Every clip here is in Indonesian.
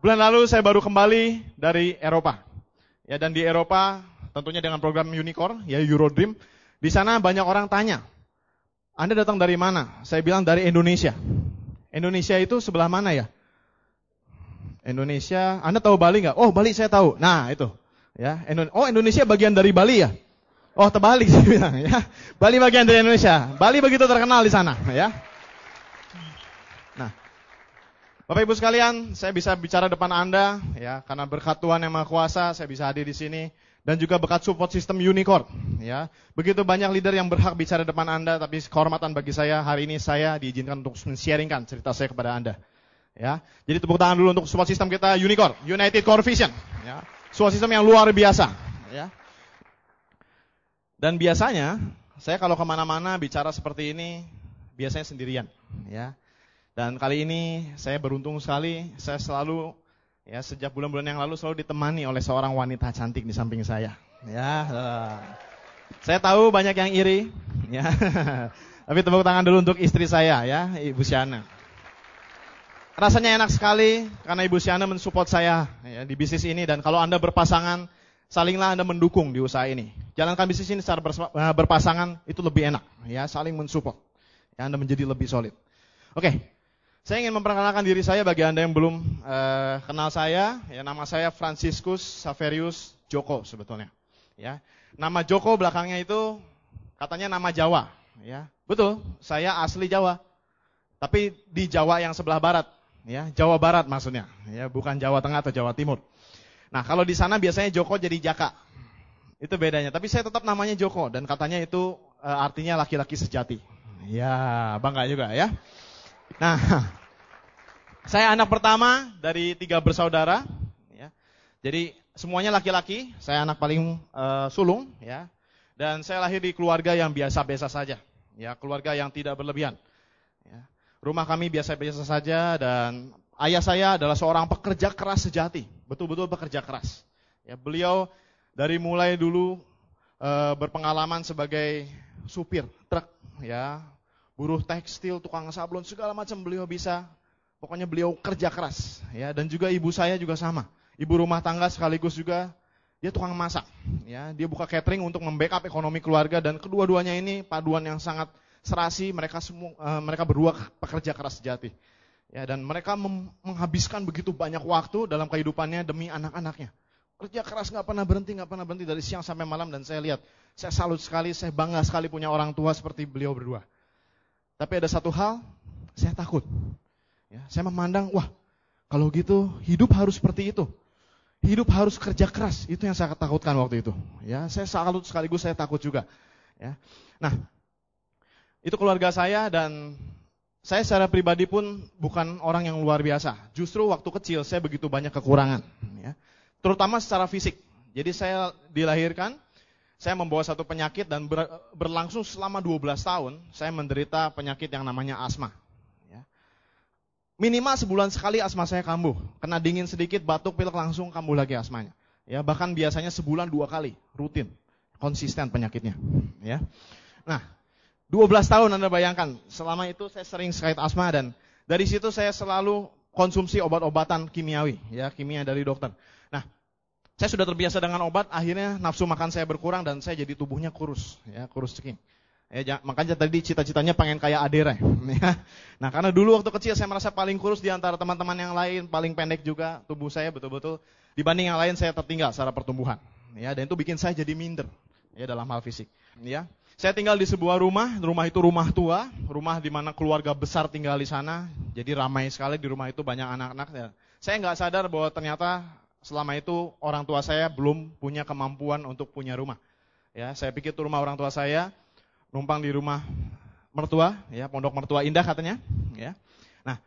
Bulan lalu saya baru kembali dari Eropa. Ya dan di Eropa tentunya dengan program Unicorn ya Eurodream, di sana banyak orang tanya, "Anda datang dari mana?" Saya bilang dari Indonesia. Indonesia itu sebelah mana ya? Indonesia, Anda tahu Bali nggak? Oh, Bali saya tahu. Nah, itu. Ya, oh Indonesia bagian dari Bali ya? Oh, terbalik sih bilang ya. Bali bagian dari Indonesia. Bali begitu terkenal di sana, ya. Bapak Ibu sekalian, saya bisa bicara depan Anda ya karena berkat Tuhan yang Maha Kuasa saya bisa hadir di sini dan juga berkat support sistem Unicorn ya. Begitu banyak leader yang berhak bicara depan Anda tapi kehormatan bagi saya hari ini saya diizinkan untuk men-sharingkan cerita saya kepada Anda. Ya. Jadi tepuk tangan dulu untuk support sistem kita Unicorn, United Core Vision ya. Support sistem yang luar biasa ya. Dan biasanya saya kalau kemana-mana bicara seperti ini biasanya sendirian ya dan kali ini saya beruntung sekali, saya selalu ya sejak bulan-bulan yang lalu selalu ditemani oleh seorang wanita cantik di samping saya. Ya, eh, saya tahu banyak yang iri, ya. Tapi tepuk tangan dulu untuk istri saya ya, Ibu Siana. Rasanya enak sekali karena Ibu Siana mensupport saya ya, di bisnis ini dan kalau Anda berpasangan, salinglah Anda mendukung di usaha ini. Jalankan bisnis ini secara eh, berpasangan itu lebih enak ya, saling mensupport. Ya, anda menjadi lebih solid. Oke, saya ingin memperkenalkan diri saya bagi Anda yang belum uh, kenal saya. Ya, nama saya Franciscus Saverius Joko sebetulnya. Ya. Nama Joko belakangnya itu katanya nama Jawa, ya. Betul, saya asli Jawa. Tapi di Jawa yang sebelah barat, ya, Jawa Barat maksudnya, ya, bukan Jawa Tengah atau Jawa Timur. Nah, kalau di sana biasanya Joko jadi Jaka. Itu bedanya, tapi saya tetap namanya Joko dan katanya itu uh, artinya laki-laki sejati. Ya, bangga juga ya. Nah, saya anak pertama dari tiga bersaudara. Ya. Jadi semuanya laki-laki. Saya anak paling uh, sulung, ya. Dan saya lahir di keluarga yang biasa-biasa saja, ya, keluarga yang tidak berlebihan. Ya. Rumah kami biasa-biasa saja dan ayah saya adalah seorang pekerja keras sejati, betul-betul pekerja keras. Ya, beliau dari mulai dulu e, berpengalaman sebagai supir truk, ya, buruh tekstil, tukang sablon, segala macam beliau bisa. Pokoknya beliau kerja keras, ya. Dan juga ibu saya juga sama, ibu rumah tangga sekaligus juga dia tukang masak, ya. Dia buka catering untuk membackup ekonomi keluarga dan kedua-duanya ini paduan yang sangat serasi. Mereka semua, uh, mereka berdua pekerja keras sejati, ya. Dan mereka menghabiskan begitu banyak waktu dalam kehidupannya demi anak-anaknya. Kerja keras nggak pernah berhenti, nggak pernah berhenti dari siang sampai malam dan saya lihat, saya salut sekali, saya bangga sekali punya orang tua seperti beliau berdua. Tapi ada satu hal, saya takut. Ya, saya memandang, wah, kalau gitu hidup harus seperti itu. Hidup harus kerja keras, itu yang saya takutkan waktu itu. Ya, saya salut sekaligus saya takut juga. Ya. Nah, itu keluarga saya dan saya secara pribadi pun bukan orang yang luar biasa. Justru waktu kecil saya begitu banyak kekurangan, ya. terutama secara fisik. Jadi saya dilahirkan saya membawa satu penyakit dan ber, berlangsung selama 12 tahun saya menderita penyakit yang namanya asma. Ya. Minimal sebulan sekali asma saya kambuh, kena dingin sedikit, batuk, pilek langsung kambuh lagi asmanya. Ya, bahkan biasanya sebulan dua kali, rutin, konsisten penyakitnya. Ya. Nah, 12 tahun Anda bayangkan, selama itu saya sering sakit asma dan dari situ saya selalu konsumsi obat-obatan kimiawi, ya kimia dari dokter. Nah, saya sudah terbiasa dengan obat, akhirnya nafsu makan saya berkurang dan saya jadi tubuhnya kurus, ya kurus ceking. Ya, makanya tadi cita-citanya pengen kayak Adere. Ya. Nah, karena dulu waktu kecil saya merasa paling kurus di antara teman-teman yang lain, paling pendek juga tubuh saya betul-betul dibanding yang lain saya tertinggal secara pertumbuhan. Ya, dan itu bikin saya jadi minder ya dalam hal fisik. Ya. Saya tinggal di sebuah rumah, rumah itu rumah tua, rumah di mana keluarga besar tinggal di sana. Jadi ramai sekali di rumah itu banyak anak-anak. Ya. Saya nggak sadar bahwa ternyata Selama itu orang tua saya belum punya kemampuan untuk punya rumah. Ya, saya pikir itu rumah orang tua saya, numpang di rumah mertua, ya, pondok mertua indah katanya, ya. Nah,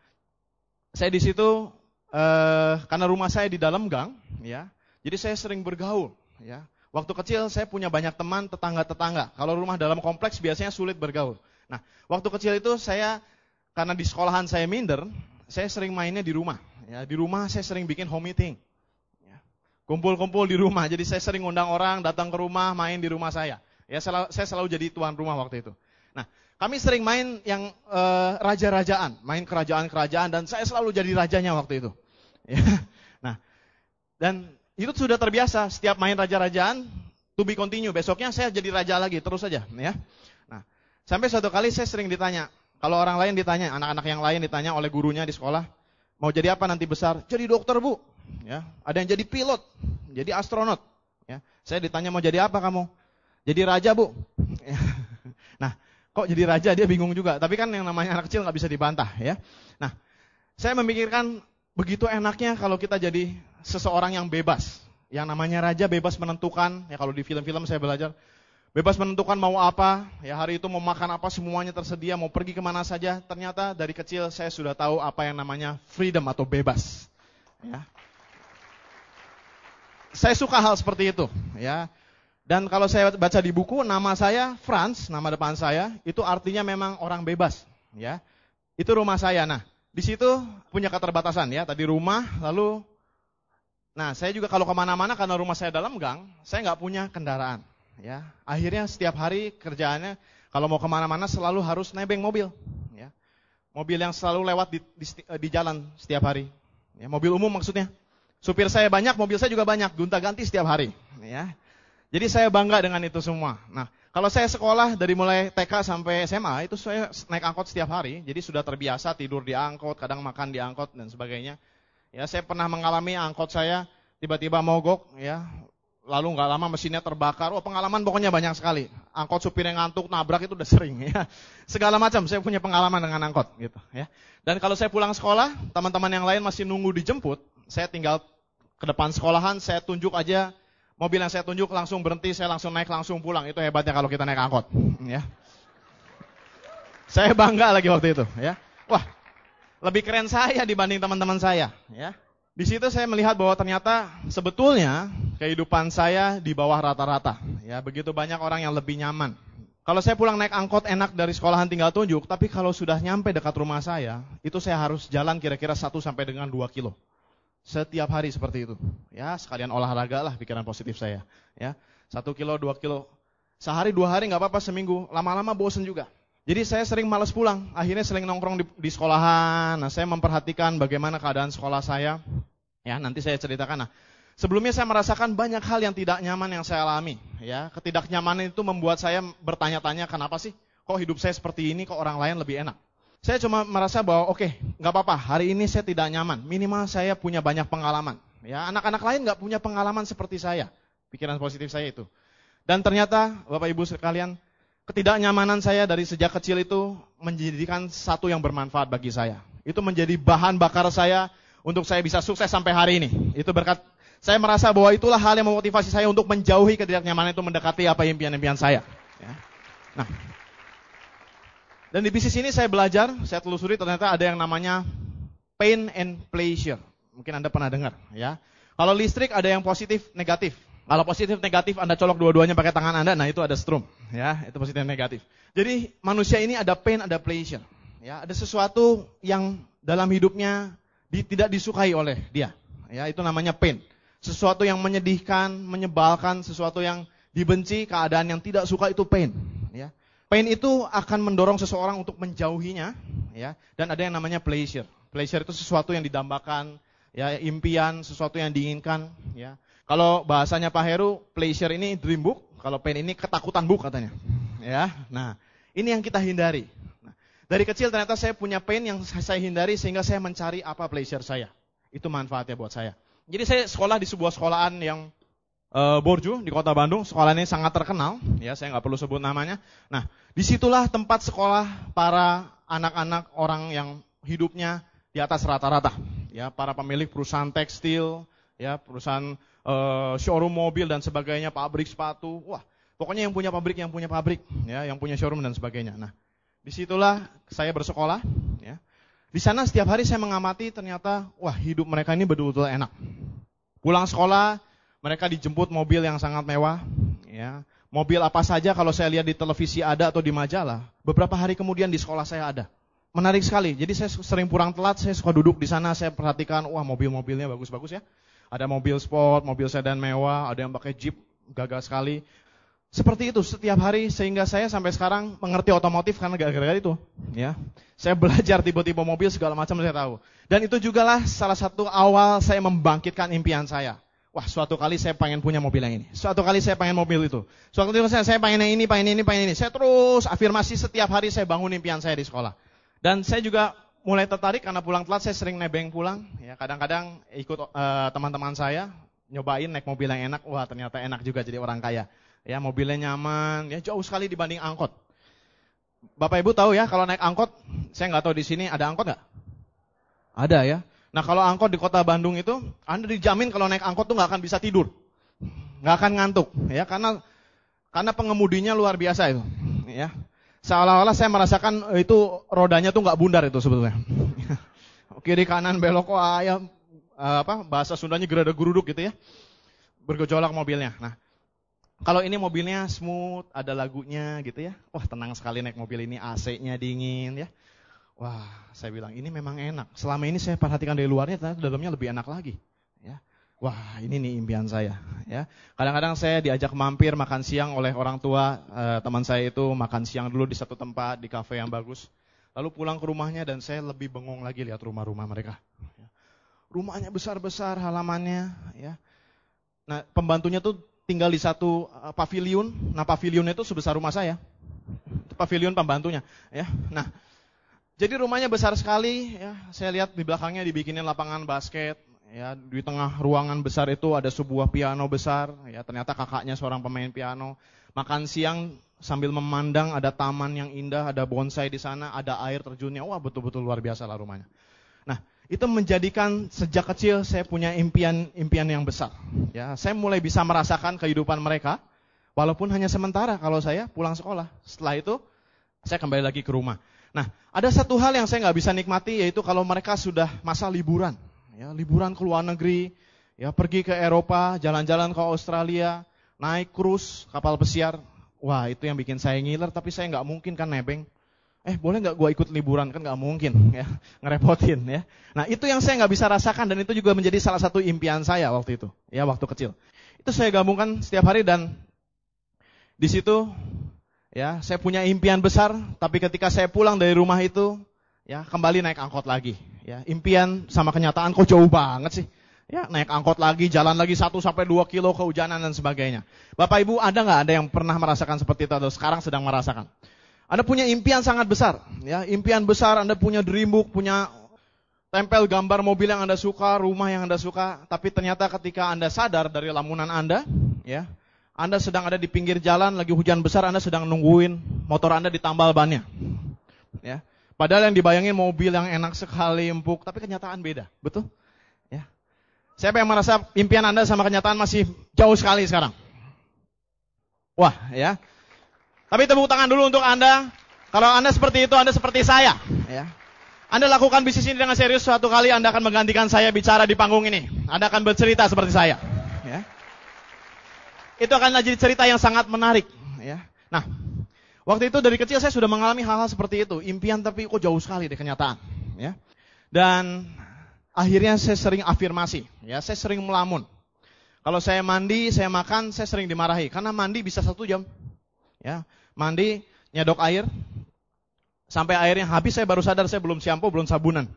saya di situ eh, karena rumah saya di dalam gang, ya. Jadi saya sering bergaul, ya. Waktu kecil saya punya banyak teman tetangga-tetangga. Kalau rumah dalam kompleks biasanya sulit bergaul. Nah, waktu kecil itu saya karena di sekolahan saya minder, saya sering mainnya di rumah. Ya, di rumah saya sering bikin home meeting kumpul-kumpul di rumah. Jadi saya sering undang orang datang ke rumah, main di rumah saya. Ya, saya, saya selalu jadi tuan rumah waktu itu. Nah, kami sering main yang e, raja-rajaan, main kerajaan-kerajaan, dan saya selalu jadi rajanya waktu itu. Ya. Nah, dan itu sudah terbiasa. Setiap main raja-rajaan, to be continue. Besoknya saya jadi raja lagi, terus saja. Ya. Nah, sampai suatu kali saya sering ditanya, kalau orang lain ditanya, anak-anak yang lain ditanya oleh gurunya di sekolah, Mau jadi apa nanti besar? Jadi dokter bu. Ya, ada yang jadi pilot, jadi astronot. Ya, saya ditanya mau jadi apa kamu? Jadi raja bu. Ya. Nah, kok jadi raja dia bingung juga. Tapi kan yang namanya anak kecil nggak bisa dibantah ya. Nah, saya memikirkan begitu enaknya kalau kita jadi seseorang yang bebas. Yang namanya raja bebas menentukan, ya kalau di film-film saya belajar, bebas menentukan mau apa, ya hari itu mau makan apa semuanya tersedia, mau pergi kemana saja. Ternyata dari kecil saya sudah tahu apa yang namanya freedom atau bebas. Ya. Saya suka hal seperti itu, ya. Dan kalau saya baca di buku, nama saya Franz, nama depan saya, itu artinya memang orang bebas, ya. Itu rumah saya. Nah, di situ punya keterbatasan ya. Tadi rumah, lalu, nah saya juga kalau kemana-mana karena rumah saya dalam gang, saya nggak punya kendaraan ya. Akhirnya setiap hari kerjaannya kalau mau kemana-mana selalu harus nebeng mobil, ya. Mobil yang selalu lewat di, di, di jalan setiap hari, ya, mobil umum maksudnya. Supir saya banyak, mobil saya juga banyak, gonta-ganti setiap hari, ya. Jadi saya bangga dengan itu semua. Nah, kalau saya sekolah dari mulai TK sampai SMA itu saya naik angkot setiap hari, jadi sudah terbiasa tidur di angkot, kadang makan di angkot dan sebagainya. Ya, saya pernah mengalami angkot saya tiba-tiba mogok, ya lalu nggak lama mesinnya terbakar. Oh pengalaman pokoknya banyak sekali. Angkot supir yang ngantuk, nabrak itu udah sering ya. Segala macam, saya punya pengalaman dengan angkot gitu ya. Dan kalau saya pulang sekolah, teman-teman yang lain masih nunggu dijemput, saya tinggal ke depan sekolahan, saya tunjuk aja mobil yang saya tunjuk langsung berhenti, saya langsung naik langsung pulang. Itu hebatnya kalau kita naik angkot ya. Saya bangga lagi waktu itu ya. Wah, lebih keren saya dibanding teman-teman saya ya. Di situ saya melihat bahwa ternyata sebetulnya kehidupan saya di bawah rata-rata. Ya, begitu banyak orang yang lebih nyaman. Kalau saya pulang naik angkot enak dari sekolahan tinggal tunjuk, tapi kalau sudah nyampe dekat rumah saya, itu saya harus jalan kira-kira 1 sampai dengan 2 kilo. Setiap hari seperti itu. Ya, sekalian olahraga lah pikiran positif saya. Ya, 1 kilo, 2 kilo. Sehari, dua hari nggak apa-apa seminggu. Lama-lama bosen juga. Jadi saya sering males pulang, akhirnya sering nongkrong di, di sekolahan. Nah, saya memperhatikan bagaimana keadaan sekolah saya. Ya, nanti saya ceritakan. Nah, sebelumnya saya merasakan banyak hal yang tidak nyaman yang saya alami. Ya, ketidaknyamanan itu membuat saya bertanya-tanya, kenapa sih? Kok hidup saya seperti ini? Kok orang lain lebih enak? Saya cuma merasa bahwa, oke, okay, nggak apa-apa. Hari ini saya tidak nyaman. Minimal saya punya banyak pengalaman. Ya, anak-anak lain nggak punya pengalaman seperti saya. Pikiran positif saya itu. Dan ternyata, Bapak Ibu sekalian, ketidaknyamanan saya dari sejak kecil itu menjadikan satu yang bermanfaat bagi saya. Itu menjadi bahan bakar saya untuk saya bisa sukses sampai hari ini. Itu berkat saya merasa bahwa itulah hal yang memotivasi saya untuk menjauhi ketidaknyamanan itu mendekati apa impian-impian saya. Ya. Nah, dan di bisnis ini saya belajar, saya telusuri ternyata ada yang namanya pain and pleasure. Mungkin Anda pernah dengar ya. Kalau listrik ada yang positif, negatif. Kalau positif negatif Anda colok dua-duanya pakai tangan Anda, nah itu ada strum, ya, itu positif negatif. Jadi manusia ini ada pain, ada pleasure, ya, ada sesuatu yang dalam hidupnya di, tidak disukai oleh dia, ya, itu namanya pain. Sesuatu yang menyedihkan, menyebalkan, sesuatu yang dibenci, keadaan yang tidak suka itu pain, ya. Pain itu akan mendorong seseorang untuk menjauhinya, ya, dan ada yang namanya pleasure. Pleasure itu sesuatu yang didambakan, ya, impian, sesuatu yang diinginkan, ya. Kalau bahasanya Pak Heru, pleasure ini dream book, kalau pain ini ketakutan book katanya. Ya, nah ini yang kita hindari. Nah, dari kecil ternyata saya punya pain yang saya hindari sehingga saya mencari apa pleasure saya. Itu manfaatnya buat saya. Jadi saya sekolah di sebuah sekolahan yang e, Borju di kota Bandung, Sekolah ini sangat terkenal. Ya, saya nggak perlu sebut namanya. Nah, disitulah tempat sekolah para anak-anak orang yang hidupnya di atas rata-rata. Ya, para pemilik perusahaan tekstil, ya perusahaan uh, showroom mobil dan sebagainya, pabrik sepatu, wah pokoknya yang punya pabrik, yang punya pabrik, ya, yang punya showroom dan sebagainya. Nah, disitulah saya bersekolah, ya. Di sana setiap hari saya mengamati ternyata, wah hidup mereka ini betul-betul enak. Pulang sekolah, mereka dijemput mobil yang sangat mewah, ya. Mobil apa saja kalau saya lihat di televisi ada atau di majalah, beberapa hari kemudian di sekolah saya ada. Menarik sekali. Jadi saya sering kurang telat, saya suka duduk di sana, saya perhatikan, wah mobil-mobilnya bagus-bagus ya. Ada mobil sport, mobil sedan mewah, ada yang pakai jeep, gagal sekali. Seperti itu setiap hari sehingga saya sampai sekarang mengerti otomotif karena gara-gara itu, ya. Saya belajar tipe-tipe mobil segala macam saya tahu. Dan itu juga lah salah satu awal saya membangkitkan impian saya. Wah, suatu kali saya pengen punya mobil yang ini. Suatu kali saya pengen mobil itu. Suatu kali saya, saya pengen yang ini, pengen ini, pengen ini. Saya terus afirmasi setiap hari saya bangun impian saya di sekolah. Dan saya juga mulai tertarik karena pulang telat saya sering nebeng pulang ya kadang-kadang ikut teman eh, teman-teman saya nyobain naik mobil yang enak wah ternyata enak juga jadi orang kaya ya mobilnya nyaman ya jauh sekali dibanding angkot Bapak Ibu tahu ya kalau naik angkot saya nggak tahu di sini ada angkot nggak ada ya nah kalau angkot di kota Bandung itu Anda dijamin kalau naik angkot tuh nggak akan bisa tidur nggak akan ngantuk ya karena karena pengemudinya luar biasa itu ya seolah-olah saya merasakan eh, itu rodanya tuh nggak bundar itu sebetulnya. Kiri kanan belok kok ayam eh, apa bahasa Sundanya gerada geruduk gitu ya. Bergejolak mobilnya. Nah, kalau ini mobilnya smooth, ada lagunya gitu ya. Wah, tenang sekali naik mobil ini, AC-nya dingin ya. Wah, saya bilang ini memang enak. Selama ini saya perhatikan dari luarnya, ternyata dalamnya lebih enak lagi. Wah, ini nih impian saya. Ya, kadang-kadang saya diajak mampir makan siang oleh orang tua eh, teman saya itu makan siang dulu di satu tempat di kafe yang bagus. Lalu pulang ke rumahnya dan saya lebih bengong lagi lihat rumah-rumah mereka. Ya. Rumahnya besar-besar, halamannya. Ya, nah pembantunya tuh tinggal di satu eh, pavilion. Nah pavilionnya itu sebesar rumah saya. pavilion pembantunya. Ya, nah jadi rumahnya besar sekali. Ya, saya lihat di belakangnya dibikinin lapangan basket ya di tengah ruangan besar itu ada sebuah piano besar ya ternyata kakaknya seorang pemain piano makan siang sambil memandang ada taman yang indah ada bonsai di sana ada air terjunnya wah betul-betul luar biasa lah rumahnya nah itu menjadikan sejak kecil saya punya impian impian yang besar ya saya mulai bisa merasakan kehidupan mereka walaupun hanya sementara kalau saya pulang sekolah setelah itu saya kembali lagi ke rumah nah ada satu hal yang saya nggak bisa nikmati yaitu kalau mereka sudah masa liburan ya liburan ke luar negeri, ya pergi ke Eropa, jalan-jalan ke Australia, naik cruise kapal pesiar. Wah itu yang bikin saya ngiler, tapi saya nggak mungkin kan nebeng. Eh boleh nggak gue ikut liburan kan nggak mungkin ya ngerepotin ya. Nah itu yang saya nggak bisa rasakan dan itu juga menjadi salah satu impian saya waktu itu ya waktu kecil. Itu saya gabungkan setiap hari dan di situ ya saya punya impian besar tapi ketika saya pulang dari rumah itu ya kembali naik angkot lagi Ya, impian sama kenyataan kok jauh banget sih. Ya, naik angkot lagi, jalan lagi 1 sampai dua kilo kehujanan dan sebagainya. Bapak Ibu, ada nggak ada yang pernah merasakan seperti itu atau sekarang sedang merasakan? Anda punya impian sangat besar, ya, impian besar, Anda punya dream book, punya tempel gambar mobil yang Anda suka, rumah yang Anda suka, tapi ternyata ketika Anda sadar dari lamunan Anda, ya, Anda sedang ada di pinggir jalan, lagi hujan besar, Anda sedang nungguin motor Anda ditambal bannya. Ya. Padahal yang dibayangin mobil yang enak sekali, empuk, tapi kenyataan beda. Betul? Ya. Siapa yang merasa impian Anda sama kenyataan masih jauh sekali sekarang? Wah, ya. Tapi tepuk tangan dulu untuk Anda. Kalau Anda seperti itu, Anda seperti saya. Ya. Anda lakukan bisnis ini dengan serius, suatu kali Anda akan menggantikan saya bicara di panggung ini. Anda akan bercerita seperti saya. Ya. Itu akan jadi cerita yang sangat menarik. Ya. Nah, Waktu itu dari kecil saya sudah mengalami hal-hal seperti itu, impian tapi kok jauh sekali deh kenyataan, ya. Dan akhirnya saya sering afirmasi, ya, saya sering melamun. Kalau saya mandi, saya makan, saya sering dimarahi karena mandi bisa satu jam, ya. Mandi nyedok air, sampai airnya habis saya baru sadar saya belum siampo, belum sabunan.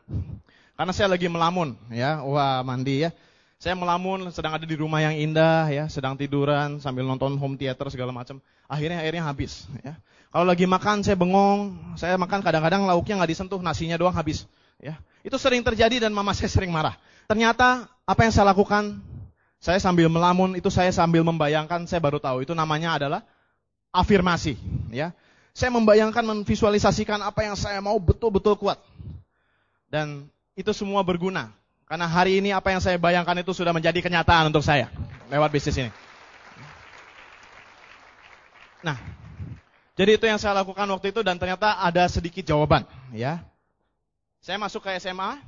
Karena saya lagi melamun, ya. Wah, mandi ya. Saya melamun sedang ada di rumah yang indah ya, sedang tiduran sambil nonton home theater segala macam. Akhirnya airnya habis ya. Kalau lagi makan saya bengong, saya makan kadang-kadang lauknya nggak disentuh, nasinya doang habis. Ya, itu sering terjadi dan mama saya sering marah. Ternyata apa yang saya lakukan, saya sambil melamun itu saya sambil membayangkan, saya baru tahu itu namanya adalah afirmasi. Ya, saya membayangkan, memvisualisasikan apa yang saya mau betul-betul kuat. Dan itu semua berguna karena hari ini apa yang saya bayangkan itu sudah menjadi kenyataan untuk saya lewat bisnis ini. Nah, jadi itu yang saya lakukan waktu itu dan ternyata ada sedikit jawaban, ya. Saya masuk ke SMA.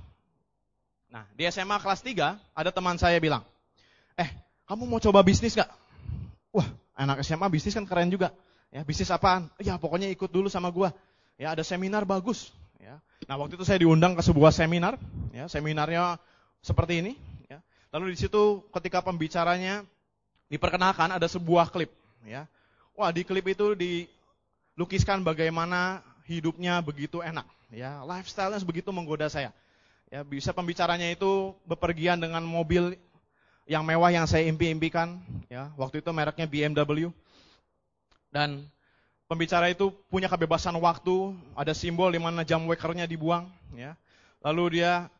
Nah, di SMA kelas 3 ada teman saya bilang, "Eh, kamu mau coba bisnis gak? Wah, anak SMA bisnis kan keren juga. Ya, bisnis apaan? Ya, pokoknya ikut dulu sama gua. Ya, ada seminar bagus, ya. Nah, waktu itu saya diundang ke sebuah seminar, ya, seminarnya seperti ini, ya. Lalu di situ ketika pembicaranya diperkenalkan ada sebuah klip, ya. Wah, di klip itu di lukiskan bagaimana hidupnya begitu enak. Ya, lifestylenya begitu menggoda saya. Ya, bisa pembicaranya itu bepergian dengan mobil yang mewah yang saya impi-impikan. Ya, waktu itu mereknya BMW. Dan pembicara itu punya kebebasan waktu, ada simbol di mana jam wakernya dibuang. Ya. Lalu dia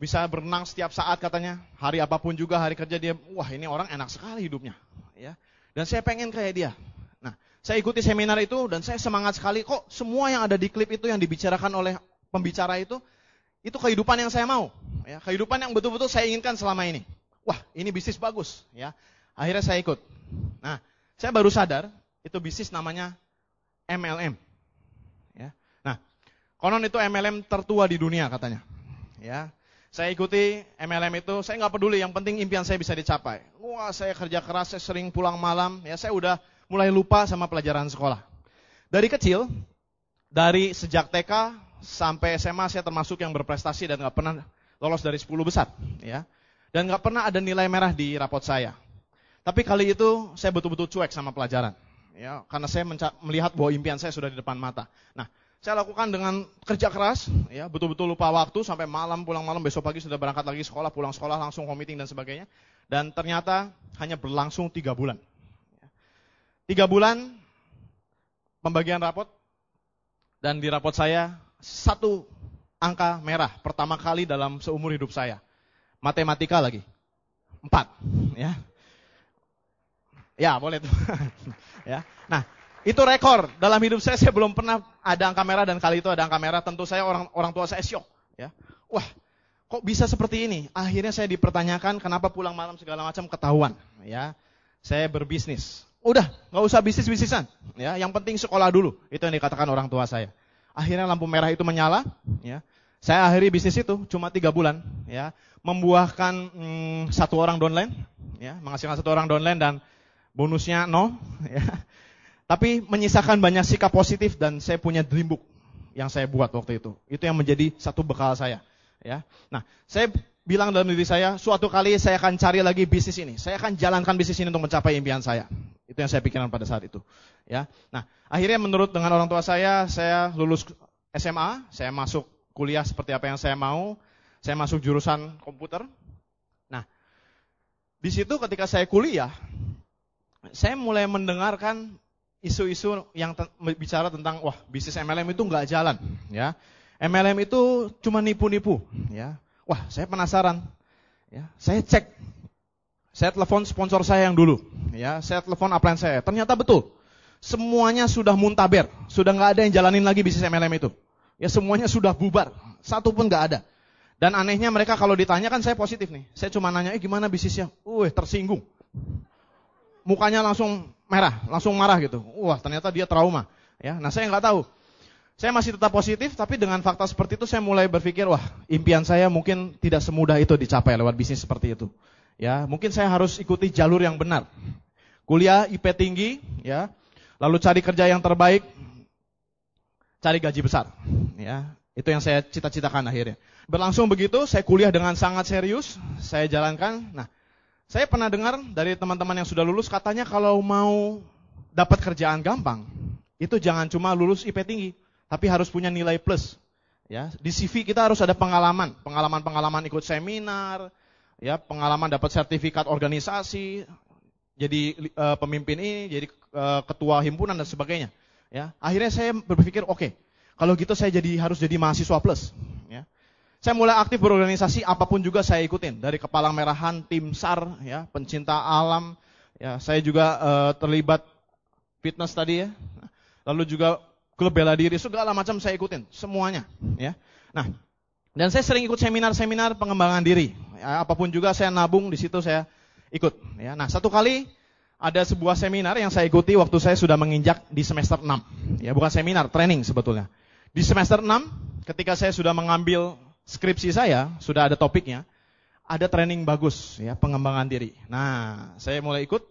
bisa berenang setiap saat katanya, hari apapun juga hari kerja dia, wah ini orang enak sekali hidupnya. Ya. Dan saya pengen kayak dia. Nah, saya ikuti seminar itu dan saya semangat sekali kok semua yang ada di klip itu yang dibicarakan oleh pembicara itu itu kehidupan yang saya mau, ya, kehidupan yang betul-betul saya inginkan selama ini. Wah, ini bisnis bagus, ya. Akhirnya saya ikut. Nah, saya baru sadar itu bisnis namanya MLM. Ya. Nah, konon itu MLM tertua di dunia katanya. Ya, saya ikuti MLM itu, saya nggak peduli, yang penting impian saya bisa dicapai. Wah, saya kerja keras, saya sering pulang malam, ya saya udah mulai lupa sama pelajaran sekolah. Dari kecil, dari sejak TK sampai SMA saya termasuk yang berprestasi dan nggak pernah lolos dari 10 besar, ya. Dan nggak pernah ada nilai merah di rapot saya. Tapi kali itu saya betul-betul cuek sama pelajaran, ya, karena saya melihat bahwa impian saya sudah di depan mata. Nah, saya lakukan dengan kerja keras, ya betul-betul lupa waktu sampai malam pulang malam besok pagi sudah berangkat lagi sekolah pulang sekolah langsung home meeting dan sebagainya. Dan ternyata hanya berlangsung tiga bulan. Tiga bulan pembagian rapot dan di rapot saya satu angka merah pertama kali dalam seumur hidup saya. Matematika lagi. Empat. Ya. Ya boleh tuh. ya. Nah itu rekor dalam hidup saya saya belum pernah ada angka merah dan kali itu ada angka merah tentu saya orang orang tua saya syok ya wah kok bisa seperti ini akhirnya saya dipertanyakan kenapa pulang malam segala macam ketahuan ya saya berbisnis udah nggak usah bisnis bisnisan ya yang penting sekolah dulu itu yang dikatakan orang tua saya akhirnya lampu merah itu menyala ya saya akhiri bisnis itu cuma tiga bulan ya membuahkan hmm, satu orang downline ya menghasilkan satu orang downline dan bonusnya nol ya tapi menyisakan banyak sikap positif dan saya punya dream book yang saya buat waktu itu itu yang menjadi satu bekal saya ya nah saya bilang dalam diri saya, suatu kali saya akan cari lagi bisnis ini. Saya akan jalankan bisnis ini untuk mencapai impian saya. Itu yang saya pikirkan pada saat itu. Ya. Nah, akhirnya menurut dengan orang tua saya, saya lulus SMA, saya masuk kuliah seperti apa yang saya mau, saya masuk jurusan komputer. Nah, di situ ketika saya kuliah, saya mulai mendengarkan isu-isu yang bicara tentang wah bisnis MLM itu nggak jalan, ya. MLM itu cuma nipu-nipu, ya. Wah, saya penasaran. Ya, saya cek saya telepon sponsor saya yang dulu, ya. Saya telepon upline saya. Ternyata betul. Semuanya sudah muntaber, sudah nggak ada yang jalanin lagi bisnis MLM itu. Ya semuanya sudah bubar, satu pun nggak ada. Dan anehnya mereka kalau ditanya kan saya positif nih. Saya cuma nanya, eh gimana bisnisnya? Uh, tersinggung. Mukanya langsung merah, langsung marah gitu. Wah, ternyata dia trauma. Ya, nah saya nggak tahu. Saya masih tetap positif, tapi dengan fakta seperti itu saya mulai berpikir, wah, impian saya mungkin tidak semudah itu dicapai lewat bisnis seperti itu. Ya, mungkin saya harus ikuti jalur yang benar. Kuliah IP tinggi, ya. Lalu cari kerja yang terbaik, cari gaji besar, ya. Itu yang saya cita-citakan akhirnya. Berlangsung begitu, saya kuliah dengan sangat serius, saya jalankan. Nah, saya pernah dengar dari teman-teman yang sudah lulus katanya kalau mau dapat kerjaan gampang, itu jangan cuma lulus IP tinggi, tapi harus punya nilai plus. Ya, di CV kita harus ada pengalaman, pengalaman-pengalaman ikut seminar, ya pengalaman dapat sertifikat organisasi, jadi e, pemimpin ini, jadi e, ketua himpunan dan sebagainya. Ya, akhirnya saya berpikir, oke, okay, kalau gitu saya jadi harus jadi mahasiswa plus. Ya. Saya mulai aktif berorganisasi apapun juga saya ikutin, dari kepala Merahan, Tim SAR, ya, pencinta alam. Ya, saya juga e, terlibat fitness tadi ya. Lalu juga klub bela diri segala macam saya ikutin semuanya, ya. Nah, dan saya sering ikut seminar-seminar pengembangan diri. Ya, apapun juga saya nabung di situ saya ikut. Ya, nah satu kali ada sebuah seminar yang saya ikuti waktu saya sudah menginjak di semester 6. Ya bukan seminar, training sebetulnya. Di semester 6 ketika saya sudah mengambil skripsi saya, sudah ada topiknya, ada training bagus ya pengembangan diri. Nah, saya mulai ikut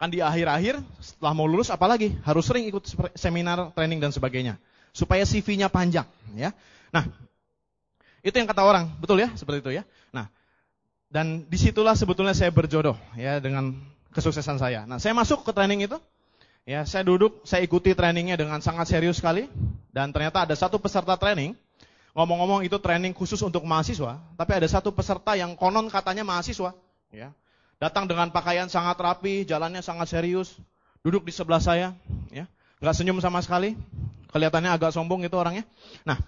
kan di akhir-akhir setelah mau lulus apalagi harus sering ikut seminar, training dan sebagainya supaya CV-nya panjang ya. Nah, itu yang kata orang, betul ya? Seperti itu ya. Nah, dan disitulah sebetulnya saya berjodoh ya dengan kesuksesan saya. Nah, saya masuk ke training itu, ya saya duduk, saya ikuti trainingnya dengan sangat serius sekali. Dan ternyata ada satu peserta training, ngomong-ngomong itu training khusus untuk mahasiswa, tapi ada satu peserta yang konon katanya mahasiswa, ya datang dengan pakaian sangat rapi, jalannya sangat serius, duduk di sebelah saya, ya nggak senyum sama sekali, kelihatannya agak sombong itu orangnya. Nah,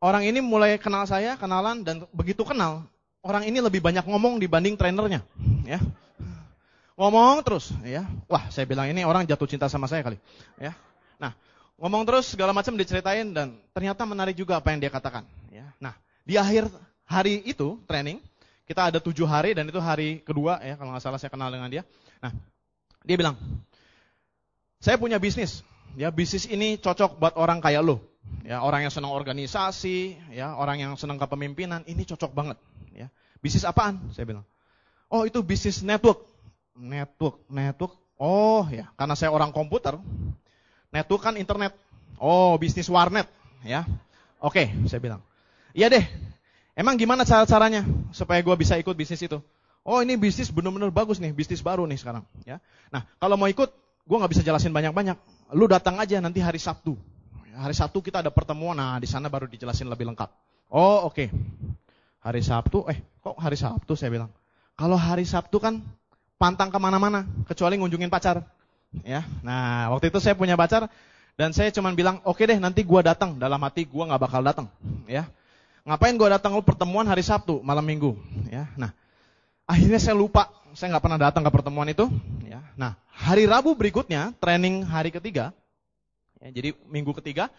Orang ini mulai kenal saya, kenalan, dan begitu kenal, orang ini lebih banyak ngomong dibanding trainernya. Ya. Ngomong terus, ya. Wah, saya bilang ini orang jatuh cinta sama saya kali. Ya. Nah, ngomong terus segala macam diceritain dan ternyata menarik juga apa yang dia katakan. Ya. Nah, di akhir hari itu training, kita ada tujuh hari dan itu hari kedua ya kalau nggak salah saya kenal dengan dia. Nah, dia bilang, saya punya bisnis, ya bisnis ini cocok buat orang kayak lo ya orang yang senang organisasi, ya orang yang senang kepemimpinan, ini cocok banget. Ya. Bisnis apaan? Saya bilang. Oh itu bisnis network, network, network. Oh ya, karena saya orang komputer, network kan internet. Oh bisnis warnet, ya. Oke, okay, saya bilang. Iya deh. Emang gimana cara caranya supaya gue bisa ikut bisnis itu? Oh ini bisnis benar-benar bagus nih, bisnis baru nih sekarang. Ya. Nah kalau mau ikut, gue nggak bisa jelasin banyak-banyak. Lu datang aja nanti hari Sabtu hari Sabtu kita ada pertemuan. Nah, di sana baru dijelasin lebih lengkap. Oh, oke. Okay. Hari Sabtu, eh kok hari Sabtu saya bilang. Kalau hari Sabtu kan pantang kemana-mana, kecuali ngunjungin pacar. Ya, nah waktu itu saya punya pacar dan saya cuma bilang, oke okay deh nanti gua datang. Dalam hati gua gak bakal datang. Ya, ngapain gua datang lu oh, pertemuan hari Sabtu malam minggu. Ya, nah akhirnya saya lupa, saya gak pernah datang ke pertemuan itu. Ya, nah hari Rabu berikutnya training hari ketiga, Ya, jadi minggu ketiga,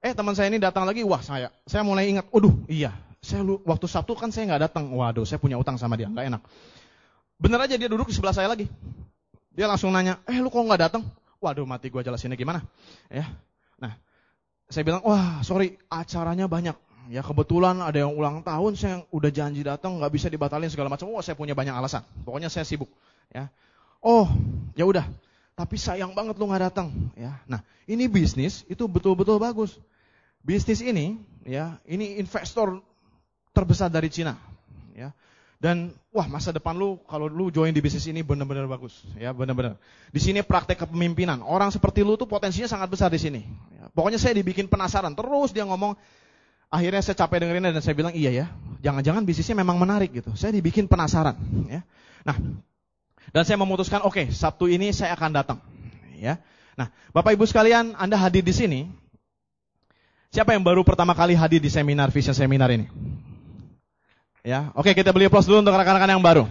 eh teman saya ini datang lagi, wah saya, saya mulai ingat, waduh iya, saya waktu Sabtu kan saya nggak datang, waduh saya punya utang sama dia, nggak enak. Bener aja dia duduk di sebelah saya lagi. Dia langsung nanya, eh lu kok nggak datang? Waduh mati gua jelasinnya gimana? Ya, nah saya bilang, wah sorry acaranya banyak. Ya kebetulan ada yang ulang tahun, saya udah janji datang, nggak bisa dibatalin segala macam. Wah saya punya banyak alasan. Pokoknya saya sibuk. Ya, oh ya udah, tapi sayang banget lu nggak datang ya. Nah, ini bisnis itu betul-betul bagus. Bisnis ini ya, ini investor terbesar dari Cina ya. Dan wah masa depan lu kalau lu join di bisnis ini benar-benar bagus ya, benar-benar. Di sini praktek kepemimpinan. Orang seperti lu tuh potensinya sangat besar di sini. Ya. Pokoknya saya dibikin penasaran terus dia ngomong Akhirnya saya capek dengerinnya dan saya bilang iya ya, jangan-jangan bisnisnya memang menarik gitu. Saya dibikin penasaran ya. Nah, dan saya memutuskan, oke, okay, Sabtu ini saya akan datang. Ya. Nah, Bapak Ibu sekalian, Anda hadir di sini. Siapa yang baru pertama kali hadir di seminar Vision Seminar ini? Ya, oke okay, kita beli plus dulu untuk rekan-rekan yang baru.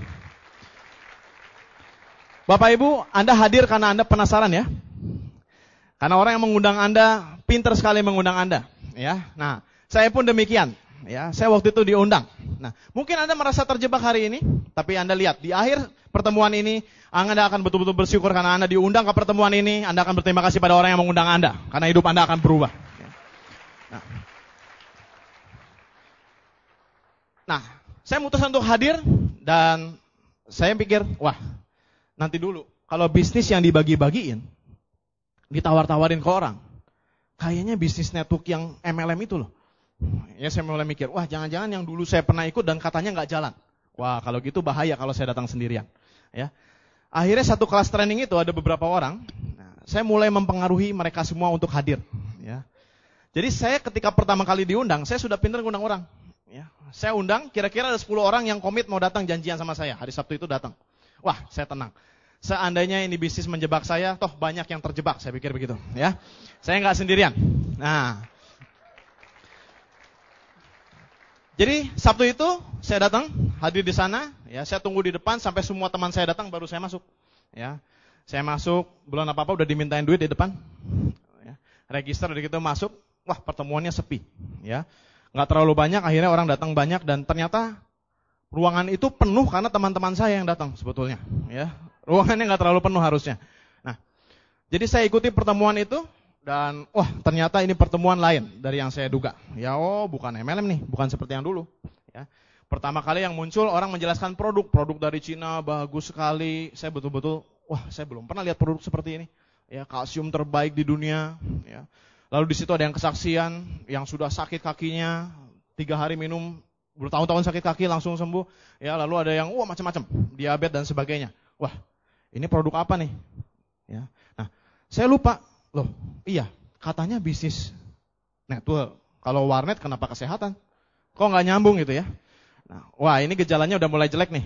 Bapak Ibu, Anda hadir karena Anda penasaran ya. Karena orang yang mengundang Anda pinter sekali mengundang Anda, ya. Nah, saya pun demikian. Ya, saya waktu itu diundang. Nah, mungkin Anda merasa terjebak hari ini, tapi Anda lihat di akhir pertemuan ini, Anda akan betul-betul bersyukur karena Anda diundang ke pertemuan ini, Anda akan berterima kasih pada orang yang mengundang Anda, karena hidup Anda akan berubah. Nah, nah saya memutuskan untuk hadir dan saya pikir, wah, nanti dulu, kalau bisnis yang dibagi-bagiin, ditawar-tawarin ke orang, kayaknya bisnis network yang MLM itu loh, Ya saya mulai mikir, wah jangan-jangan yang dulu saya pernah ikut dan katanya nggak jalan. Wah kalau gitu bahaya kalau saya datang sendirian. Ya, akhirnya satu kelas training itu ada beberapa orang. Nah, saya mulai mempengaruhi mereka semua untuk hadir. Ya. Jadi saya ketika pertama kali diundang, saya sudah pintar undang orang. Ya. Saya undang, kira-kira ada 10 orang yang komit mau datang janjian sama saya. Hari Sabtu itu datang. Wah, saya tenang. Seandainya ini bisnis menjebak saya, toh banyak yang terjebak. Saya pikir begitu. ya. Saya nggak sendirian. Nah, Jadi Sabtu itu saya datang, hadir di sana, ya saya tunggu di depan sampai semua teman saya datang baru saya masuk. Ya, saya masuk bulan apa apa udah dimintain duit di depan, ya. register dari kita masuk, wah pertemuannya sepi, ya nggak terlalu banyak, akhirnya orang datang banyak dan ternyata ruangan itu penuh karena teman-teman saya yang datang sebetulnya, ya ruangannya nggak terlalu penuh harusnya. Nah, jadi saya ikuti pertemuan itu, dan wah oh, ternyata ini pertemuan lain dari yang saya duga. Ya oh bukan MLM nih, bukan seperti yang dulu. Ya. Pertama kali yang muncul orang menjelaskan produk, produk dari Cina bagus sekali. Saya betul-betul wah saya belum pernah lihat produk seperti ini. Ya kalsium terbaik di dunia. Ya. Lalu di situ ada yang kesaksian yang sudah sakit kakinya tiga hari minum bertahun-tahun sakit kaki langsung sembuh. Ya lalu ada yang wah macam-macam diabetes dan sebagainya. Wah ini produk apa nih? Ya. Nah saya lupa Loh, iya, katanya bisnis network. Kalau warnet kenapa kesehatan? Kok nggak nyambung gitu ya? Nah, wah ini gejalanya udah mulai jelek nih.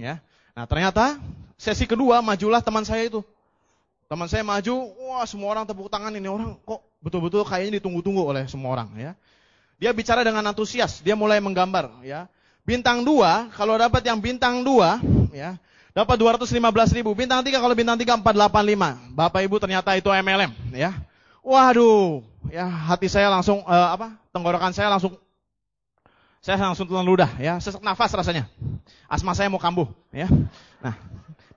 Ya. Nah ternyata sesi kedua majulah teman saya itu. Teman saya maju, wah semua orang tepuk tangan ini orang kok betul-betul kayaknya ditunggu-tunggu oleh semua orang ya. Dia bicara dengan antusias, dia mulai menggambar ya. Bintang dua, kalau dapat yang bintang dua ya, Dapat 215 ribu. Bintang 3 kalau bintang 3 485. Bapak Ibu ternyata itu MLM ya. Waduh, ya hati saya langsung uh, apa? Tenggorokan saya langsung saya langsung telan ludah ya, sesak nafas rasanya. Asma saya mau kambuh ya. Nah,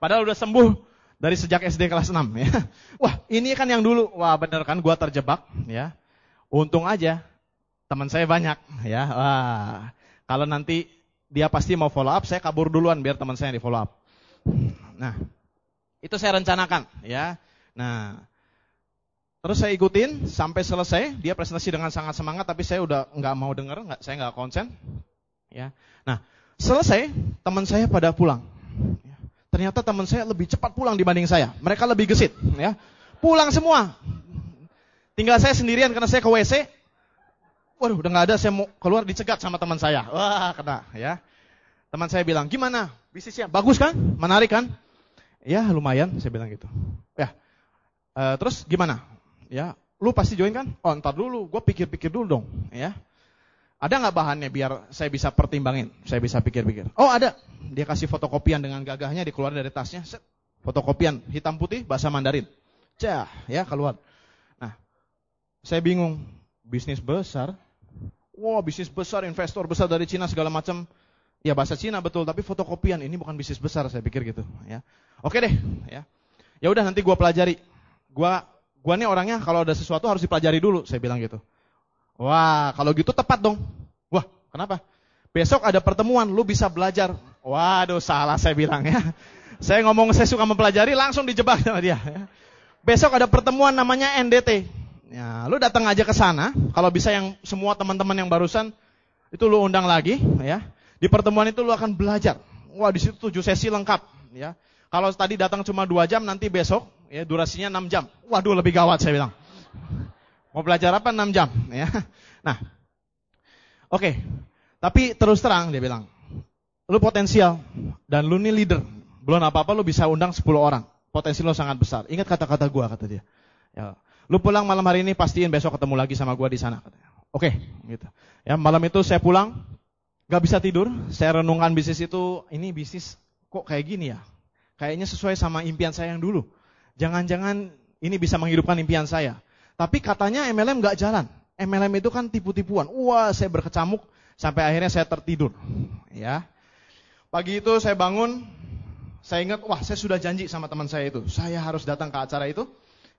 padahal udah sembuh dari sejak SD kelas 6 ya. Wah, ini kan yang dulu. Wah, bener kan gua terjebak ya. Untung aja teman saya banyak ya. Wah, kalau nanti dia pasti mau follow up, saya kabur duluan biar teman saya yang di follow up. Nah, itu saya rencanakan ya. Nah, terus saya ikutin sampai selesai. Dia presentasi dengan sangat semangat, tapi saya udah nggak mau dengar, nggak saya nggak konsen. Ya, nah selesai teman saya pada pulang. Ya. Ternyata teman saya lebih cepat pulang dibanding saya. Mereka lebih gesit, ya. Pulang semua. Tinggal saya sendirian karena saya ke WC. Waduh, udah nggak ada, saya mau keluar dicegat sama teman saya. Wah, kena, ya. Teman saya bilang, gimana? Bisnisnya bagus kan? Menarik kan? Ya lumayan, saya bilang gitu. Ya, e, terus gimana? Ya, lu pasti join kan? Oh ntar dulu, gue pikir-pikir dulu dong. Ya, ada nggak bahannya biar saya bisa pertimbangin, saya bisa pikir-pikir. Oh ada, dia kasih fotokopian dengan gagahnya dikeluarin dari tasnya, set, fotokopian hitam putih bahasa Mandarin, cah, ya keluar. Nah, saya bingung, bisnis besar, wow bisnis besar, investor besar dari Cina segala macam, Ya bahasa Cina betul, tapi fotokopian ini bukan bisnis besar saya pikir gitu. Ya, oke deh. Ya, ya udah nanti gue pelajari. Gue gue nih orangnya kalau ada sesuatu harus dipelajari dulu, saya bilang gitu. Wah, kalau gitu tepat dong. Wah, kenapa? Besok ada pertemuan, lu bisa belajar. Waduh, salah saya bilang ya. Saya ngomong saya suka mempelajari, langsung dijebak sama dia. Ya. Besok ada pertemuan namanya NDT. Ya, lu datang aja ke sana. Kalau bisa yang semua teman-teman yang barusan itu lu undang lagi, ya di pertemuan itu lu akan belajar. Wah, di situ tujuh sesi lengkap, ya. Kalau tadi datang cuma dua jam, nanti besok ya durasinya enam jam. Waduh, lebih gawat saya bilang. Mau belajar apa enam jam, ya. Nah. Oke. Okay. Tapi terus terang dia bilang, lu potensial dan lu nih leader. Belum apa-apa lu bisa undang 10 orang. Potensi lu sangat besar. Ingat kata-kata gua kata dia. Ya. Lu pulang malam hari ini pastiin besok ketemu lagi sama gua di sana katanya. Oke, okay, gitu. Ya, malam itu saya pulang, Gak bisa tidur, saya renungkan bisnis itu, ini bisnis kok kayak gini ya? Kayaknya sesuai sama impian saya yang dulu. Jangan-jangan ini bisa menghidupkan impian saya. Tapi katanya MLM gak jalan. MLM itu kan tipu-tipuan. Wah, saya berkecamuk sampai akhirnya saya tertidur. Ya. Pagi itu saya bangun, saya ingat, wah saya sudah janji sama teman saya itu. Saya harus datang ke acara itu.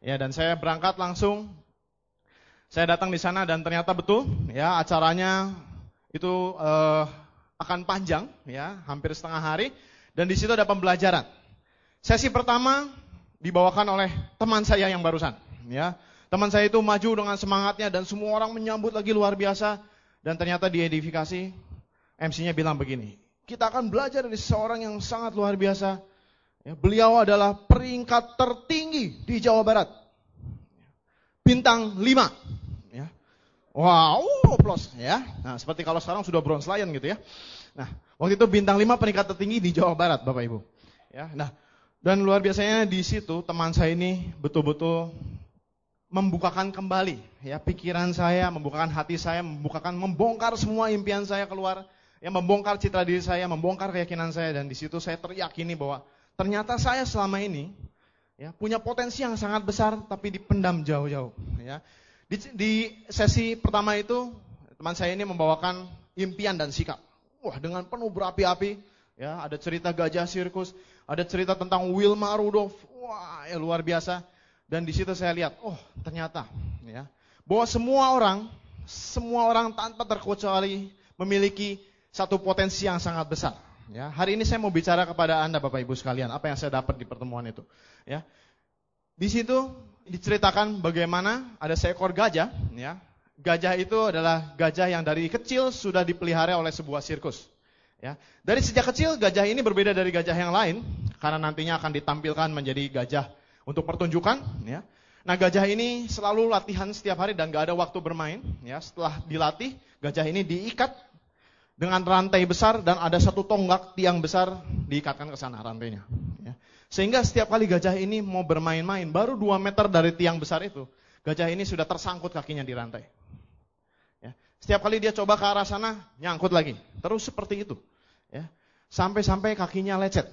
Ya, dan saya berangkat langsung. Saya datang di sana dan ternyata betul, ya acaranya itu uh, akan panjang ya, hampir setengah hari dan di situ ada pembelajaran. Sesi pertama dibawakan oleh teman saya yang barusan ya. Teman saya itu maju dengan semangatnya dan semua orang menyambut lagi luar biasa dan ternyata di edifikasi MC-nya bilang begini. Kita akan belajar dari seorang yang sangat luar biasa. Ya, beliau adalah peringkat tertinggi di Jawa Barat. Bintang 5 Wow, plus ya. Nah, seperti kalau sekarang sudah Bronze Lion gitu ya. Nah, waktu itu bintang 5 peringkat tertinggi di Jawa Barat, Bapak Ibu. Ya, nah, dan luar biasanya di situ teman saya ini betul-betul membukakan kembali ya pikiran saya, membukakan hati saya, membukakan membongkar semua impian saya keluar, yang membongkar citra diri saya, membongkar keyakinan saya dan di situ saya teryakini bahwa ternyata saya selama ini ya punya potensi yang sangat besar tapi dipendam jauh-jauh ya di, di sesi pertama itu teman saya ini membawakan impian dan sikap. Wah, dengan penuh berapi-api. Ya, ada cerita gajah sirkus, ada cerita tentang Wilma Rudolph. Wah, ya luar biasa. Dan di situ saya lihat, oh ternyata ya bahwa semua orang, semua orang tanpa terkecuali memiliki satu potensi yang sangat besar. Ya, hari ini saya mau bicara kepada Anda Bapak Ibu sekalian, apa yang saya dapat di pertemuan itu. Ya. Di situ diceritakan bagaimana ada seekor gajah, ya. Gajah itu adalah gajah yang dari kecil sudah dipelihara oleh sebuah sirkus. Ya. Dari sejak kecil gajah ini berbeda dari gajah yang lain karena nantinya akan ditampilkan menjadi gajah untuk pertunjukan, ya. Nah, gajah ini selalu latihan setiap hari dan gak ada waktu bermain, ya. Setelah dilatih, gajah ini diikat dengan rantai besar dan ada satu tonggak tiang besar diikatkan ke sana rantainya, ya. Sehingga setiap kali gajah ini mau bermain-main, baru 2 meter dari tiang besar itu, gajah ini sudah tersangkut kakinya di rantai. Ya. Setiap kali dia coba ke arah sana, nyangkut lagi. Terus seperti itu. Ya. Sampai-sampai kakinya lecet.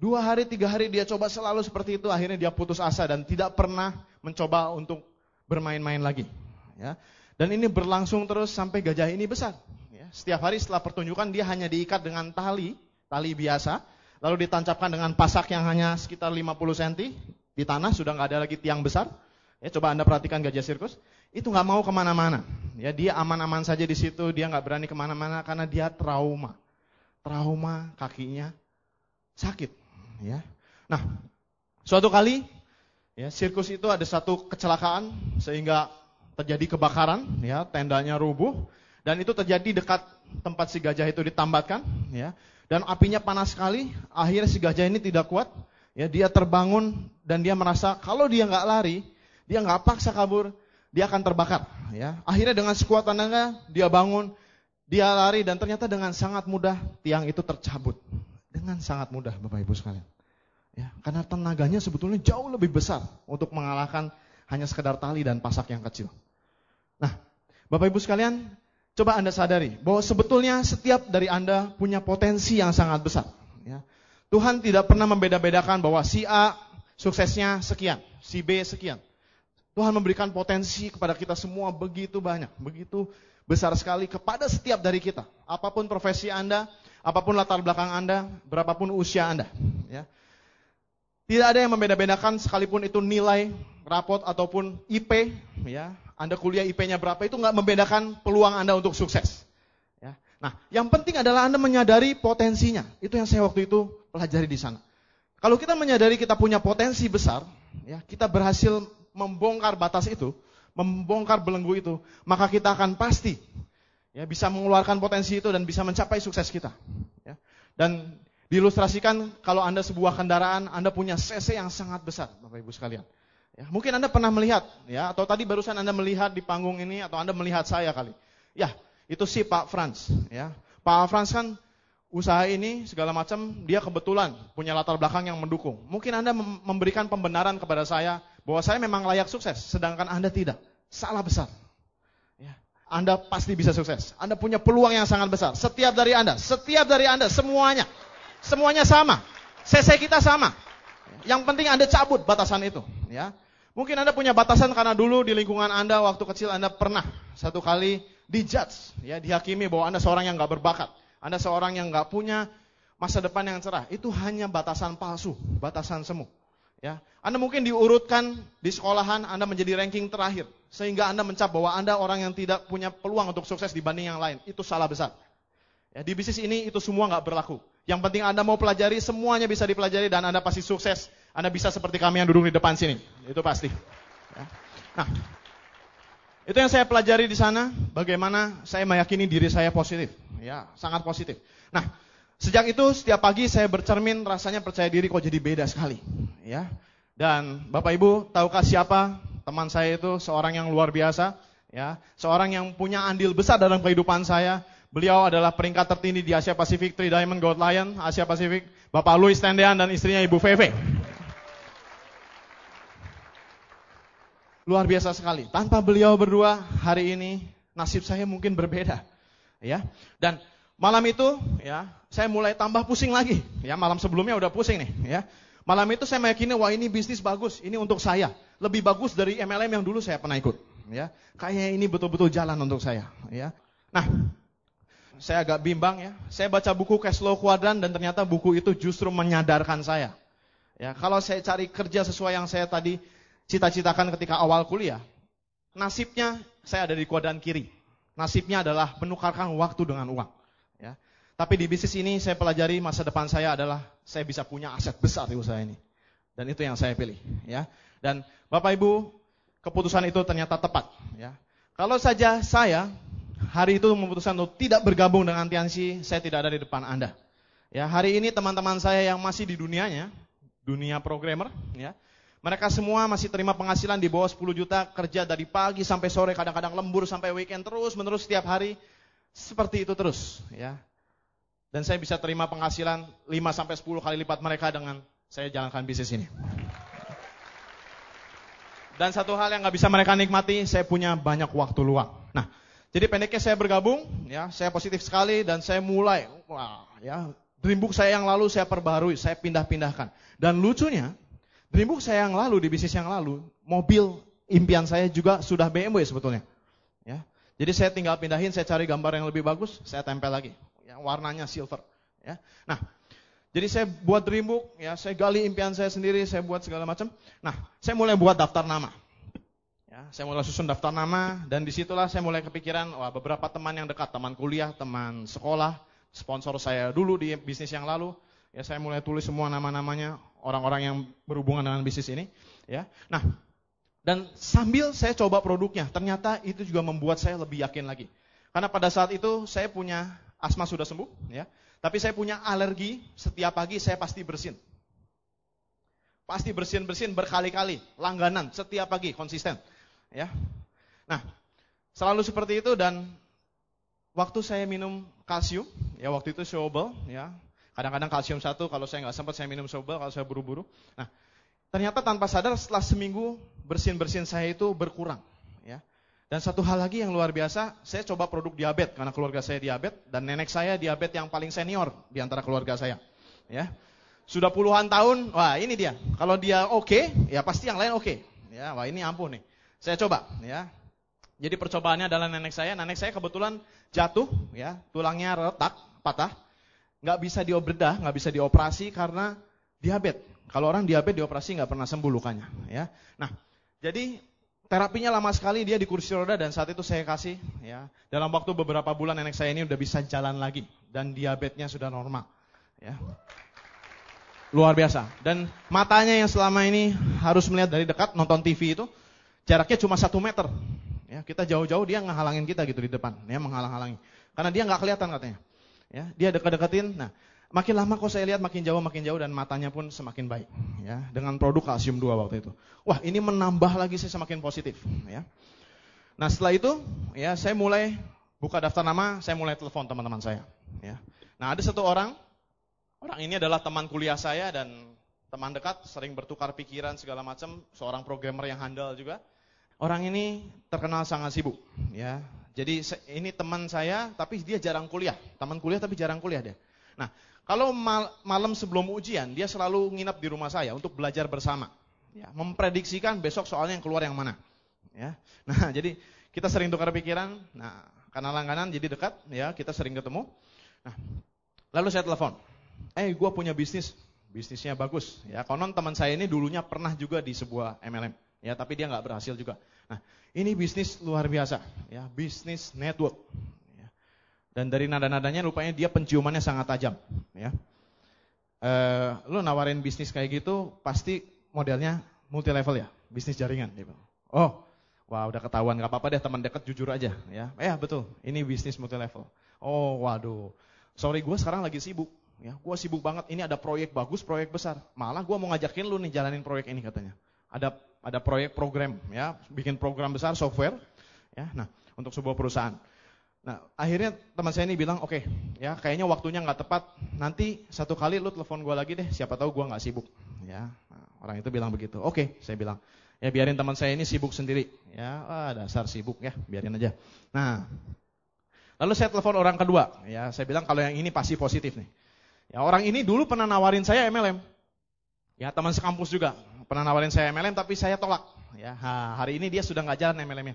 Dua hari, tiga hari dia coba selalu seperti itu, akhirnya dia putus asa dan tidak pernah mencoba untuk bermain-main lagi. Ya. Dan ini berlangsung terus sampai gajah ini besar. Ya. Setiap hari setelah pertunjukan dia hanya diikat dengan tali, tali biasa, lalu ditancapkan dengan pasak yang hanya sekitar 50 cm di tanah, sudah nggak ada lagi tiang besar. Ya, coba Anda perhatikan gajah sirkus, itu nggak mau kemana-mana. Ya, dia aman-aman saja di situ, dia nggak berani kemana-mana karena dia trauma. Trauma kakinya sakit. Ya. Nah, suatu kali ya, sirkus itu ada satu kecelakaan sehingga terjadi kebakaran, ya, tendanya rubuh, dan itu terjadi dekat tempat si gajah itu ditambatkan, ya. Dan apinya panas sekali, akhirnya si gajah ini tidak kuat, ya dia terbangun dan dia merasa kalau dia nggak lari, dia nggak paksa kabur, dia akan terbakar, ya. Akhirnya dengan sekuat tenaga dia bangun, dia lari dan ternyata dengan sangat mudah tiang itu tercabut. Dengan sangat mudah Bapak Ibu sekalian. Ya, karena tenaganya sebetulnya jauh lebih besar untuk mengalahkan hanya sekedar tali dan pasak yang kecil. Nah, Bapak Ibu sekalian, Coba Anda sadari bahwa sebetulnya setiap dari Anda punya potensi yang sangat besar. Ya. Tuhan tidak pernah membeda-bedakan bahwa si A suksesnya sekian, si B sekian. Tuhan memberikan potensi kepada kita semua begitu banyak, begitu besar sekali kepada setiap dari kita. Apapun profesi Anda, apapun latar belakang Anda, berapapun usia Anda. Ya. Tidak ada yang membeda-bedakan sekalipun itu nilai rapot ataupun IP, ya, anda kuliah IP-nya berapa itu nggak membedakan peluang Anda untuk sukses. Ya. Nah, yang penting adalah Anda menyadari potensinya. Itu yang saya waktu itu pelajari di sana. Kalau kita menyadari kita punya potensi besar, ya, kita berhasil membongkar batas itu, membongkar belenggu itu, maka kita akan pasti ya, bisa mengeluarkan potensi itu dan bisa mencapai sukses kita. Ya. Dan diilustrasikan kalau Anda sebuah kendaraan, Anda punya CC yang sangat besar, Bapak Ibu sekalian. Ya, mungkin Anda pernah melihat, ya, atau tadi barusan Anda melihat di panggung ini, atau Anda melihat saya kali. Ya, itu si Pak Franz. Ya. Pak Franz kan usaha ini segala macam, dia kebetulan punya latar belakang yang mendukung. Mungkin Anda memberikan pembenaran kepada saya bahwa saya memang layak sukses, sedangkan Anda tidak. Salah besar. Ya. Anda pasti bisa sukses. Anda punya peluang yang sangat besar. Setiap dari Anda, setiap dari Anda, semuanya. Semuanya sama. CC kita sama. Yang penting Anda cabut batasan itu, ya. Mungkin Anda punya batasan karena dulu di lingkungan Anda waktu kecil Anda pernah satu kali dijudge, ya, dihakimi bahwa Anda seorang yang nggak berbakat, Anda seorang yang nggak punya masa depan yang cerah. Itu hanya batasan palsu, batasan semu. Ya, Anda mungkin diurutkan di sekolahan Anda menjadi ranking terakhir sehingga Anda mencap bahwa Anda orang yang tidak punya peluang untuk sukses dibanding yang lain. Itu salah besar. Ya, di bisnis ini itu semua nggak berlaku. Yang penting Anda mau pelajari, semuanya bisa dipelajari dan Anda pasti sukses. Anda bisa seperti kami yang duduk di depan sini. Itu pasti. Ya. Nah, itu yang saya pelajari di sana, bagaimana saya meyakini diri saya positif. Ya, sangat positif. Nah, sejak itu setiap pagi saya bercermin rasanya percaya diri kok jadi beda sekali. Ya. Dan Bapak Ibu, tahukah siapa teman saya itu seorang yang luar biasa? ya seorang yang punya andil besar dalam kehidupan saya Beliau adalah peringkat tertinggi di Asia Pasifik, Three Diamond Gold Lion, Asia Pasifik, Bapak Louis Tendean dan istrinya Ibu Feve. Luar biasa sekali. Tanpa beliau berdua, hari ini nasib saya mungkin berbeda. Ya. Dan malam itu, ya, saya mulai tambah pusing lagi. Ya, malam sebelumnya udah pusing nih, ya. Malam itu saya meyakini, wah ini bisnis bagus, ini untuk saya. Lebih bagus dari MLM yang dulu saya pernah ikut. Ya, kayaknya ini betul-betul jalan untuk saya. Ya. Nah, saya agak bimbang ya. Saya baca buku Cashflow Kuadran dan ternyata buku itu justru menyadarkan saya. Ya, kalau saya cari kerja sesuai yang saya tadi cita-citakan ketika awal kuliah, nasibnya saya ada di kuadran kiri. Nasibnya adalah menukarkan waktu dengan uang. Ya. Tapi di bisnis ini saya pelajari masa depan saya adalah saya bisa punya aset besar di usaha ini. Dan itu yang saya pilih. Ya. Dan Bapak Ibu, keputusan itu ternyata tepat. Ya. Kalau saja saya hari itu memutuskan untuk tidak bergabung dengan Tiansi, saya tidak ada di depan Anda. Ya, hari ini teman-teman saya yang masih di dunianya, dunia programmer, ya. Mereka semua masih terima penghasilan di bawah 10 juta, kerja dari pagi sampai sore, kadang-kadang lembur sampai weekend terus menerus setiap hari seperti itu terus, ya. Dan saya bisa terima penghasilan 5 sampai 10 kali lipat mereka dengan saya jalankan bisnis ini. Dan satu hal yang nggak bisa mereka nikmati, saya punya banyak waktu luang. Nah, jadi pendeknya saya bergabung, ya, saya positif sekali dan saya mulai, wah, ya, dream book saya yang lalu saya perbarui, saya pindah-pindahkan. Dan lucunya, dream book saya yang lalu di bisnis yang lalu, mobil impian saya juga sudah BMW sebetulnya. Ya. Jadi saya tinggal pindahin, saya cari gambar yang lebih bagus, saya tempel lagi. Yang warnanya silver. Ya. Nah, jadi saya buat dream book, ya, saya gali impian saya sendiri, saya buat segala macam. Nah, saya mulai buat daftar nama. Ya, saya mulai susun daftar nama dan disitulah saya mulai kepikiran, wah beberapa teman yang dekat, teman kuliah, teman sekolah, sponsor saya dulu di bisnis yang lalu, ya saya mulai tulis semua nama-namanya orang-orang yang berhubungan dengan bisnis ini, ya. Nah, dan sambil saya coba produknya, ternyata itu juga membuat saya lebih yakin lagi. Karena pada saat itu saya punya asma sudah sembuh, ya. Tapi saya punya alergi, setiap pagi saya pasti bersin. Pasti bersin-bersin berkali-kali, langganan, setiap pagi, konsisten ya. Nah, selalu seperti itu dan waktu saya minum kalsium, ya waktu itu sobel, ya. Kadang-kadang kalsium satu, kalau saya nggak sempat saya minum sobel, kalau saya buru-buru. Nah, ternyata tanpa sadar setelah seminggu bersin-bersin saya itu berkurang, ya. Dan satu hal lagi yang luar biasa, saya coba produk diabetes karena keluarga saya diabetes dan nenek saya diabetes yang paling senior di antara keluarga saya. Ya. Sudah puluhan tahun, wah ini dia. Kalau dia oke, okay, ya pasti yang lain oke. Okay. Ya, wah ini ampuh nih. Saya coba ya. Jadi percobaannya adalah nenek saya, nenek saya kebetulan jatuh ya, tulangnya retak, patah. Nggak bisa diobedah, nggak bisa dioperasi karena diabetes. Kalau orang diabetes dioperasi nggak pernah sembuh lukanya ya. Nah, jadi terapinya lama sekali dia di kursi roda dan saat itu saya kasih ya. Dalam waktu beberapa bulan nenek saya ini udah bisa jalan lagi dan diabetesnya sudah normal ya. Luar biasa. Dan matanya yang selama ini harus melihat dari dekat nonton TV itu Jaraknya cuma satu meter. Ya, kita jauh-jauh dia ngehalangin kita gitu di depan, ya menghalang-halangi. Karena dia nggak kelihatan katanya. Ya, dia dekat-dekatin. Nah, makin lama kok saya lihat makin jauh, makin jauh dan matanya pun semakin baik. Ya, dengan produk kalsium 2 waktu itu. Wah, ini menambah lagi saya semakin positif. Ya. Nah setelah itu, ya saya mulai buka daftar nama, saya mulai telepon teman-teman saya. Ya. Nah ada satu orang, orang ini adalah teman kuliah saya dan teman dekat, sering bertukar pikiran segala macam, seorang programmer yang handal juga. Orang ini terkenal sangat sibuk, ya. Jadi ini teman saya, tapi dia jarang kuliah. Teman kuliah tapi jarang kuliah dia. Nah, kalau mal malam sebelum ujian, dia selalu nginap di rumah saya untuk belajar bersama. Ya, memprediksikan besok soalnya yang keluar yang mana. Ya. Nah, jadi kita sering tukar pikiran. Nah, karena langganan jadi dekat, ya, kita sering ketemu. Nah, lalu saya telepon. Eh, gue punya bisnis. Bisnisnya bagus. Ya, konon teman saya ini dulunya pernah juga di sebuah MLM ya tapi dia nggak berhasil juga. Nah, ini bisnis luar biasa, ya bisnis network. Ya. Dan dari nada-nadanya rupanya dia penciumannya sangat tajam, ya. Eh, lu nawarin bisnis kayak gitu pasti modelnya multi level ya, bisnis jaringan. Dia bilang. Oh, wah udah ketahuan nggak apa-apa deh teman dekat jujur aja, ya. Eh ya, betul, ini bisnis multi level. Oh, waduh. Sorry gue sekarang lagi sibuk, ya gue sibuk banget ini ada proyek bagus proyek besar malah gue mau ngajakin lu nih jalanin proyek ini katanya ada ada proyek program ya, bikin program besar software ya. Nah, untuk sebuah perusahaan. Nah, akhirnya teman saya ini bilang, oke, okay, ya kayaknya waktunya nggak tepat. Nanti satu kali lu telepon gue lagi deh, siapa tahu gue nggak sibuk. Ya, nah, orang itu bilang begitu. Oke, okay, saya bilang, ya biarin teman saya ini sibuk sendiri. Ya, ah, dasar sibuk ya, biarin aja. Nah, lalu saya telepon orang kedua. Ya, saya bilang kalau yang ini pasti positif nih. Ya, orang ini dulu pernah nawarin saya MLM. Ya, teman sekampus juga pernah nawarin saya MLM tapi saya tolak. Ya, hari ini dia sudah nggak jalan MLM-nya.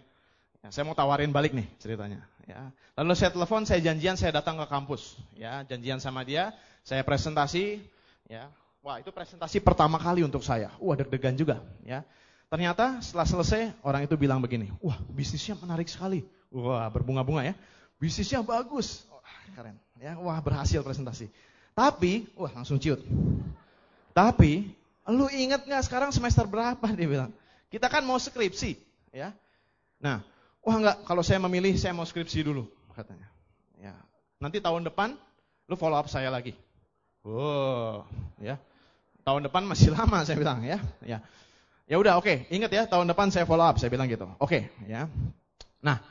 Ya, saya mau tawarin balik nih ceritanya. Ya. Lalu saya telepon, saya janjian, saya datang ke kampus. Ya, janjian sama dia, saya presentasi. Ya, wah itu presentasi pertama kali untuk saya. Wah deg-degan juga. Ya, ternyata setelah selesai orang itu bilang begini, wah bisnisnya menarik sekali. Wah berbunga-bunga ya. Bisnisnya bagus. Wah, keren. Ya, wah berhasil presentasi. Tapi, wah langsung ciut. Tapi Lu inget gak sekarang semester berapa? Dia bilang. Kita kan mau skripsi, ya. Nah, wah nggak. Kalau saya memilih, saya mau skripsi dulu, katanya. Ya. Nanti tahun depan, lu follow up saya lagi. Oh, ya. Tahun depan masih lama, saya bilang, ya. Ya. Ya udah, oke. Okay. Ingat ya, tahun depan saya follow up, saya bilang gitu. Oke, okay, ya. Nah,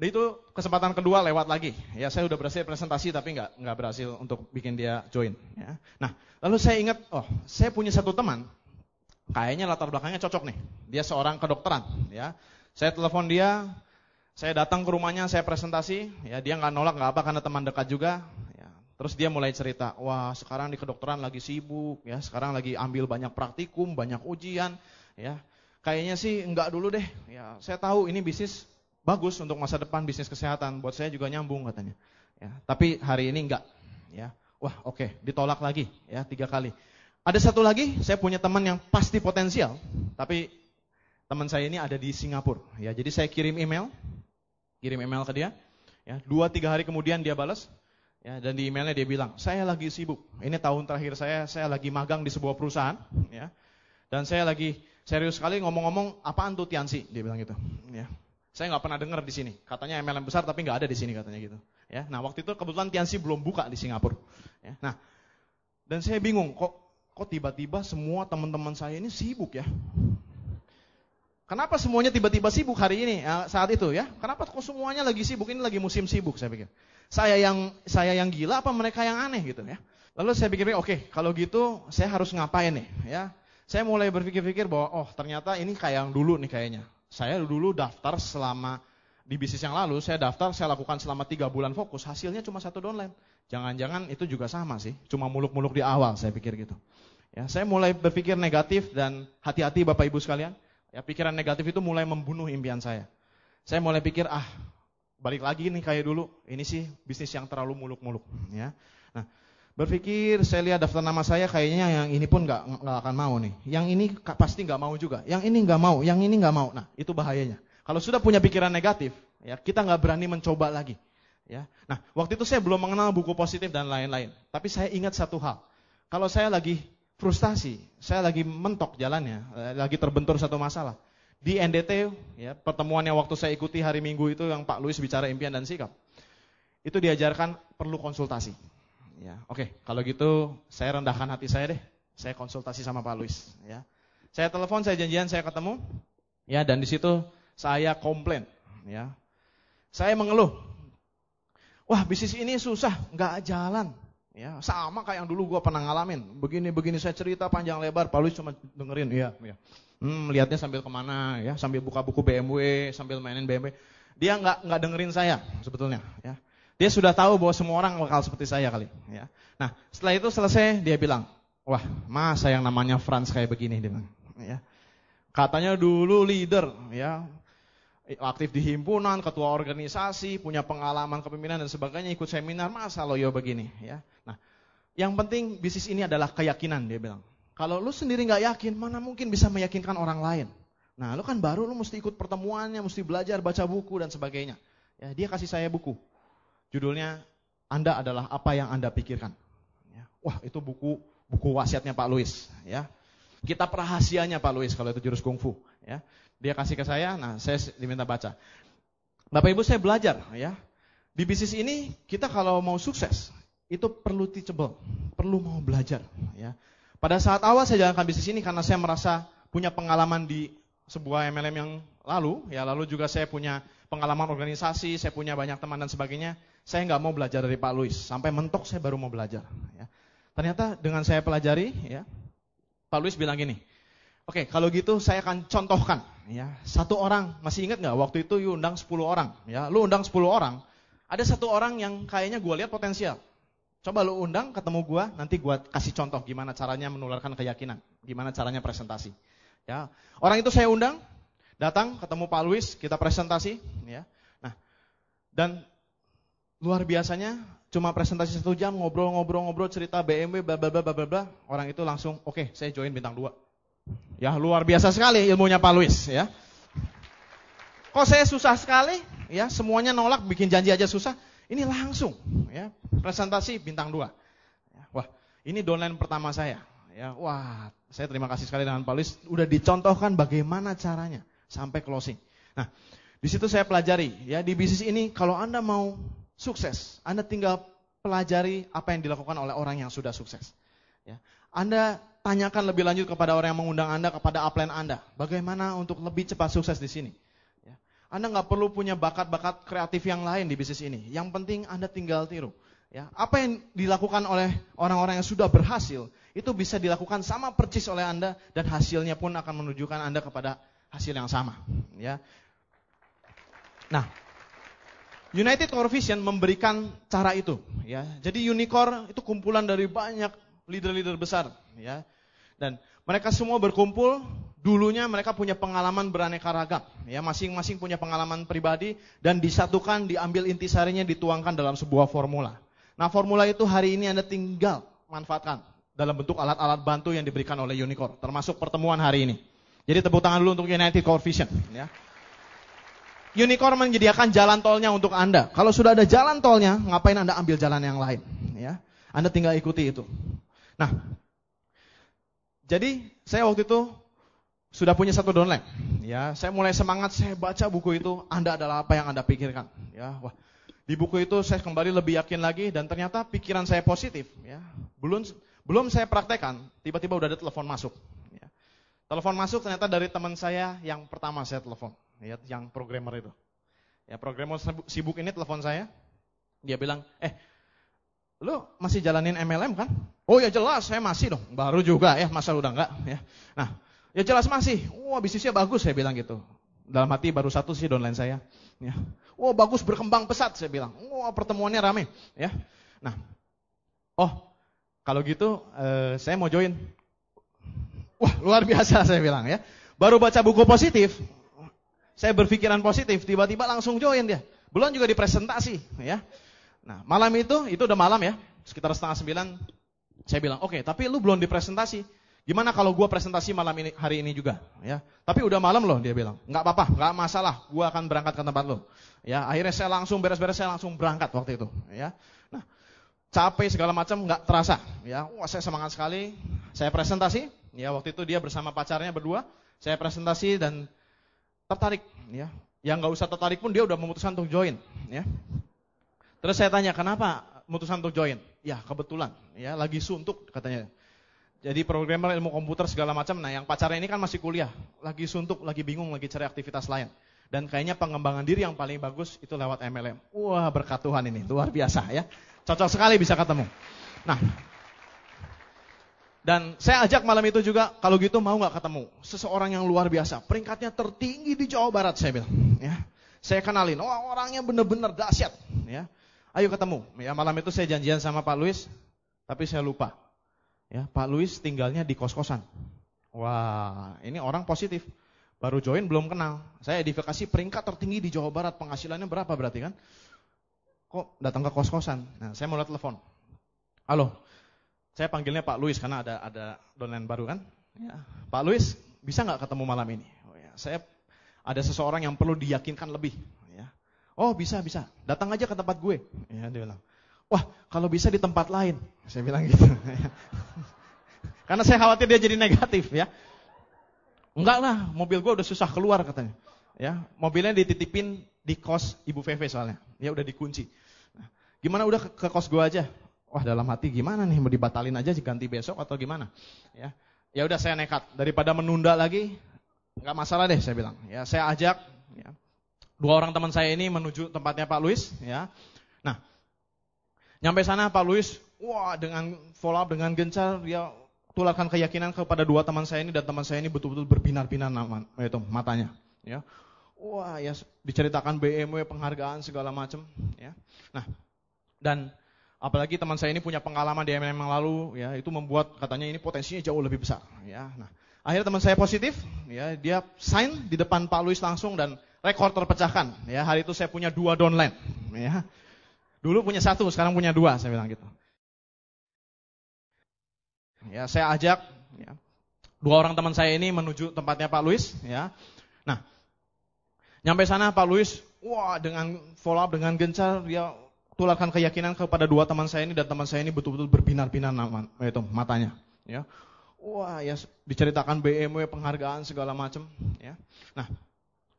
itu kesempatan kedua lewat lagi. Ya saya udah berhasil presentasi tapi nggak nggak berhasil untuk bikin dia join. Ya. Nah lalu saya ingat, oh saya punya satu teman, kayaknya latar belakangnya cocok nih. Dia seorang kedokteran. Ya. Saya telepon dia, saya datang ke rumahnya, saya presentasi. Ya dia nggak nolak nggak apa karena teman dekat juga. Ya. Terus dia mulai cerita, wah sekarang di kedokteran lagi sibuk, ya sekarang lagi ambil banyak praktikum, banyak ujian, ya. Kayaknya sih enggak dulu deh. Ya, saya tahu ini bisnis bagus untuk masa depan bisnis kesehatan, buat saya juga nyambung katanya. Ya, tapi hari ini enggak. Ya, wah oke, okay, ditolak lagi ya tiga kali. Ada satu lagi, saya punya teman yang pasti potensial, tapi teman saya ini ada di Singapura. Ya, jadi saya kirim email, kirim email ke dia. Ya, dua tiga hari kemudian dia balas, Ya, dan di emailnya dia bilang, saya lagi sibuk. Ini tahun terakhir saya, saya lagi magang di sebuah perusahaan. Ya. Dan saya lagi serius sekali ngomong-ngomong, apaan tuh Tiansi? Dia bilang gitu. Ya. Saya nggak pernah dengar di sini. Katanya MLM besar tapi nggak ada di sini katanya gitu. Ya, nah waktu itu kebetulan Tianxi belum buka di Singapura. Ya, nah, dan saya bingung kok kok tiba-tiba semua teman-teman saya ini sibuk ya. Kenapa semuanya tiba-tiba sibuk hari ini eh, saat itu ya? Kenapa kok semuanya lagi sibuk? Ini lagi musim sibuk saya pikir. Saya yang saya yang gila apa mereka yang aneh gitu ya? Lalu saya pikir, oke okay, kalau gitu saya harus ngapain nih ya? Saya mulai berpikir-pikir bahwa oh ternyata ini kayak yang dulu nih kayaknya. Saya dulu daftar selama di bisnis yang lalu, saya daftar, saya lakukan selama tiga bulan fokus, hasilnya cuma satu downline. Jangan-jangan itu juga sama sih, cuma muluk-muluk di awal saya pikir gitu. Ya, saya mulai berpikir negatif dan hati-hati Bapak Ibu sekalian. Ya, pikiran negatif itu mulai membunuh impian saya. Saya mulai pikir, ah, balik lagi nih kayak dulu. Ini sih bisnis yang terlalu muluk-muluk, ya berpikir saya lihat daftar nama saya kayaknya yang ini pun nggak nggak akan mau nih yang ini pasti nggak mau juga yang ini nggak mau yang ini nggak mau nah itu bahayanya kalau sudah punya pikiran negatif ya kita nggak berani mencoba lagi ya nah waktu itu saya belum mengenal buku positif dan lain-lain tapi saya ingat satu hal kalau saya lagi frustasi saya lagi mentok jalannya eh, lagi terbentur satu masalah di NDT ya pertemuan yang waktu saya ikuti hari Minggu itu yang Pak Luis bicara impian dan sikap itu diajarkan perlu konsultasi Ya, oke. Kalau gitu saya rendahkan hati saya deh. Saya konsultasi sama Pak Luis. Ya, saya telepon, saya janjian, saya ketemu. Ya, dan di situ saya komplain. Ya, saya mengeluh. Wah, bisnis ini susah, nggak jalan. Ya, sama kayak yang dulu gue pernah ngalamin. Begini-begini saya cerita panjang lebar, Pak Luis cuma dengerin. Iya, iya. Hmm, lihatnya sambil kemana ya, sambil buka buku BMW, sambil mainin BMW. Dia nggak nggak dengerin saya sebetulnya. Ya. Dia sudah tahu bahwa semua orang bakal seperti saya kali. Ya. Nah, setelah itu selesai dia bilang, wah masa yang namanya Franz kayak begini dia bilang. Ya. Katanya dulu leader, ya aktif di himpunan, ketua organisasi, punya pengalaman kepemimpinan dan sebagainya, ikut seminar, masa loyo begini. Ya. Nah, yang penting bisnis ini adalah keyakinan dia bilang. Kalau lu sendiri nggak yakin, mana mungkin bisa meyakinkan orang lain. Nah, lu kan baru lu mesti ikut pertemuannya, mesti belajar baca buku dan sebagainya. Ya, dia kasih saya buku. Judulnya Anda adalah apa yang Anda pikirkan. Ya. Wah, itu buku buku wasiatnya Pak Luis, ya. Kitab rahasianya Pak Luis kalau itu jurus kungfu, ya. Dia kasih ke saya, nah saya diminta baca. Bapak Ibu saya belajar, ya. Di bisnis ini kita kalau mau sukses itu perlu teachable, perlu mau belajar, ya. Pada saat awal saya jalankan bisnis ini karena saya merasa punya pengalaman di sebuah MLM yang lalu, ya lalu juga saya punya pengalaman organisasi, saya punya banyak teman dan sebagainya saya nggak mau belajar dari Pak Luis Sampai mentok saya baru mau belajar. Ya. Ternyata dengan saya pelajari, ya, Pak Luis bilang gini, Oke, okay, kalau gitu saya akan contohkan. Ya, satu orang masih ingat nggak waktu itu you undang 10 orang. Ya, lu undang 10 orang. Ada satu orang yang kayaknya gue lihat potensial. Coba lu undang, ketemu gue, nanti gue kasih contoh gimana caranya menularkan keyakinan, gimana caranya presentasi. Ya, orang itu saya undang, datang, ketemu Pak Luis, kita presentasi. Ya, nah, dan luar biasanya cuma presentasi satu jam ngobrol-ngobrol-ngobrol cerita BMW bla bla bla bla bla orang itu langsung oke okay, saya join bintang dua ya luar biasa sekali ilmunya Pak Luis ya kok saya susah sekali ya semuanya nolak bikin janji aja susah ini langsung ya presentasi bintang dua ya, wah ini downline pertama saya ya wah saya terima kasih sekali dengan Pak Luis udah dicontohkan bagaimana caranya sampai closing nah di situ saya pelajari ya di bisnis ini kalau anda mau sukses. Anda tinggal pelajari apa yang dilakukan oleh orang yang sudah sukses. Ya. Anda tanyakan lebih lanjut kepada orang yang mengundang Anda, kepada upline Anda. Bagaimana untuk lebih cepat sukses di sini? Ya. Anda nggak perlu punya bakat-bakat kreatif yang lain di bisnis ini. Yang penting Anda tinggal tiru. Ya. Apa yang dilakukan oleh orang-orang yang sudah berhasil, itu bisa dilakukan sama persis oleh Anda, dan hasilnya pun akan menunjukkan Anda kepada hasil yang sama. Ya. Nah, United Core Vision memberikan cara itu, ya. Jadi Unicorn itu kumpulan dari banyak leader-leader besar, ya. Dan mereka semua berkumpul, dulunya mereka punya pengalaman beraneka ragam, ya, masing-masing punya pengalaman pribadi dan disatukan, diambil intisarinya, dituangkan dalam sebuah formula. Nah, formula itu hari ini Anda tinggal manfaatkan dalam bentuk alat-alat bantu yang diberikan oleh Unicorn, termasuk pertemuan hari ini. Jadi tepuk tangan dulu untuk United Core Vision, ya. Unicorn menyediakan jalan tolnya untuk Anda. Kalau sudah ada jalan tolnya, ngapain Anda ambil jalan yang lain? Ya, Anda tinggal ikuti itu. Nah, jadi saya waktu itu sudah punya satu downline. Ya, saya mulai semangat, saya baca buku itu, Anda adalah apa yang Anda pikirkan. Ya, wah, di buku itu saya kembali lebih yakin lagi dan ternyata pikiran saya positif. Ya, belum belum saya praktekan, tiba-tiba udah ada telepon masuk. Ya. Telepon masuk ternyata dari teman saya yang pertama saya telepon lihat yang programmer itu. Ya programmer sibuk ini telepon saya. Dia bilang, "Eh, lu masih jalanin MLM kan?" "Oh ya jelas, saya masih dong." Baru juga ya, masa udah enggak ya. Nah, ya jelas masih. Wah, oh, bisnisnya bagus saya bilang gitu. Dalam hati baru satu sih downline saya. Ya. Wah, oh, bagus berkembang pesat saya bilang. Wah, oh, pertemuannya rame ya. Nah, oh, kalau gitu eh, saya mau join. Wah, luar biasa saya bilang ya. Baru baca buku positif, saya berpikiran positif, tiba-tiba langsung join dia. Belum juga dipresentasi, ya. Nah, malam itu, itu udah malam ya, sekitar setengah sembilan. Saya bilang, oke, okay, tapi lu belum dipresentasi. Gimana kalau gua presentasi malam ini hari ini juga, ya? Tapi udah malam loh, dia bilang. Nggak apa-apa, nggak masalah. Gua akan berangkat ke tempat lu. Ya, akhirnya saya langsung beres-beres, saya langsung berangkat waktu itu, ya. Nah, capek segala macam nggak terasa, ya. Wah, saya semangat sekali. Saya presentasi, ya. Waktu itu dia bersama pacarnya berdua. Saya presentasi dan tertarik ya yang nggak usah tertarik pun dia udah memutuskan untuk join ya terus saya tanya kenapa memutuskan untuk join ya kebetulan ya lagi suntuk katanya jadi programmer ilmu komputer segala macam nah yang pacarnya ini kan masih kuliah lagi suntuk lagi bingung lagi cari aktivitas lain dan kayaknya pengembangan diri yang paling bagus itu lewat MLM wah berkat Tuhan ini luar biasa ya cocok sekali bisa ketemu nah dan saya ajak malam itu juga, kalau gitu mau nggak ketemu? Seseorang yang luar biasa, peringkatnya tertinggi di Jawa Barat, saya bilang. Ya. Saya kenalin, oh, orangnya bener-bener dahsyat. Ya. Ayo ketemu. Ya, malam itu saya janjian sama Pak Luis, tapi saya lupa. Ya, Pak Luis tinggalnya di kos-kosan. Wah, ini orang positif. Baru join belum kenal. Saya edifikasi peringkat tertinggi di Jawa Barat, penghasilannya berapa berarti kan? Kok datang ke kos-kosan? Nah, saya mulai telepon. Halo, saya panggilnya Pak Luis karena ada ada donen baru kan. Ya. Pak Luis, bisa nggak ketemu malam ini? Oh, ya. Saya ada seseorang yang perlu diyakinkan lebih. Oh ya. Oh bisa bisa, datang aja ke tempat gue. Ya, dia bilang, wah kalau bisa di tempat lain. Saya bilang gitu. karena saya khawatir dia jadi negatif ya. Enggak lah, mobil gue udah susah keluar katanya. Ya, mobilnya dititipin di kos Ibu Feve soalnya. Ya udah dikunci. Nah, gimana udah ke, ke kos gue aja? wah dalam hati gimana nih mau dibatalin aja ganti besok atau gimana ya ya udah saya nekat daripada menunda lagi nggak masalah deh saya bilang ya saya ajak ya. dua orang teman saya ini menuju tempatnya Pak Luis ya nah nyampe sana Pak Luis wah dengan follow up dengan gencar dia tularkan keyakinan kepada dua teman saya ini dan teman saya ini betul-betul berbinar-binar nama itu matanya ya wah ya diceritakan BMW penghargaan segala macam ya nah dan Apalagi teman saya ini punya pengalaman di MLM yang lalu, ya itu membuat katanya ini potensinya jauh lebih besar. Ya, nah akhirnya teman saya positif, ya dia sign di depan Pak Luis langsung dan rekor terpecahkan. Ya hari itu saya punya dua downline. Ya, dulu punya satu, sekarang punya dua, saya bilang gitu. Ya saya ajak ya, dua orang teman saya ini menuju tempatnya Pak Luis. Ya, nah nyampe sana Pak Luis, wah dengan follow up dengan gencar dia tularkan keyakinan kepada dua teman saya ini dan teman saya ini betul-betul berbinar-binar itu matanya ya wah ya diceritakan BMW penghargaan segala macam ya nah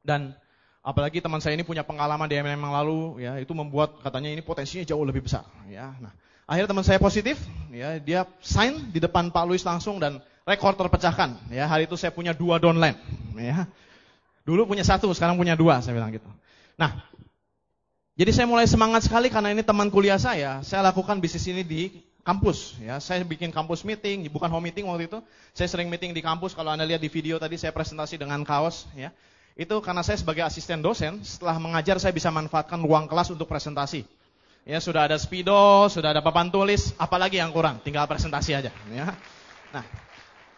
dan apalagi teman saya ini punya pengalaman di MLM yang lalu ya itu membuat katanya ini potensinya jauh lebih besar ya nah akhirnya teman saya positif ya dia sign di depan Pak Luis langsung dan rekor terpecahkan ya hari itu saya punya dua downline ya dulu punya satu sekarang punya dua saya bilang gitu nah jadi saya mulai semangat sekali karena ini teman kuliah saya. Saya lakukan bisnis ini di kampus. Ya, saya bikin kampus meeting, bukan home meeting waktu itu. Saya sering meeting di kampus. Kalau anda lihat di video tadi saya presentasi dengan kaos. Ya, itu karena saya sebagai asisten dosen, setelah mengajar saya bisa manfaatkan ruang kelas untuk presentasi. Ya, sudah ada spidol, sudah ada papan tulis, apalagi yang kurang, tinggal presentasi aja. Ya. Nah,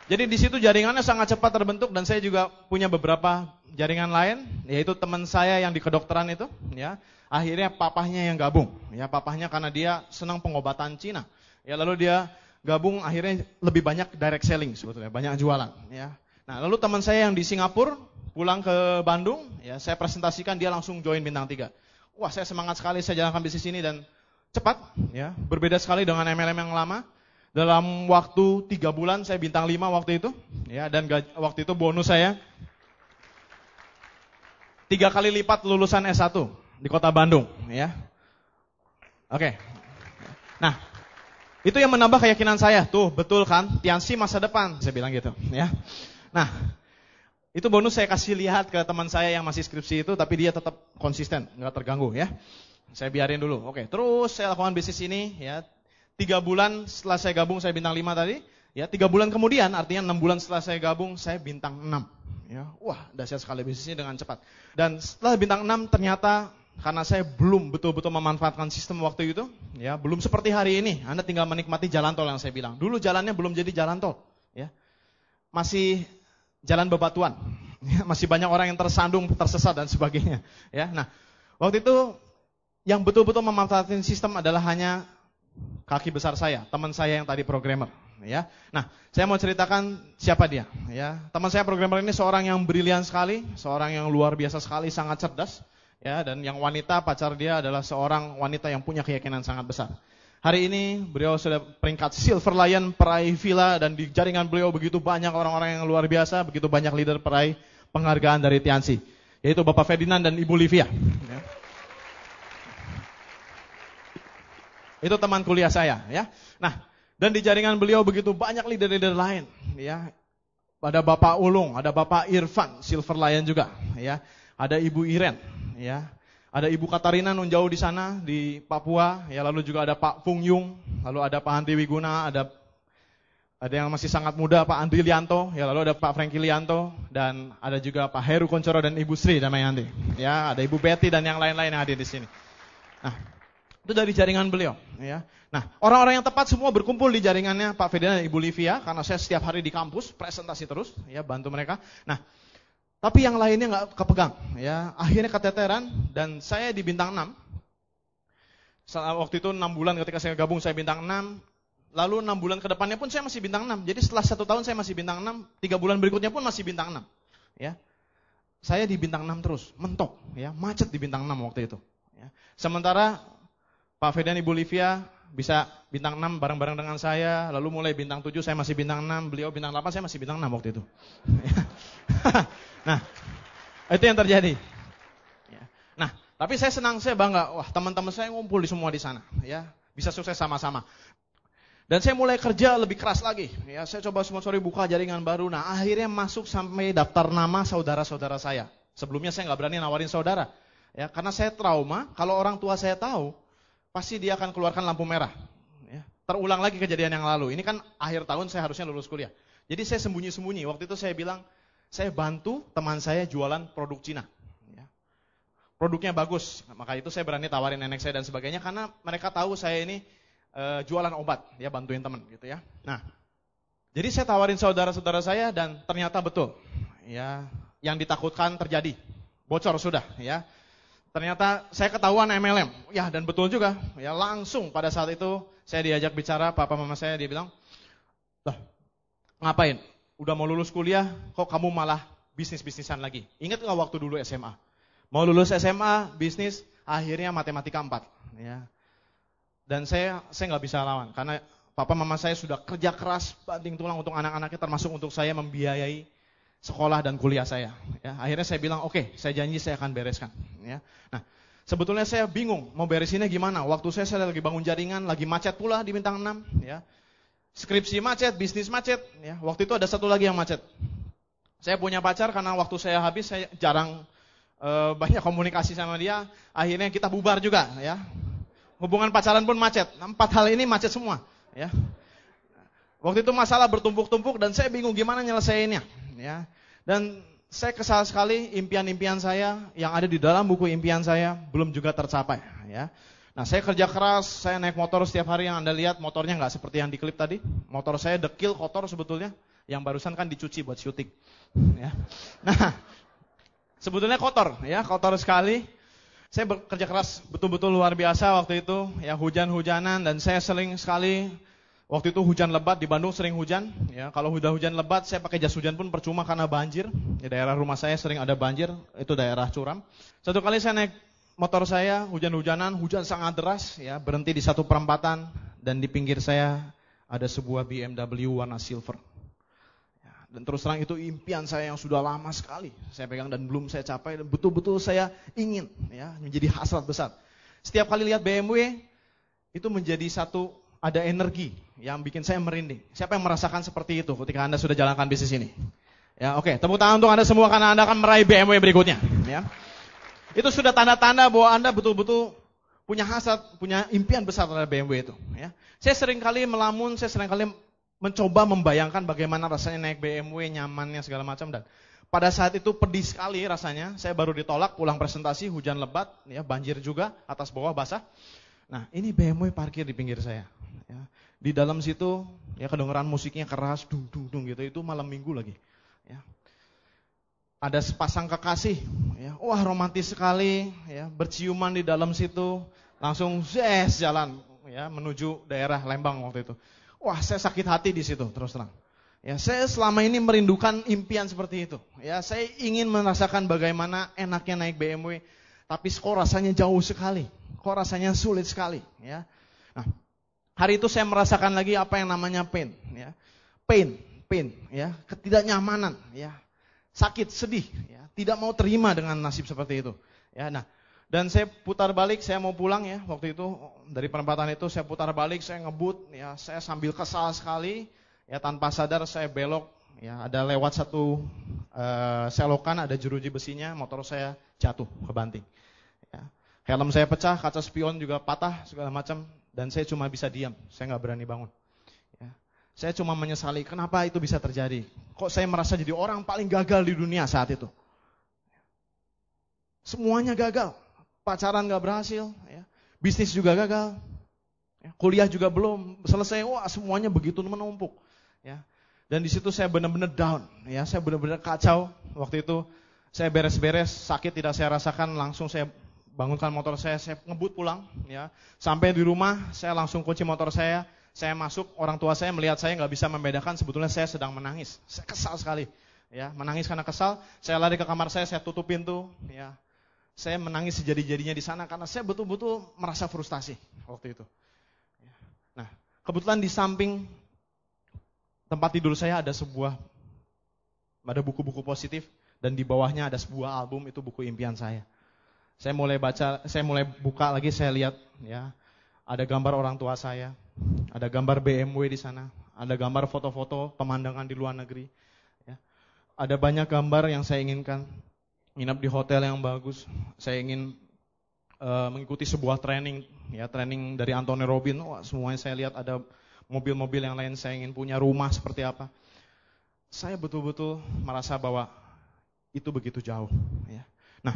jadi di situ jaringannya sangat cepat terbentuk dan saya juga punya beberapa jaringan lain, yaitu teman saya yang di kedokteran itu, ya. Akhirnya papahnya yang gabung, ya papahnya karena dia senang pengobatan Cina. Ya lalu dia gabung akhirnya lebih banyak direct selling sebetulnya, banyak jualan, ya. Nah, lalu teman saya yang di Singapura pulang ke Bandung, ya saya presentasikan dia langsung join bintang tiga. Wah, saya semangat sekali saya jalankan bisnis ini dan cepat, ya. Berbeda sekali dengan MLM yang lama dalam waktu tiga bulan saya bintang lima waktu itu ya dan gaj- waktu itu bonus saya tiga kali lipat lulusan S1 di kota Bandung ya oke nah itu yang menambah keyakinan saya tuh betul kan Tiansi masa depan saya bilang gitu ya nah itu bonus saya kasih lihat ke teman saya yang masih skripsi itu tapi dia tetap konsisten nggak terganggu ya saya biarin dulu oke terus saya lakukan bisnis ini ya Tiga bulan setelah saya gabung saya bintang lima tadi. Ya, tiga bulan kemudian artinya enam bulan setelah saya gabung saya bintang enam. Ya, wah dahsyat sekali bisnisnya dengan cepat. Dan setelah bintang enam ternyata karena saya belum betul-betul memanfaatkan sistem waktu itu, ya belum seperti hari ini. Anda tinggal menikmati jalan tol yang saya bilang. Dulu jalannya belum jadi jalan tol, ya. Masih jalan bebatuan. Ya, masih banyak orang yang tersandung, tersesat dan sebagainya, ya. Nah, waktu itu yang betul-betul memanfaatkan sistem adalah hanya kaki besar saya, teman saya yang tadi programmer, ya. Nah, saya mau ceritakan siapa dia, ya. Teman saya programmer ini seorang yang brilian sekali, seorang yang luar biasa sekali, sangat cerdas, ya. Dan yang wanita pacar dia adalah seorang wanita yang punya keyakinan sangat besar. Hari ini beliau sudah peringkat Silver Lion peraih Villa dan di jaringan beliau begitu banyak orang-orang yang luar biasa, begitu banyak leader peraih penghargaan dari Tiansi, yaitu Bapak Ferdinand dan Ibu Livia. Ya. Itu teman kuliah saya, ya. Nah, dan di jaringan beliau begitu banyak leader-leader lain, ya. Ada Bapak Ulung, ada Bapak Irfan, Silver Lion juga, ya. Ada Ibu Iren, ya. Ada Ibu Katarina nunjau di sana di Papua, ya lalu juga ada Pak Fung Yung, lalu ada Pak Hanti Wiguna, ada ada yang masih sangat muda Pak Andri Lianto, ya lalu ada Pak Franky Lianto dan ada juga Pak Heru Koncoro dan Ibu Sri Damayanti. Ya, ada Ibu Betty dan yang lain-lain yang ada di sini. Nah, itu dari jaringan beliau. Ya. Nah, orang-orang yang tepat semua berkumpul di jaringannya Pak Ferdinand dan Ibu Livia, karena saya setiap hari di kampus, presentasi terus, ya bantu mereka. Nah, tapi yang lainnya nggak kepegang. ya Akhirnya keteteran, dan saya di bintang 6. Waktu itu 6 bulan ketika saya gabung, saya bintang 6. Lalu 6 bulan ke depannya pun saya masih bintang 6. Jadi setelah satu tahun saya masih bintang 6, tiga bulan berikutnya pun masih bintang 6. Ya. Saya di bintang 6 terus, mentok. ya Macet di bintang 6 waktu itu. Ya. Sementara Pak Fedan Ibu Livia bisa bintang 6 bareng-bareng dengan saya, lalu mulai bintang 7 saya masih bintang 6, beliau bintang 8 saya masih bintang 6 waktu itu. nah, itu yang terjadi. Ya. Nah, tapi saya senang, saya bangga, wah teman-teman saya ngumpul di semua di sana, ya bisa sukses sama-sama. Dan saya mulai kerja lebih keras lagi. Ya, saya coba semua sore buka jaringan baru. Nah, akhirnya masuk sampai daftar nama saudara-saudara saya. Sebelumnya saya nggak berani nawarin saudara, ya karena saya trauma. Kalau orang tua saya tahu, pasti dia akan keluarkan lampu merah. Ya. Terulang lagi kejadian yang lalu. Ini kan akhir tahun saya harusnya lulus kuliah. Jadi saya sembunyi-sembunyi. Waktu itu saya bilang, saya bantu teman saya jualan produk Cina. Ya. Produknya bagus, maka itu saya berani tawarin nenek saya dan sebagainya karena mereka tahu saya ini e, jualan obat, ya bantuin teman gitu ya. Nah, jadi saya tawarin saudara-saudara saya dan ternyata betul, ya yang ditakutkan terjadi, bocor sudah, ya Ternyata saya ketahuan MLM. Ya, dan betul juga. Ya, langsung pada saat itu saya diajak bicara papa mama saya dia bilang, "Lah, ngapain? Udah mau lulus kuliah kok kamu malah bisnis-bisnisan lagi?" Ingat nggak waktu dulu SMA? Mau lulus SMA, bisnis, akhirnya matematika 4, ya. Dan saya saya nggak bisa lawan karena papa mama saya sudah kerja keras banting tulang untuk anak-anaknya termasuk untuk saya membiayai sekolah dan kuliah saya. Ya, akhirnya saya bilang, oke, okay, saya janji saya akan bereskan. Ya. Nah, sebetulnya saya bingung mau beresinnya gimana. Waktu saya, saya lagi bangun jaringan, lagi macet pula di bintang 6. Ya. Skripsi macet, bisnis macet. Ya. Waktu itu ada satu lagi yang macet. Saya punya pacar karena waktu saya habis, saya jarang e, banyak komunikasi sama dia. Akhirnya kita bubar juga. ya. Hubungan pacaran pun macet. Nah, empat hal ini macet semua. Ya. Waktu itu masalah bertumpuk-tumpuk dan saya bingung gimana nyelesainnya. Ya. Dan saya kesal sekali impian-impian saya yang ada di dalam buku impian saya belum juga tercapai. Ya. Nah saya kerja keras, saya naik motor setiap hari yang Anda lihat motornya nggak seperti yang di klip tadi. Motor saya dekil, kotor sebetulnya. Yang barusan kan dicuci buat syuting. Ya. Nah, sebetulnya kotor ya, kotor sekali. Saya bekerja keras betul-betul luar biasa waktu itu, ya hujan-hujanan dan saya sering sekali Waktu itu hujan lebat di Bandung sering hujan. Ya, kalau udah hujan lebat saya pakai jas hujan pun percuma karena banjir. Di daerah rumah saya sering ada banjir, itu daerah curam. Satu kali saya naik motor saya hujan-hujanan, hujan sangat deras ya, berhenti di satu perempatan dan di pinggir saya ada sebuah BMW warna silver. Ya, dan terus terang itu impian saya yang sudah lama sekali saya pegang dan belum saya capai dan betul-betul saya ingin ya menjadi hasrat besar. Setiap kali lihat BMW itu menjadi satu ada energi yang bikin saya merinding. Siapa yang merasakan seperti itu ketika Anda sudah jalankan bisnis ini? Ya, oke. Okay. Tepuk tangan untuk Anda semua karena Anda akan meraih BMW berikutnya, ya. Itu sudah tanda-tanda bahwa Anda betul-betul punya hasrat, punya impian besar terhadap BMW itu, ya. Saya sering kali melamun, saya sering kali mencoba membayangkan bagaimana rasanya naik BMW, nyamannya segala macam dan pada saat itu pedih sekali rasanya. Saya baru ditolak pulang presentasi, hujan lebat, ya banjir juga, atas bawah basah. Nah, ini BMW parkir di pinggir saya. Ya. Di dalam situ ya kedengeran musiknya keras, dung dung dung gitu. Itu malam minggu lagi. Ya. Ada sepasang kekasih, ya. wah romantis sekali, ya. berciuman di dalam situ, langsung zes jalan, ya menuju daerah Lembang waktu itu. Wah saya sakit hati di situ terus terang. Ya, saya selama ini merindukan impian seperti itu. Ya, saya ingin merasakan bagaimana enaknya naik BMW, tapi kok rasanya jauh sekali, kok rasanya sulit sekali. Ya, nah, Hari itu saya merasakan lagi apa yang namanya pain, ya. Pain, pain, ya, ketidaknyamanan, ya. Sakit, sedih, ya. Tidak mau terima dengan nasib seperti itu. Ya, nah, dan saya putar balik, saya mau pulang ya. Waktu itu dari perempatan itu saya putar balik, saya ngebut, ya, saya sambil kesal sekali, ya tanpa sadar saya belok, ya ada lewat satu uh, selokan, ada jeruji besinya, motor saya jatuh kebanting. Ya. Helm saya pecah, kaca spion juga patah, segala macam. Dan saya cuma bisa diam, saya nggak berani bangun. Ya. Saya cuma menyesali, kenapa itu bisa terjadi? Kok saya merasa jadi orang paling gagal di dunia saat itu? Semuanya gagal, pacaran nggak berhasil, ya. bisnis juga gagal, ya. kuliah juga belum selesai. Wah semuanya begitu menumpuk. Ya. Dan di situ saya benar-benar down, ya saya benar-benar kacau waktu itu. Saya beres-beres, sakit tidak saya rasakan, langsung saya bangunkan motor saya, saya ngebut pulang, ya. Sampai di rumah, saya langsung kunci motor saya, saya masuk, orang tua saya melihat saya nggak bisa membedakan sebetulnya saya sedang menangis. Saya kesal sekali, ya, menangis karena kesal. Saya lari ke kamar saya, saya tutup pintu, ya. Saya menangis sejadi-jadinya di sana karena saya betul-betul merasa frustasi waktu itu. Ya. Nah, kebetulan di samping tempat tidur saya ada sebuah ada buku-buku positif dan di bawahnya ada sebuah album itu buku impian saya. Saya mulai baca, saya mulai buka lagi, saya lihat ya ada gambar orang tua saya, ada gambar BMW di sana, ada gambar foto-foto pemandangan di luar negeri. Ya. Ada banyak gambar yang saya inginkan, nginap di hotel yang bagus, saya ingin uh, mengikuti sebuah training, ya training dari Anthony Robin. Wah, semuanya saya lihat ada mobil-mobil yang lain, saya ingin punya rumah seperti apa. Saya betul-betul merasa bahwa itu begitu jauh. Ya. Nah,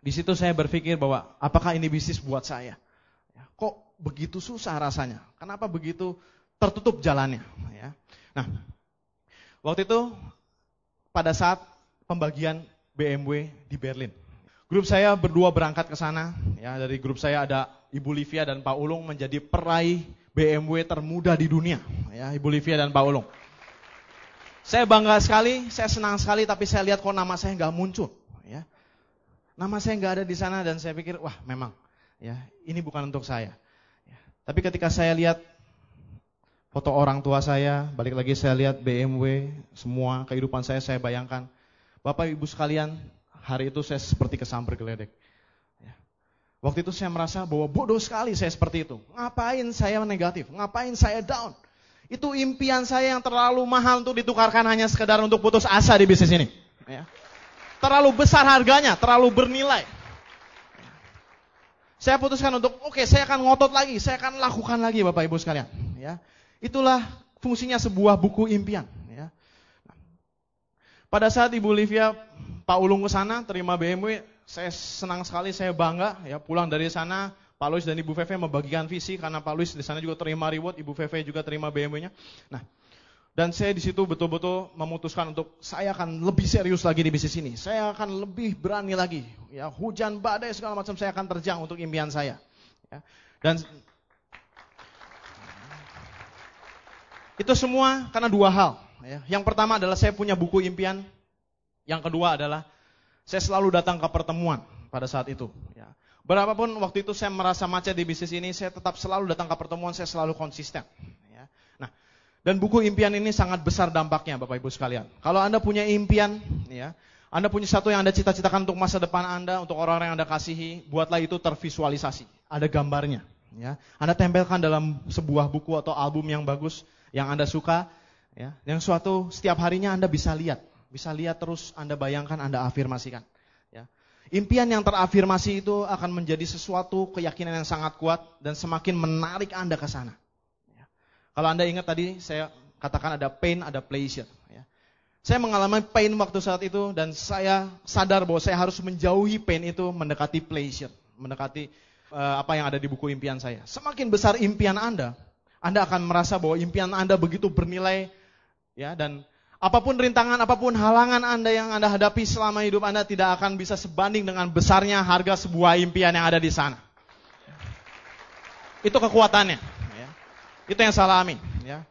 di situ saya berpikir bahwa apakah ini bisnis buat saya? Ya, kok begitu susah rasanya? Kenapa begitu tertutup jalannya? Ya. Nah, waktu itu pada saat pembagian BMW di Berlin, grup saya berdua berangkat ke sana. Ya, dari grup saya ada Ibu Livia dan Pak Ulung menjadi peraih BMW termuda di dunia. Ya, Ibu Livia dan Pak Ulung. Saya bangga sekali, saya senang sekali, tapi saya lihat kok nama saya nggak muncul. Nama saya nggak ada di sana dan saya pikir, wah memang ya ini bukan untuk saya. Ya. Tapi ketika saya lihat foto orang tua saya, balik lagi saya lihat BMW, semua kehidupan saya saya bayangkan. Bapak ibu sekalian, hari itu saya seperti kesamper geledek. Ya. Waktu itu saya merasa bahwa bodoh sekali saya seperti itu. Ngapain saya negatif? Ngapain saya down? Itu impian saya yang terlalu mahal untuk ditukarkan hanya sekedar untuk putus asa di bisnis ini. Ya terlalu besar harganya, terlalu bernilai. Saya putuskan untuk, oke, okay, saya akan ngotot lagi, saya akan lakukan lagi, Bapak Ibu sekalian. Ya, itulah fungsinya sebuah buku impian. Ya. Pada saat Ibu Livia, Pak Ulung ke sana, terima BMW, saya senang sekali, saya bangga. Ya, pulang dari sana, Pak Luis dan Ibu Feve membagikan visi karena Pak Luis di sana juga terima reward, Ibu Feve juga terima BMW-nya. Nah, dan saya di situ betul-betul memutuskan untuk saya akan lebih serius lagi di bisnis ini. Saya akan lebih berani lagi. Ya, hujan badai segala macam saya akan terjang untuk impian saya. Ya. Dan itu semua karena dua hal. Ya. Yang pertama adalah saya punya buku impian. Yang kedua adalah saya selalu datang ke pertemuan pada saat itu. Ya. Berapapun waktu itu saya merasa macet di bisnis ini, saya tetap selalu datang ke pertemuan, saya selalu konsisten. Dan buku impian ini sangat besar dampaknya Bapak Ibu sekalian. Kalau Anda punya impian, ya, Anda punya satu yang Anda cita-citakan untuk masa depan Anda, untuk orang-orang yang Anda kasihi, buatlah itu tervisualisasi. Ada gambarnya. Ya. Anda tempelkan dalam sebuah buku atau album yang bagus, yang Anda suka, ya, yang suatu setiap harinya Anda bisa lihat. Bisa lihat terus Anda bayangkan, Anda afirmasikan. Ya. Impian yang terafirmasi itu akan menjadi sesuatu keyakinan yang sangat kuat dan semakin menarik Anda ke sana. Kalau Anda ingat tadi saya katakan ada pain, ada pleasure. Ya. Saya mengalami pain waktu saat itu dan saya sadar bahwa saya harus menjauhi pain itu mendekati pleasure, mendekati uh, apa yang ada di buku impian saya. Semakin besar impian Anda, Anda akan merasa bahwa impian Anda begitu bernilai ya dan apapun rintangan, apapun halangan Anda yang Anda hadapi selama hidup Anda tidak akan bisa sebanding dengan besarnya harga sebuah impian yang ada di sana. Itu kekuatannya. Itu yang salah amin. Ya.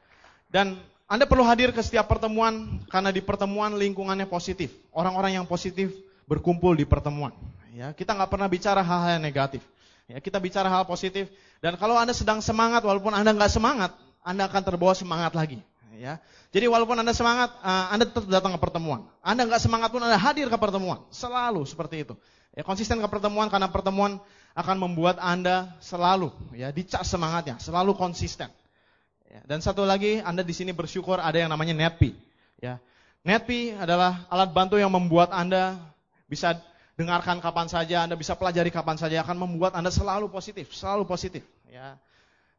Dan Anda perlu hadir ke setiap pertemuan karena di pertemuan lingkungannya positif. Orang-orang yang positif berkumpul di pertemuan. Ya, kita nggak pernah bicara hal-hal yang negatif. Ya, kita bicara hal positif. Dan kalau Anda sedang semangat, walaupun Anda nggak semangat, Anda akan terbawa semangat lagi. Ya, jadi walaupun Anda semangat, eh, Anda tetap datang ke pertemuan. Anda nggak semangat pun Anda hadir ke pertemuan. Selalu seperti itu. Ya, konsisten ke pertemuan karena pertemuan akan membuat Anda selalu ya dicas semangatnya, selalu konsisten. Ya. Dan satu lagi, Anda di sini bersyukur ada yang namanya NetPi. Ya. NetPi adalah alat bantu yang membuat Anda bisa dengarkan kapan saja, Anda bisa pelajari kapan saja, akan membuat Anda selalu positif, selalu positif. Ya.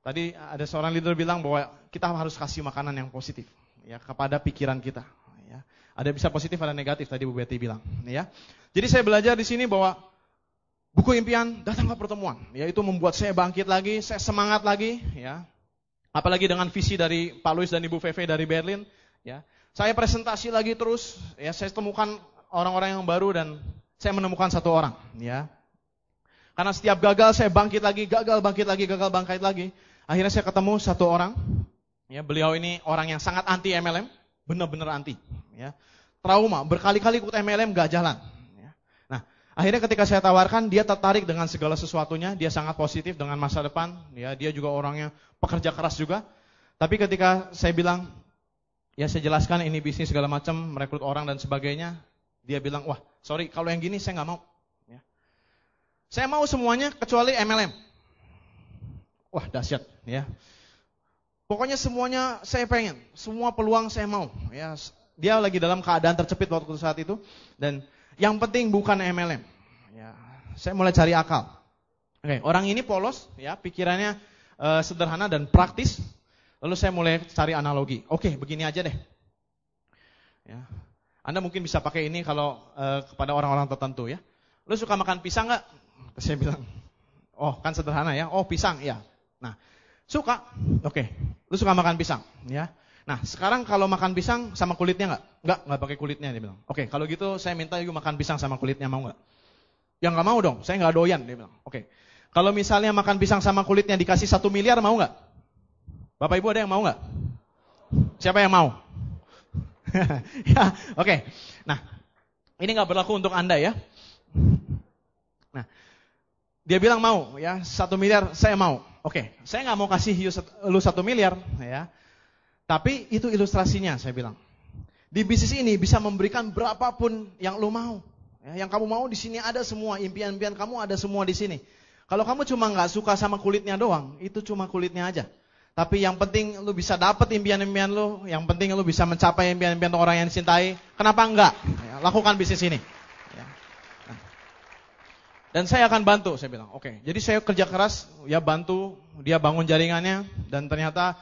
Tadi ada seorang leader bilang bahwa kita harus kasih makanan yang positif ya kepada pikiran kita. Ya. Ada bisa positif, ada negatif tadi Bu Betty bilang. Ya. Jadi saya belajar di sini bahwa buku impian datang ke pertemuan, yaitu membuat saya bangkit lagi, saya semangat lagi, ya. Apalagi dengan visi dari Pak Luis dan Ibu Feve dari Berlin, ya. Saya presentasi lagi terus, ya saya temukan orang-orang yang baru dan saya menemukan satu orang, ya. Karena setiap gagal saya bangkit lagi, gagal bangkit lagi, gagal bangkit lagi. Akhirnya saya ketemu satu orang, ya beliau ini orang yang sangat anti MLM, benar-benar anti, ya. Trauma, berkali-kali ikut MLM gak jalan, Akhirnya ketika saya tawarkan, dia tertarik dengan segala sesuatunya, dia sangat positif dengan masa depan, ya, dia juga orangnya pekerja keras juga. Tapi ketika saya bilang, ya saya jelaskan ini bisnis segala macam, merekrut orang dan sebagainya, dia bilang, wah sorry kalau yang gini saya nggak mau. Ya. Saya mau semuanya kecuali MLM. Wah dahsyat, ya. Pokoknya semuanya saya pengen, semua peluang saya mau. Ya, dia lagi dalam keadaan tercepit waktu saat itu dan yang penting bukan MLM. Ya, saya mulai cari akal. Oke, orang ini polos, ya, pikirannya e, sederhana dan praktis. Lalu saya mulai cari analogi. Oke, begini aja deh. Ya. Anda mungkin bisa pakai ini kalau e, kepada orang-orang tertentu ya. Lu suka makan pisang nggak? Saya bilang, oh kan sederhana ya. Oh pisang, ya. Nah, suka. Oke, lu suka makan pisang, ya. Nah, sekarang kalau makan pisang sama kulitnya nggak? Nggak, nggak pakai kulitnya dia bilang. Oke, okay, kalau gitu saya minta yuk makan pisang sama kulitnya mau nggak? Ya nggak mau dong, saya nggak doyan dia bilang. Oke, okay. kalau misalnya makan pisang sama kulitnya dikasih satu miliar mau nggak? Bapak Ibu ada yang mau nggak? Siapa yang mau? ya, oke. Okay. Nah, ini nggak berlaku untuk anda ya. Nah, dia bilang mau ya satu miliar saya mau. Oke, okay. saya nggak mau kasih you, lu satu miliar ya. Tapi itu ilustrasinya saya bilang. Di bisnis ini bisa memberikan berapapun yang lo mau. Ya, yang kamu mau di sini ada semua, impian-impian kamu ada semua di sini. Kalau kamu cuma nggak suka sama kulitnya doang, itu cuma kulitnya aja. Tapi yang penting lu bisa dapat impian-impian lu, yang penting lu bisa mencapai impian-impian orang yang dicintai. Kenapa enggak? Ya, lakukan bisnis ini. Ya. Nah. Dan saya akan bantu, saya bilang. Oke, okay. jadi saya kerja keras, ya bantu dia bangun jaringannya, dan ternyata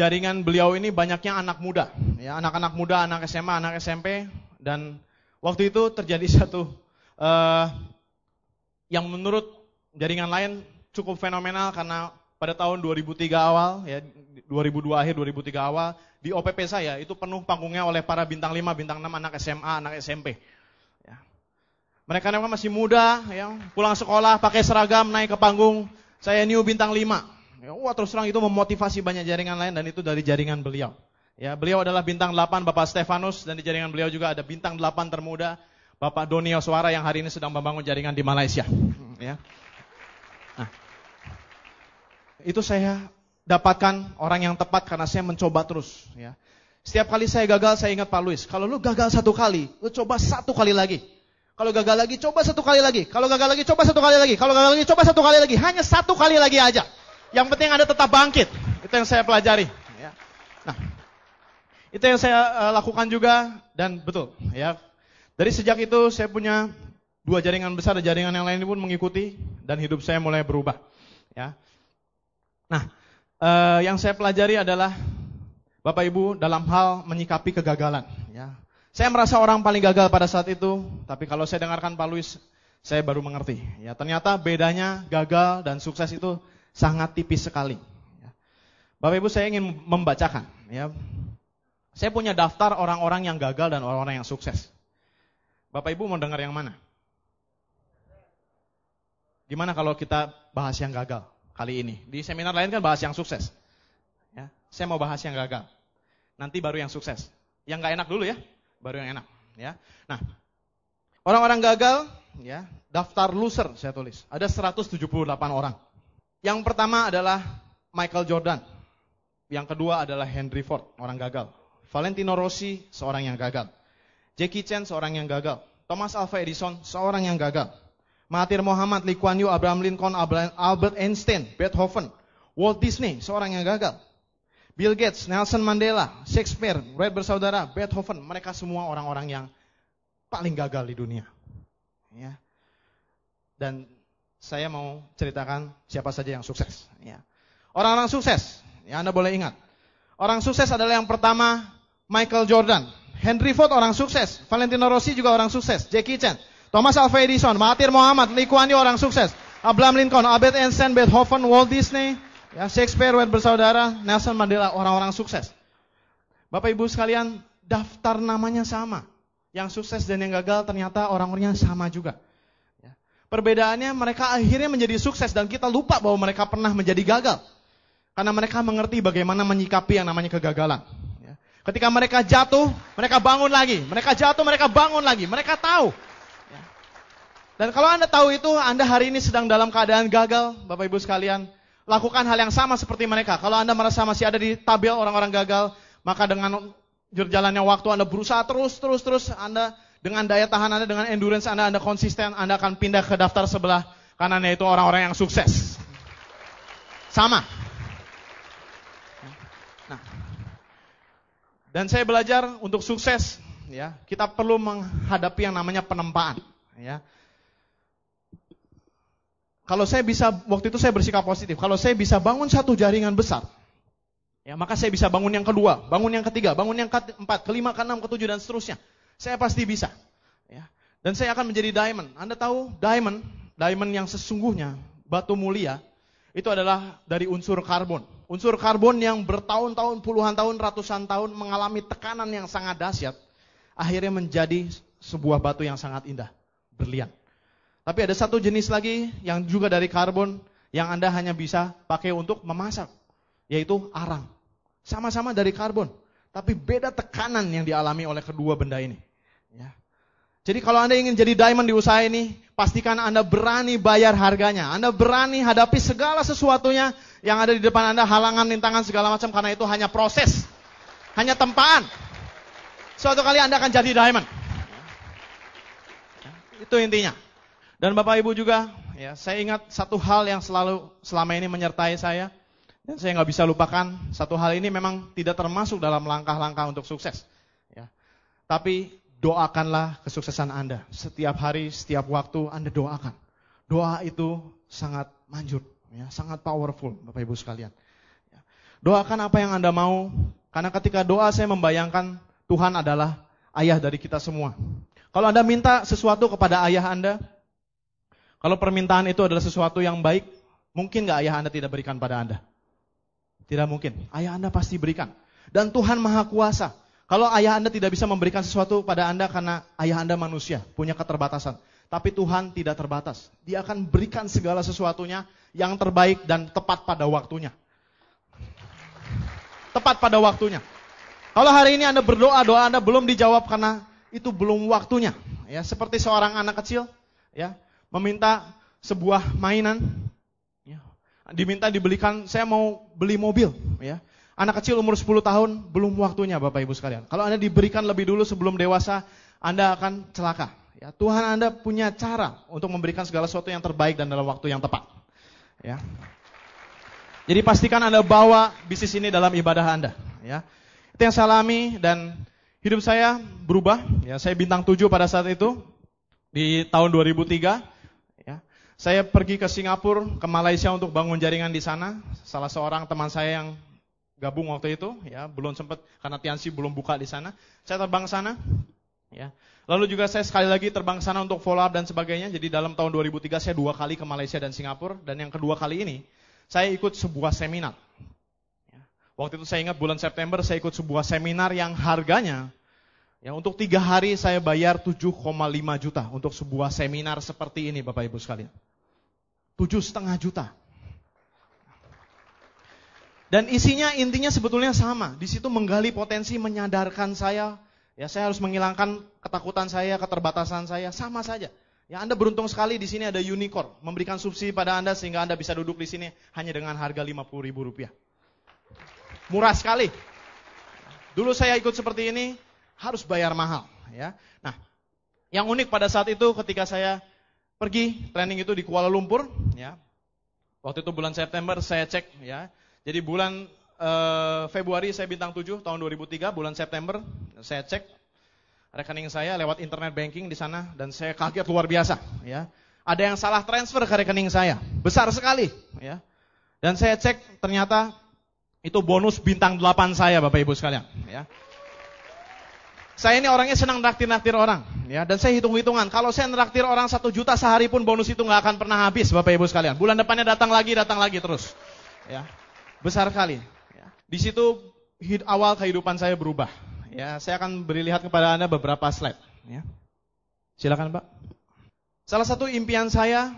jaringan beliau ini banyaknya anak muda, ya anak-anak muda, anak SMA, anak SMP, dan waktu itu terjadi satu uh, yang menurut jaringan lain cukup fenomenal karena pada tahun 2003 awal, ya 2002 akhir 2003 awal di OPP saya itu penuh panggungnya oleh para bintang 5, bintang 6 anak SMA, anak SMP. Ya. Mereka memang masih muda, ya pulang sekolah pakai seragam naik ke panggung. Saya new bintang 5 Ya, wah terus terang itu memotivasi banyak jaringan lain dan itu dari jaringan beliau. Ya, beliau adalah bintang 8 Bapak Stefanus dan di jaringan beliau juga ada bintang 8 termuda Bapak Donio Suara yang hari ini sedang membangun jaringan di Malaysia. Hmm, ya. Nah, itu saya dapatkan orang yang tepat karena saya mencoba terus. Ya. Setiap kali saya gagal, saya ingat Pak Luis. Kalau lu gagal satu kali, lu coba satu kali lagi. Kalau gagal lagi, coba satu kali lagi. Kalau gagal lagi, coba satu kali lagi. Kalau gagal lagi, coba satu kali lagi. Hanya satu kali lagi aja. Yang penting Anda tetap bangkit. Itu yang saya pelajari. Ya. Nah, itu yang saya eh, lakukan juga dan betul ya. Dari sejak itu saya punya dua jaringan besar dan jaringan yang lain pun mengikuti dan hidup saya mulai berubah. Ya. Nah, eh, yang saya pelajari adalah Bapak Ibu dalam hal menyikapi kegagalan. Ya. Saya merasa orang paling gagal pada saat itu, tapi kalau saya dengarkan Pak Luis, saya baru mengerti. Ya, ternyata bedanya gagal dan sukses itu sangat tipis sekali. Ya. Bapak Ibu saya ingin membacakan. Ya. Saya punya daftar orang-orang yang gagal dan orang-orang yang sukses. Bapak Ibu mau dengar yang mana? Gimana kalau kita bahas yang gagal kali ini? Di seminar lain kan bahas yang sukses. Ya. Saya mau bahas yang gagal. Nanti baru yang sukses. Yang gak enak dulu ya, baru yang enak. Ya. Nah, orang-orang gagal, ya, daftar loser saya tulis. Ada 178 orang. Yang pertama adalah Michael Jordan. Yang kedua adalah Henry Ford, orang gagal. Valentino Rossi, seorang yang gagal. Jackie Chan, seorang yang gagal. Thomas Alva Edison, seorang yang gagal. Mahathir Muhammad, Lee Kuan Yew, Abraham Lincoln, Albert Einstein, Beethoven, Walt Disney, seorang yang gagal. Bill Gates, Nelson Mandela, Shakespeare, Red bersaudara, Beethoven, mereka semua orang-orang yang paling gagal di dunia. Ya. Dan saya mau ceritakan siapa saja yang sukses. orang ya. Orang-orang sukses, ya Anda boleh ingat. Orang sukses adalah yang pertama Michael Jordan, Henry Ford orang sukses, Valentino Rossi juga orang sukses, Jackie Chan, Thomas Alva Edison, Mahathir Muhammad, Lee Kuan Yew orang sukses, Abraham Lincoln, Albert Einstein, Beethoven, Walt Disney, ya Shakespeare, Wade bersaudara, Nelson Mandela orang-orang sukses. Bapak Ibu sekalian, daftar namanya sama. Yang sukses dan yang gagal ternyata orang-orangnya sama juga. Perbedaannya mereka akhirnya menjadi sukses dan kita lupa bahwa mereka pernah menjadi gagal. Karena mereka mengerti bagaimana menyikapi yang namanya kegagalan. Ya. Ketika mereka jatuh, mereka bangun lagi. Mereka jatuh, mereka bangun lagi. Mereka tahu. Ya. Dan kalau Anda tahu itu, Anda hari ini sedang dalam keadaan gagal, Bapak Ibu sekalian. Lakukan hal yang sama seperti mereka. Kalau Anda merasa masih ada di tabel orang-orang gagal, maka dengan jalannya waktu Anda berusaha terus, terus, terus. Anda dengan daya tahan Anda, dengan endurance Anda, Anda konsisten, Anda akan pindah ke daftar sebelah kanannya itu orang-orang yang sukses. Sama. Nah. Dan saya belajar untuk sukses, ya, kita perlu menghadapi yang namanya penempaan, ya. Kalau saya bisa waktu itu saya bersikap positif. Kalau saya bisa bangun satu jaringan besar, ya maka saya bisa bangun yang kedua, bangun yang ketiga, bangun yang keempat, kelima, keenam, ketujuh dan seterusnya. Saya pasti bisa. Ya. Dan saya akan menjadi diamond. Anda tahu diamond, diamond yang sesungguhnya, batu mulia, itu adalah dari unsur karbon. Unsur karbon yang bertahun-tahun, puluhan tahun, ratusan tahun mengalami tekanan yang sangat dahsyat, akhirnya menjadi sebuah batu yang sangat indah, berlian. Tapi ada satu jenis lagi yang juga dari karbon yang Anda hanya bisa pakai untuk memasak, yaitu arang. Sama-sama dari karbon, tapi beda tekanan yang dialami oleh kedua benda ini. Ya. Jadi kalau Anda ingin jadi diamond di usaha ini, pastikan Anda berani bayar harganya. Anda berani hadapi segala sesuatunya yang ada di depan Anda, halangan, rintangan, segala macam, karena itu hanya proses. Hanya tempaan. Suatu kali Anda akan jadi diamond. Ya. Itu intinya. Dan Bapak Ibu juga, ya, saya ingat satu hal yang selalu selama ini menyertai saya, dan saya nggak bisa lupakan, satu hal ini memang tidak termasuk dalam langkah-langkah untuk sukses. Ya. Tapi doakanlah kesuksesan Anda. Setiap hari, setiap waktu Anda doakan. Doa itu sangat manjur, ya, sangat powerful, Bapak Ibu sekalian. Ya. Doakan apa yang Anda mau, karena ketika doa saya membayangkan Tuhan adalah ayah dari kita semua. Kalau Anda minta sesuatu kepada ayah Anda, kalau permintaan itu adalah sesuatu yang baik, mungkin nggak ayah Anda tidak berikan pada Anda? Tidak mungkin. Ayah Anda pasti berikan. Dan Tuhan Maha Kuasa. Kalau ayah Anda tidak bisa memberikan sesuatu pada Anda karena ayah Anda manusia, punya keterbatasan. Tapi Tuhan tidak terbatas. Dia akan berikan segala sesuatunya yang terbaik dan tepat pada waktunya. Tepat pada waktunya. Kalau hari ini Anda berdoa, doa Anda belum dijawab karena itu belum waktunya. Ya, seperti seorang anak kecil, ya, meminta sebuah mainan, ya, diminta dibelikan, saya mau beli mobil, ya. Anak kecil umur 10 tahun belum waktunya Bapak Ibu sekalian. Kalau Anda diberikan lebih dulu sebelum dewasa, Anda akan celaka. Ya, Tuhan Anda punya cara untuk memberikan segala sesuatu yang terbaik dan dalam waktu yang tepat. Ya. Jadi pastikan Anda bawa bisnis ini dalam ibadah Anda. Ya. Itu yang saya alami dan hidup saya berubah. Ya, saya bintang 7 pada saat itu di tahun 2003. Ya. Saya pergi ke Singapura, ke Malaysia untuk bangun jaringan di sana. Salah seorang teman saya yang gabung waktu itu, ya belum sempat karena Tiansi belum buka di sana. Saya terbang sana, ya. Lalu juga saya sekali lagi terbang sana untuk follow up dan sebagainya. Jadi dalam tahun 2003 saya dua kali ke Malaysia dan Singapura dan yang kedua kali ini saya ikut sebuah seminar. Ya. Waktu itu saya ingat bulan September saya ikut sebuah seminar yang harganya ya untuk tiga hari saya bayar 7,5 juta untuk sebuah seminar seperti ini Bapak Ibu sekalian. 7,5 juta. Dan isinya intinya sebetulnya sama. Di situ menggali potensi menyadarkan saya, ya saya harus menghilangkan ketakutan saya, keterbatasan saya, sama saja. Ya Anda beruntung sekali di sini ada unicorn memberikan subsidi pada Anda sehingga Anda bisa duduk di sini hanya dengan harga 50 ribu rupiah. Murah sekali. Dulu saya ikut seperti ini harus bayar mahal. Ya. Nah, yang unik pada saat itu ketika saya pergi training itu di Kuala Lumpur, ya. Waktu itu bulan September saya cek, ya. Jadi bulan uh, Februari saya bintang 7 tahun 2003, bulan September saya cek rekening saya lewat internet banking di sana dan saya kaget luar biasa ya. Ada yang salah transfer ke rekening saya, besar sekali ya. Dan saya cek ternyata itu bonus bintang 8 saya Bapak Ibu sekalian ya. Saya ini orangnya senang naktir-naktir orang ya dan saya hitung-hitungan kalau saya naktir orang satu juta sehari pun bonus itu nggak akan pernah habis Bapak Ibu sekalian. Bulan depannya datang lagi, datang lagi terus ya besar kali ya. Di situ awal kehidupan saya berubah. Ya, saya akan beri lihat kepada Anda beberapa slide. Ya. Silakan Pak. Salah satu impian saya,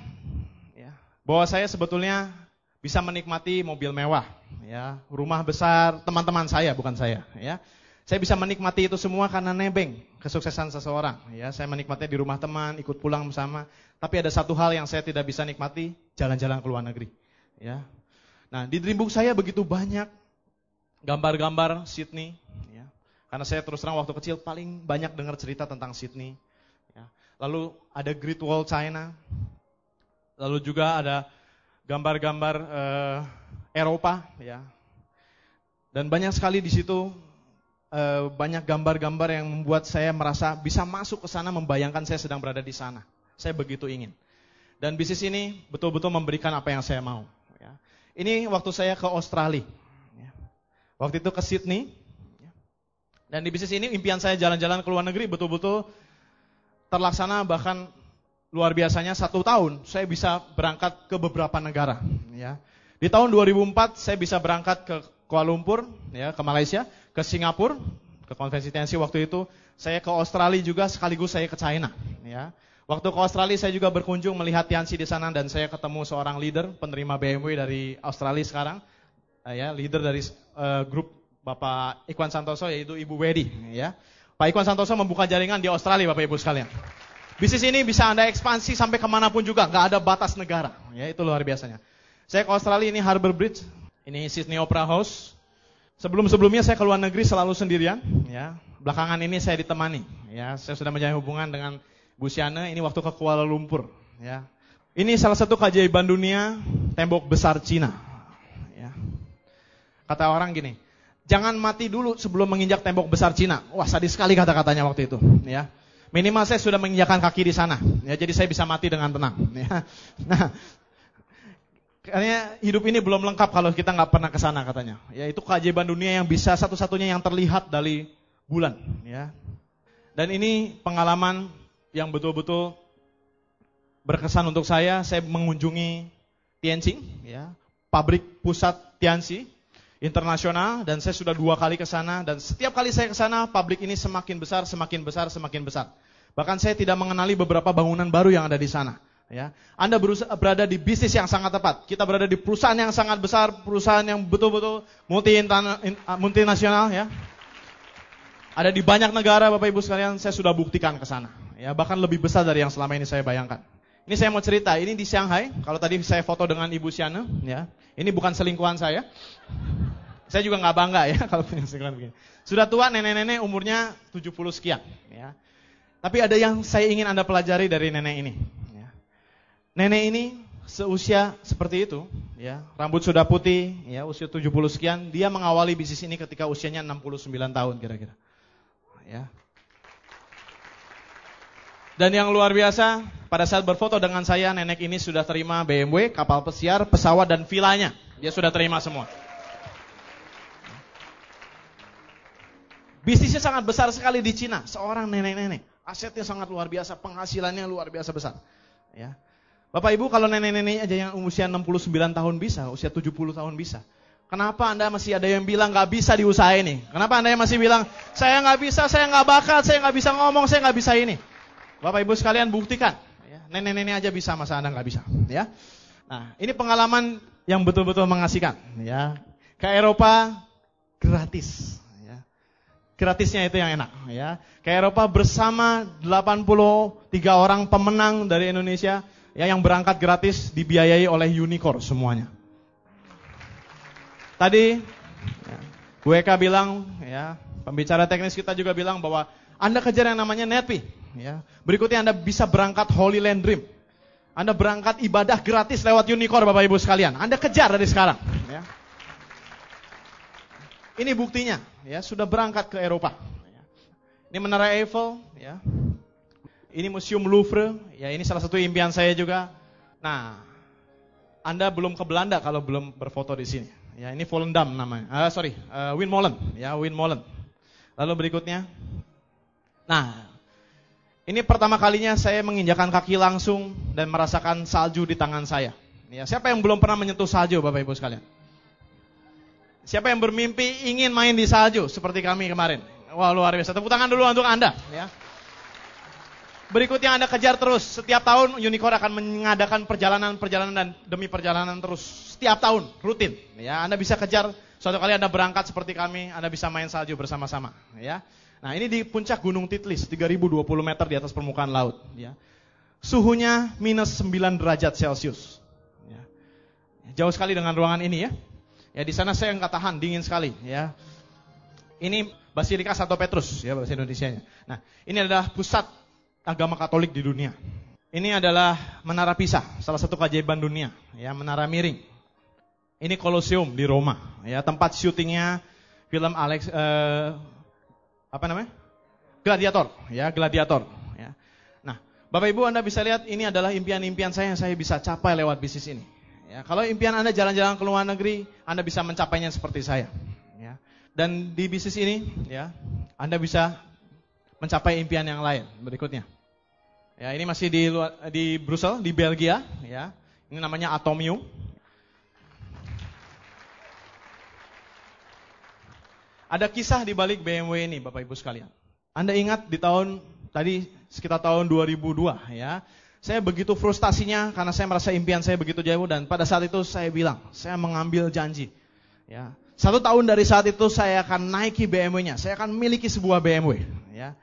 ya, bahwa saya sebetulnya bisa menikmati mobil mewah, ya, rumah besar teman-teman saya, bukan saya. Ya. Saya bisa menikmati itu semua karena nebeng kesuksesan seseorang. Ya, saya menikmatinya di rumah teman, ikut pulang bersama. Tapi ada satu hal yang saya tidak bisa nikmati, jalan-jalan ke luar negeri. Ya, Nah, di Dreambook saya begitu banyak gambar-gambar Sydney. Ya. Karena saya terus terang waktu kecil paling banyak dengar cerita tentang Sydney. Ya. Lalu ada Great Wall China. Lalu juga ada gambar-gambar uh, Eropa. ya. Dan banyak sekali di situ uh, banyak gambar-gambar yang membuat saya merasa bisa masuk ke sana membayangkan saya sedang berada di sana. Saya begitu ingin. Dan bisnis ini betul-betul memberikan apa yang saya mau. Ini waktu saya ke Australia. Waktu itu ke Sydney. Dan di bisnis ini impian saya jalan-jalan ke luar negeri betul-betul terlaksana bahkan luar biasanya satu tahun saya bisa berangkat ke beberapa negara. Ya. Di tahun 2004 saya bisa berangkat ke Kuala Lumpur, ya, ke Malaysia, ke Singapura, ke konvensi tensi waktu itu. Saya ke Australia juga sekaligus saya ke China. Ya. Waktu ke Australia saya juga berkunjung melihat Tiansi di sana dan saya ketemu seorang leader penerima BMW dari Australia sekarang. Uh, ya, leader dari uh, grup Bapak Ikwan Santoso yaitu Ibu Wedi ya. Pak Ikwan Santoso membuka jaringan di Australia Bapak Ibu sekalian. Bisnis ini bisa Anda ekspansi sampai kemanapun juga, nggak ada batas negara. Ya, itu luar biasanya. Saya ke Australia ini Harbour Bridge, ini Sydney Opera House. Sebelum-sebelumnya saya ke luar negeri selalu sendirian, ya. Belakangan ini saya ditemani, ya. Saya sudah menjalin hubungan dengan Bu Siana ini waktu ke Kuala Lumpur ya. Ini salah satu keajaiban dunia tembok besar Cina. Ya. Kata orang gini, jangan mati dulu sebelum menginjak tembok besar Cina. Wah sadis sekali kata-katanya waktu itu. Ya. Minimal saya sudah menginjakan kaki di sana. Ya, jadi saya bisa mati dengan tenang. Ya. Nah, Karena hidup ini belum lengkap kalau kita nggak pernah ke sana katanya. Ya itu keajaiban dunia yang bisa satu-satunya yang terlihat dari bulan. Ya. Dan ini pengalaman yang betul-betul berkesan untuk saya. Saya mengunjungi Tianjin, ya, pabrik pusat Tianxi internasional dan saya sudah dua kali ke sana dan setiap kali saya ke sana pabrik ini semakin besar, semakin besar, semakin besar. Bahkan saya tidak mengenali beberapa bangunan baru yang ada di sana. Ya, Anda berada di bisnis yang sangat tepat. Kita berada di perusahaan yang sangat besar, perusahaan yang betul-betul multi ah, multinasional. Ya, ada di banyak negara, Bapak Ibu sekalian. Saya sudah buktikan ke sana ya bahkan lebih besar dari yang selama ini saya bayangkan. Ini saya mau cerita, ini di Shanghai, kalau tadi saya foto dengan Ibu Siana, ya, ini bukan selingkuhan saya. Saya juga nggak bangga ya kalau punya selingkuhan begini. Sudah tua, nenek-nenek umurnya 70 sekian. Ya. Tapi ada yang saya ingin Anda pelajari dari nenek ini. Ya. Nenek ini seusia seperti itu, ya, rambut sudah putih, ya, usia 70 sekian, dia mengawali bisnis ini ketika usianya 69 tahun kira-kira. Ya. Dan yang luar biasa, pada saat berfoto dengan saya, nenek ini sudah terima BMW, kapal pesiar, pesawat, dan vilanya. Dia sudah terima semua. Bisnisnya sangat besar sekali di Cina, seorang nenek-nenek. Asetnya sangat luar biasa, penghasilannya luar biasa besar. Ya. Bapak Ibu, kalau nenek-nenek aja yang usia 69 tahun bisa, usia 70 tahun bisa. Kenapa Anda masih ada yang bilang gak bisa di usaha ini? Kenapa Anda yang masih bilang, saya gak bisa, saya gak bakat, saya gak bisa ngomong, saya gak bisa ini? Bapak Ibu sekalian buktikan. Ya, nenek-nenek aja bisa, masa Anda nggak bisa. Ya. Nah, ini pengalaman yang betul-betul mengasihkan. Ya. Ke Eropa gratis. Ya. Gratisnya itu yang enak. Ya. Ke Eropa bersama 83 orang pemenang dari Indonesia ya, yang berangkat gratis dibiayai oleh Unicor semuanya. Tadi ya, WK bilang, ya, pembicara teknis kita juga bilang bahwa Anda kejar yang namanya NETPI, Ya. Berikutnya Anda bisa berangkat Holy Land Dream. Anda berangkat ibadah gratis lewat unicorn Bapak Ibu sekalian. Anda kejar dari sekarang. Ya. Ini buktinya, ya sudah berangkat ke Eropa. Ini Menara Eiffel, ya. Ini Museum Louvre, ya ini salah satu impian saya juga. Nah, Anda belum ke Belanda kalau belum berfoto di sini. Ya, ini Volendam namanya. Uh, sorry, uh, eh, Win ya Win Molen. Lalu berikutnya, nah ini pertama kalinya saya menginjakan kaki langsung dan merasakan salju di tangan saya. Ya, siapa yang belum pernah menyentuh salju, Bapak Ibu sekalian? Siapa yang bermimpi ingin main di salju seperti kami kemarin? Wah, luar biasa. Tepuk tangan dulu untuk Anda, ya. Berikutnya Anda kejar terus. Setiap tahun Unicorn akan mengadakan perjalanan-perjalanan dan demi perjalanan terus. Setiap tahun, rutin. Ya, Anda bisa kejar. Suatu kali Anda berangkat seperti kami, Anda bisa main salju bersama-sama. Ya. Nah ini di puncak Gunung Titlis, 3020 meter di atas permukaan laut. Ya. Suhunya minus 9 derajat Celcius. Ya. Jauh sekali dengan ruangan ini ya. Ya di sana saya nggak tahan, dingin sekali. Ya. Ini Basilika Santo Petrus ya bahasa Indonesia-nya. Nah ini adalah pusat agama Katolik di dunia. Ini adalah Menara Pisa, salah satu keajaiban dunia. Ya Menara Miring. Ini Kolosium di Roma. Ya tempat syutingnya film Alex. Eh, apa namanya? Gladiator, ya, gladiator, ya. Nah, Bapak Ibu Anda bisa lihat ini adalah impian-impian saya yang saya bisa capai lewat bisnis ini. Ya, kalau impian Anda jalan-jalan ke luar negeri, Anda bisa mencapainya seperti saya, ya. Dan di bisnis ini, ya, Anda bisa mencapai impian yang lain berikutnya. Ya, ini masih di luar, di Brussel, di Belgia, ya. Ini namanya Atomium, Ada kisah di balik BMW ini Bapak Ibu sekalian. Anda ingat di tahun tadi sekitar tahun 2002 ya. Saya begitu frustasinya karena saya merasa impian saya begitu jauh dan pada saat itu saya bilang, saya mengambil janji. Ya. Satu tahun dari saat itu saya akan naiki BMW-nya, saya akan miliki sebuah BMW. Ya.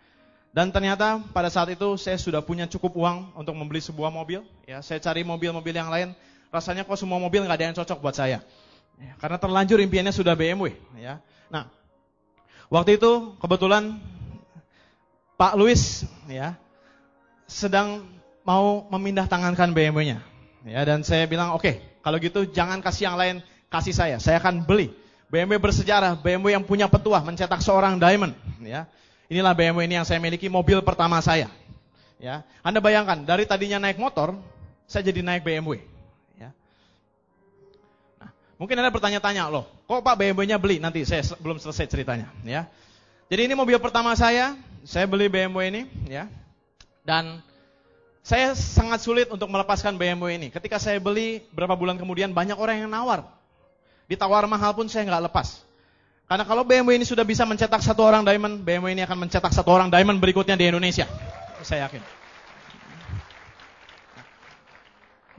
Dan ternyata pada saat itu saya sudah punya cukup uang untuk membeli sebuah mobil. Ya, saya cari mobil-mobil yang lain, rasanya kok semua mobil nggak ada yang cocok buat saya. Ya, karena terlanjur impiannya sudah BMW. Ya. Nah, Waktu itu kebetulan Pak Luis ya sedang mau memindah tangankan BMW-nya. Ya, dan saya bilang, "Oke, okay, kalau gitu jangan kasih yang lain, kasih saya. Saya akan beli." BMW bersejarah, BMW yang punya petuah mencetak seorang diamond, ya. Inilah BMW ini yang saya miliki, mobil pertama saya. Ya. Anda bayangkan, dari tadinya naik motor, saya jadi naik BMW. Mungkin ada bertanya-tanya, loh, kok Pak BMW-nya beli? Nanti saya belum selesai ceritanya, ya. Jadi ini mobil pertama saya, saya beli BMW ini, ya. Dan saya sangat sulit untuk melepaskan BMW ini. Ketika saya beli, berapa bulan kemudian banyak orang yang nawar. Ditawar mahal pun saya nggak lepas. Karena kalau BMW ini sudah bisa mencetak satu orang diamond, BMW ini akan mencetak satu orang diamond berikutnya di Indonesia. Saya yakin.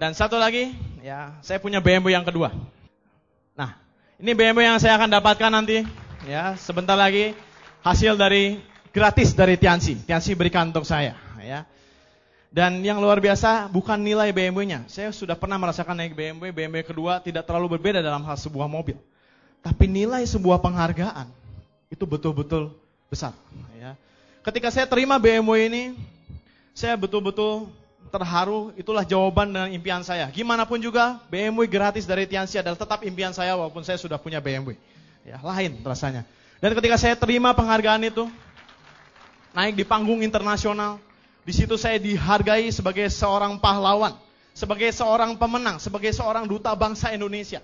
Dan satu lagi, ya, saya punya BMW yang kedua. Nah, ini BMW yang saya akan dapatkan nanti. Ya, sebentar lagi hasil dari gratis dari Tiansi. Tiansi berikan untuk saya. Ya. Dan yang luar biasa bukan nilai BMW-nya. Saya sudah pernah merasakan naik BMW, BMW kedua tidak terlalu berbeda dalam hal sebuah mobil. Tapi nilai sebuah penghargaan itu betul-betul besar. Ya. Ketika saya terima BMW ini, saya betul-betul terharu, itulah jawaban dan impian saya. Gimana pun juga, BMW gratis dari Tiansi adalah tetap impian saya walaupun saya sudah punya BMW. Ya, lain rasanya. Dan ketika saya terima penghargaan itu, naik di panggung internasional, di situ saya dihargai sebagai seorang pahlawan, sebagai seorang pemenang, sebagai seorang duta bangsa Indonesia.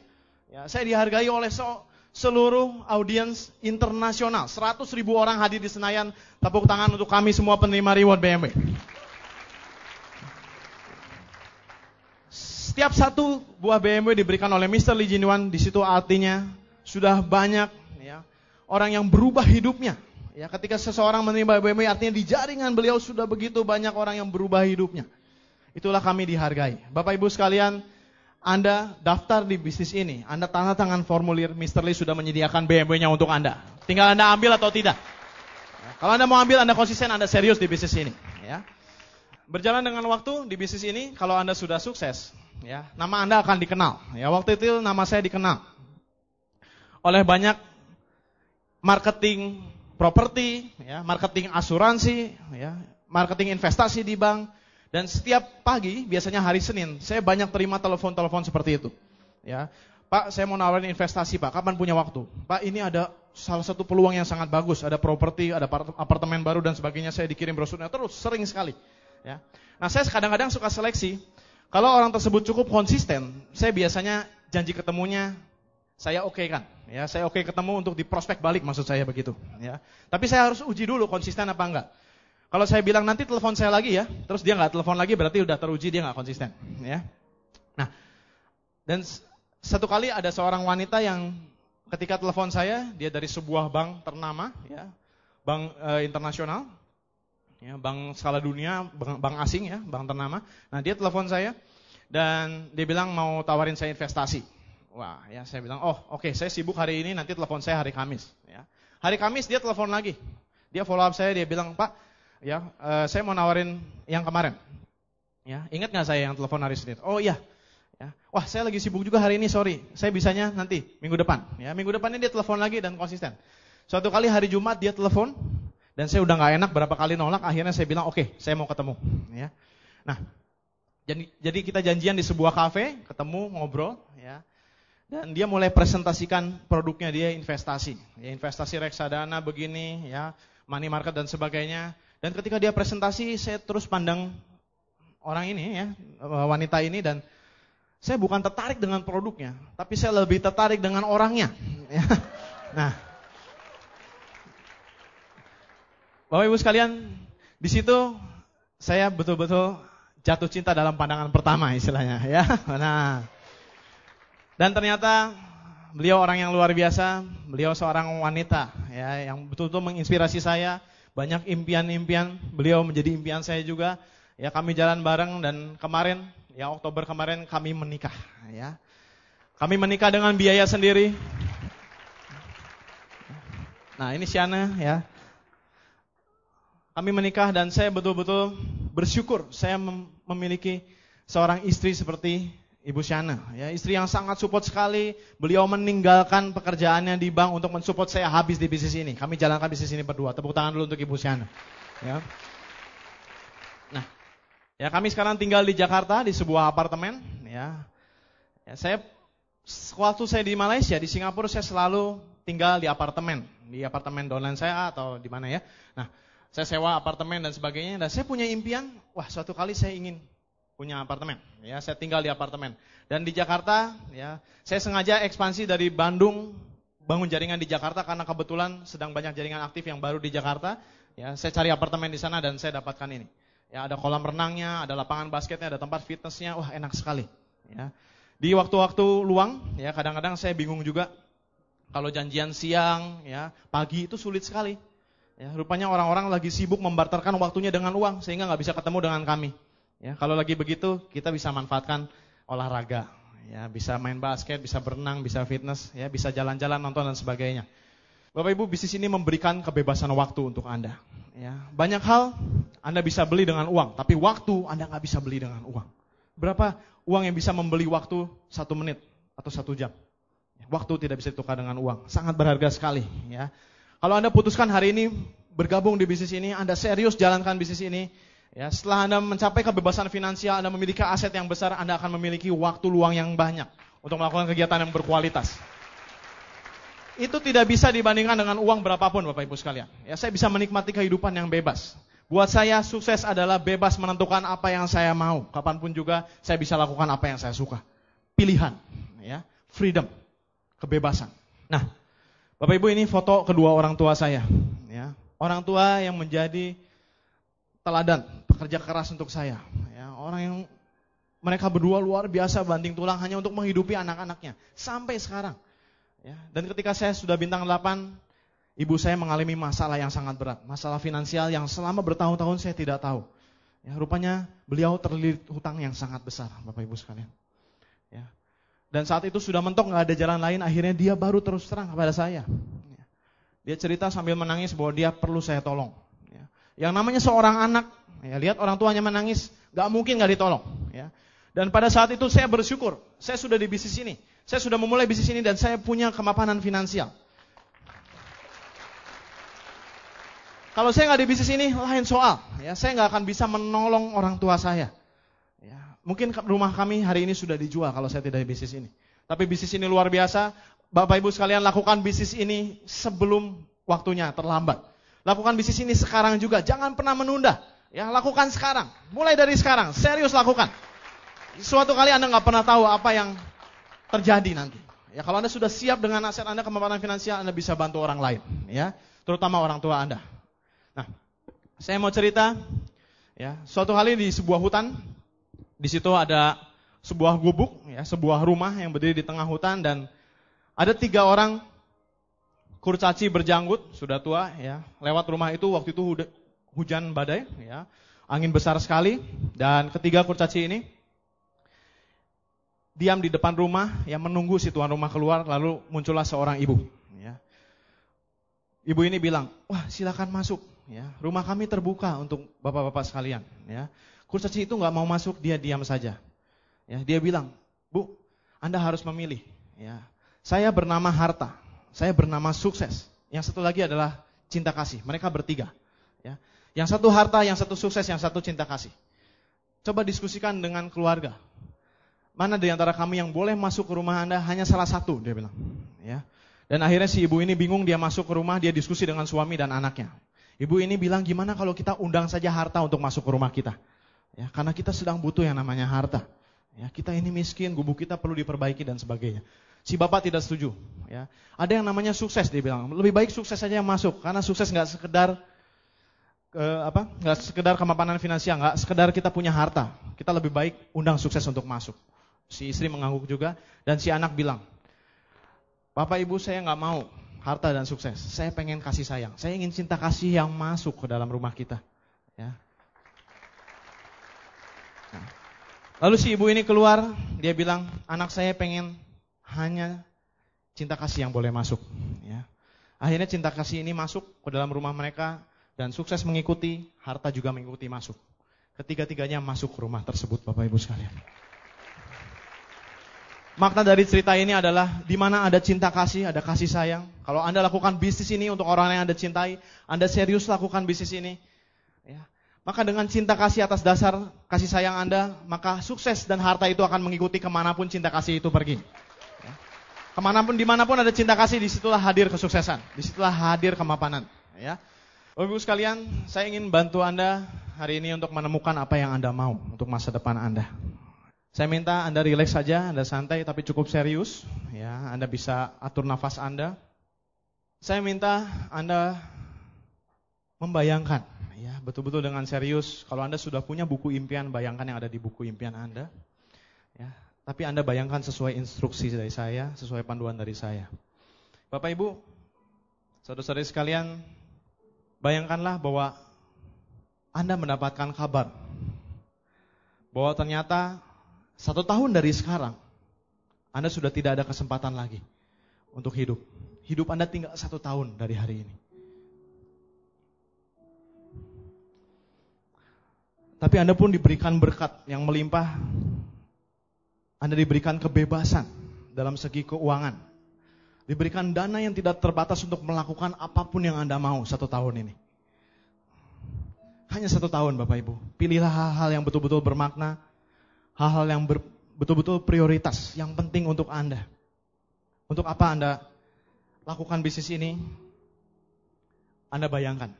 Ya, saya dihargai oleh so seluruh audiens internasional. 100 ribu orang hadir di Senayan. Tepuk tangan untuk kami semua penerima reward BMW. Setiap satu buah BMW diberikan oleh Mr. Lee Jin di situ artinya sudah banyak ya, orang yang berubah hidupnya. Ya, ketika seseorang menerima BMW artinya di jaringan beliau sudah begitu banyak orang yang berubah hidupnya. Itulah kami dihargai. Bapak Ibu sekalian, anda daftar di bisnis ini, Anda tanda tangan formulir, Mr. Lee sudah menyediakan BMW-nya untuk Anda. Tinggal Anda ambil atau tidak. Ya. Kalau Anda mau ambil, Anda konsisten, Anda serius di bisnis ini. Ya. Berjalan dengan waktu di bisnis ini, kalau Anda sudah sukses, Ya, nama Anda akan dikenal. Ya, waktu itu nama saya dikenal oleh banyak marketing properti, ya, marketing asuransi, ya, marketing investasi di bank. Dan setiap pagi, biasanya hari Senin, saya banyak terima telepon-telepon seperti itu. Ya, Pak, saya mau nawarin investasi, Pak. Kapan punya waktu? Pak, ini ada salah satu peluang yang sangat bagus. Ada properti, ada apartemen baru dan sebagainya. Saya dikirim brosurnya terus, sering sekali. Ya. Nah, saya kadang-kadang suka seleksi. Kalau orang tersebut cukup konsisten, saya biasanya janji ketemunya saya oke okay kan. Ya, saya oke okay ketemu untuk di prospek balik maksud saya begitu, ya. Tapi saya harus uji dulu konsisten apa enggak. Kalau saya bilang nanti telepon saya lagi ya, terus dia nggak telepon lagi berarti udah teruji dia nggak konsisten, ya. Nah, dan satu kali ada seorang wanita yang ketika telepon saya, dia dari sebuah bank ternama, ya, bank e, internasional, ya, bank skala dunia, bank, asing ya, bank ternama. Nah dia telepon saya dan dia bilang mau tawarin saya investasi. Wah, ya saya bilang, oh oke okay, saya sibuk hari ini, nanti telepon saya hari Kamis. Ya. Hari Kamis dia telepon lagi, dia follow up saya, dia bilang Pak, ya uh, saya mau nawarin yang kemarin. Ya, ingat nggak saya yang telepon hari Senin? Oh iya, Ya. Wah, saya lagi sibuk juga hari ini, sorry. Saya bisanya nanti, minggu depan. Ya, minggu depannya dia telepon lagi dan konsisten. Suatu kali hari Jumat dia telepon, dan saya udah nggak enak berapa kali nolak, akhirnya saya bilang oke, okay, saya mau ketemu. Ya. Nah, jadi, jadi kita janjian di sebuah kafe, ketemu, ngobrol, ya. Dan dia mulai presentasikan produknya dia investasi, ya, investasi reksadana begini, ya, money market dan sebagainya. Dan ketika dia presentasi, saya terus pandang orang ini, ya, eh, wanita ini, dan saya bukan tertarik dengan produknya, tapi saya lebih tertarik dengan orangnya. Ya. Nah, Bapak Ibu sekalian, di situ saya betul-betul jatuh cinta dalam pandangan pertama istilahnya ya. Nah. Dan ternyata beliau orang yang luar biasa, beliau seorang wanita ya yang betul-betul menginspirasi saya, banyak impian-impian, beliau menjadi impian saya juga. Ya kami jalan bareng dan kemarin ya Oktober kemarin kami menikah ya. Kami menikah dengan biaya sendiri. Nah, ini Siana ya kami menikah dan saya betul-betul bersyukur saya memiliki seorang istri seperti Ibu Syana, ya, istri yang sangat support sekali. Beliau meninggalkan pekerjaannya di bank untuk mensupport saya habis di bisnis ini. Kami jalankan bisnis ini berdua. Tepuk tangan dulu untuk Ibu Syana. Ya. Nah, ya kami sekarang tinggal di Jakarta di sebuah apartemen. Ya, ya saya waktu saya di Malaysia di Singapura saya selalu tinggal di apartemen di apartemen dolan saya atau di mana ya. Nah, saya sewa apartemen dan sebagainya dan saya punya impian, wah suatu kali saya ingin punya apartemen. Ya, saya tinggal di apartemen. Dan di Jakarta, ya, saya sengaja ekspansi dari Bandung bangun jaringan di Jakarta karena kebetulan sedang banyak jaringan aktif yang baru di Jakarta. Ya, saya cari apartemen di sana dan saya dapatkan ini. Ya, ada kolam renangnya, ada lapangan basketnya, ada tempat fitnessnya. Wah, enak sekali. Ya. Di waktu-waktu luang, ya kadang-kadang saya bingung juga kalau janjian siang, ya pagi itu sulit sekali. Ya, rupanya orang-orang lagi sibuk membarterkan waktunya dengan uang sehingga nggak bisa ketemu dengan kami. Ya, kalau lagi begitu kita bisa manfaatkan olahraga. Ya, bisa main basket, bisa berenang, bisa fitness, ya, bisa jalan-jalan nonton dan sebagainya. Bapak Ibu, bisnis ini memberikan kebebasan waktu untuk Anda. Ya, banyak hal Anda bisa beli dengan uang, tapi waktu Anda nggak bisa beli dengan uang. Berapa uang yang bisa membeli waktu satu menit atau satu jam? Ya, waktu tidak bisa ditukar dengan uang, sangat berharga sekali. Ya, kalau Anda putuskan hari ini bergabung di bisnis ini, Anda serius jalankan bisnis ini, ya setelah Anda mencapai kebebasan finansial, Anda memiliki aset yang besar, Anda akan memiliki waktu luang yang banyak untuk melakukan kegiatan yang berkualitas. Itu tidak bisa dibandingkan dengan uang berapapun Bapak Ibu sekalian. Ya, saya bisa menikmati kehidupan yang bebas. Buat saya sukses adalah bebas menentukan apa yang saya mau. Kapanpun juga saya bisa lakukan apa yang saya suka. Pilihan, ya, freedom, kebebasan. Nah, Bapak Ibu ini foto kedua orang tua saya. Ya. Orang tua yang menjadi teladan, pekerja keras untuk saya. Ya. Orang yang mereka berdua luar biasa banting tulang hanya untuk menghidupi anak-anaknya. Sampai sekarang. Ya. Dan ketika saya sudah bintang 8, ibu saya mengalami masalah yang sangat berat. Masalah finansial yang selama bertahun-tahun saya tidak tahu. Ya, rupanya beliau terlilit hutang yang sangat besar, Bapak Ibu sekalian. Dan saat itu sudah mentok, nggak ada jalan lain. Akhirnya dia baru terus terang kepada saya. Dia cerita sambil menangis bahwa dia perlu saya tolong. Ya. Yang namanya seorang anak, ya, lihat orang tuanya menangis, nggak mungkin nggak ditolong. Ya. Dan pada saat itu saya bersyukur, saya sudah di bisnis ini, saya sudah memulai bisnis ini dan saya punya kemapanan finansial. Kalau saya nggak di bisnis ini, lain soal. Ya, saya nggak akan bisa menolong orang tua saya. Mungkin rumah kami hari ini sudah dijual kalau saya tidak di bisnis ini. Tapi bisnis ini luar biasa. Bapak Ibu sekalian lakukan bisnis ini sebelum waktunya terlambat. Lakukan bisnis ini sekarang juga. Jangan pernah menunda. Ya, lakukan sekarang. Mulai dari sekarang. Serius lakukan. Suatu kali Anda nggak pernah tahu apa yang terjadi nanti. Ya, kalau Anda sudah siap dengan aset Anda kemampuan finansial, Anda bisa bantu orang lain. Ya, terutama orang tua Anda. Nah, saya mau cerita. Ya, suatu kali di sebuah hutan, di situ ada sebuah gubuk, ya, sebuah rumah yang berdiri di tengah hutan dan ada tiga orang kurcaci berjanggut, sudah tua, ya, lewat rumah itu waktu itu hujan badai, ya, angin besar sekali dan ketiga kurcaci ini diam di depan rumah yang menunggu si tuan rumah keluar lalu muncullah seorang ibu ya. Ibu ini bilang, "Wah, silakan masuk ya. Rumah kami terbuka untuk Bapak-bapak sekalian ya. Kurcaci itu nggak mau masuk, dia diam saja. Ya, dia bilang, Bu, Anda harus memilih. Ya, saya bernama harta, saya bernama sukses. Yang satu lagi adalah cinta kasih. Mereka bertiga. Ya. Yang satu harta, yang satu sukses, yang satu cinta kasih. Coba diskusikan dengan keluarga. Mana di antara kami yang boleh masuk ke rumah Anda hanya salah satu, dia bilang. Ya. Dan akhirnya si ibu ini bingung, dia masuk ke rumah, dia diskusi dengan suami dan anaknya. Ibu ini bilang, gimana kalau kita undang saja harta untuk masuk ke rumah kita? Ya, karena kita sedang butuh yang namanya harta. Ya, kita ini miskin, gubuk kita perlu diperbaiki dan sebagainya. Si bapak tidak setuju. Ya. Ada yang namanya sukses, dia bilang. Lebih baik sukses saja yang masuk, karena sukses nggak sekedar eh, apa? Nggak sekedar kemapanan finansial, nggak sekedar kita punya harta. Kita lebih baik undang sukses untuk masuk. Si istri mengangguk juga, dan si anak bilang, Bapak Ibu saya nggak mau harta dan sukses. Saya pengen kasih sayang. Saya ingin cinta kasih yang masuk ke dalam rumah kita. Ya, Lalu si ibu ini keluar, dia bilang, anak saya pengen hanya cinta kasih yang boleh masuk. Ya. Akhirnya cinta kasih ini masuk ke dalam rumah mereka dan sukses mengikuti, harta juga mengikuti masuk. Ketiga-tiganya masuk ke rumah tersebut Bapak Ibu sekalian. Makna dari cerita ini adalah di mana ada cinta kasih, ada kasih sayang. Kalau Anda lakukan bisnis ini untuk orang yang Anda cintai, Anda serius lakukan bisnis ini, maka dengan cinta kasih atas dasar kasih sayang Anda, maka sukses dan harta itu akan mengikuti kemanapun cinta kasih itu pergi. Ya. Kemanapun, dimanapun ada cinta kasih, disitulah hadir kesuksesan, disitulah hadir kemapanan. Ya. Bapak Ibu sekalian, saya ingin bantu Anda hari ini untuk menemukan apa yang Anda mau untuk masa depan Anda. Saya minta Anda rileks saja, Anda santai tapi cukup serius. Ya, Anda bisa atur nafas Anda. Saya minta Anda membayangkan ya betul-betul dengan serius. Kalau Anda sudah punya buku impian, bayangkan yang ada di buku impian Anda. Ya, tapi Anda bayangkan sesuai instruksi dari saya, sesuai panduan dari saya. Bapak Ibu, saudara-saudari sekalian, bayangkanlah bahwa Anda mendapatkan kabar bahwa ternyata satu tahun dari sekarang Anda sudah tidak ada kesempatan lagi untuk hidup. Hidup Anda tinggal satu tahun dari hari ini. Tapi Anda pun diberikan berkat yang melimpah. Anda diberikan kebebasan dalam segi keuangan. Diberikan dana yang tidak terbatas untuk melakukan apapun yang Anda mau satu tahun ini. Hanya satu tahun Bapak Ibu. Pilihlah hal-hal yang betul-betul bermakna. Hal-hal yang betul-betul prioritas. Yang penting untuk Anda. Untuk apa Anda lakukan bisnis ini? Anda bayangkan.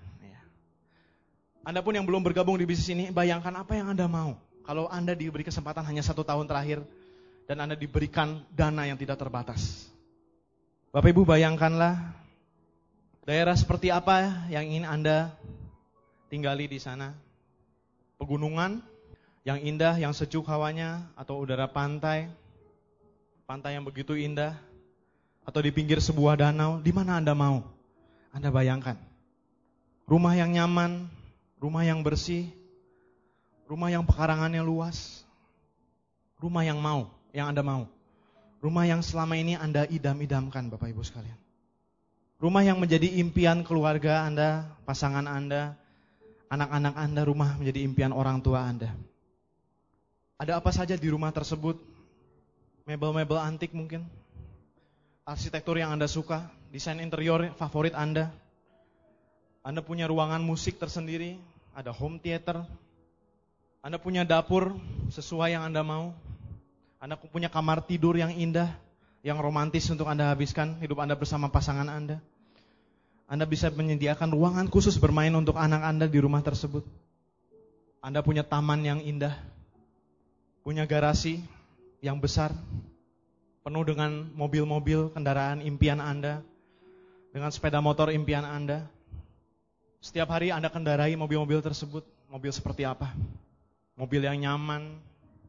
Anda pun yang belum bergabung di bisnis ini, bayangkan apa yang Anda mau. Kalau Anda diberi kesempatan hanya satu tahun terakhir, dan Anda diberikan dana yang tidak terbatas. Bapak Ibu bayangkanlah, daerah seperti apa yang ingin Anda tinggali di sana. Pegunungan, yang indah, yang sejuk hawanya, atau udara pantai, pantai yang begitu indah, atau di pinggir sebuah danau, di mana Anda mau? Anda bayangkan. Rumah yang nyaman, rumah yang bersih, rumah yang pekarangannya luas, rumah yang mau, yang Anda mau. Rumah yang selama ini Anda idam-idamkan Bapak Ibu sekalian. Rumah yang menjadi impian keluarga Anda, pasangan Anda, anak-anak Anda, rumah menjadi impian orang tua Anda. Ada apa saja di rumah tersebut? Mebel-mebel antik mungkin? Arsitektur yang Anda suka, desain interior favorit Anda, anda punya ruangan musik tersendiri, ada home theater, Anda punya dapur sesuai yang Anda mau, Anda punya kamar tidur yang indah, yang romantis untuk Anda habiskan hidup Anda bersama pasangan Anda. Anda bisa menyediakan ruangan khusus bermain untuk anak Anda di rumah tersebut. Anda punya taman yang indah, punya garasi yang besar, penuh dengan mobil-mobil kendaraan impian Anda, dengan sepeda motor impian Anda. Setiap hari Anda kendarai mobil-mobil tersebut, mobil seperti apa? Mobil yang nyaman,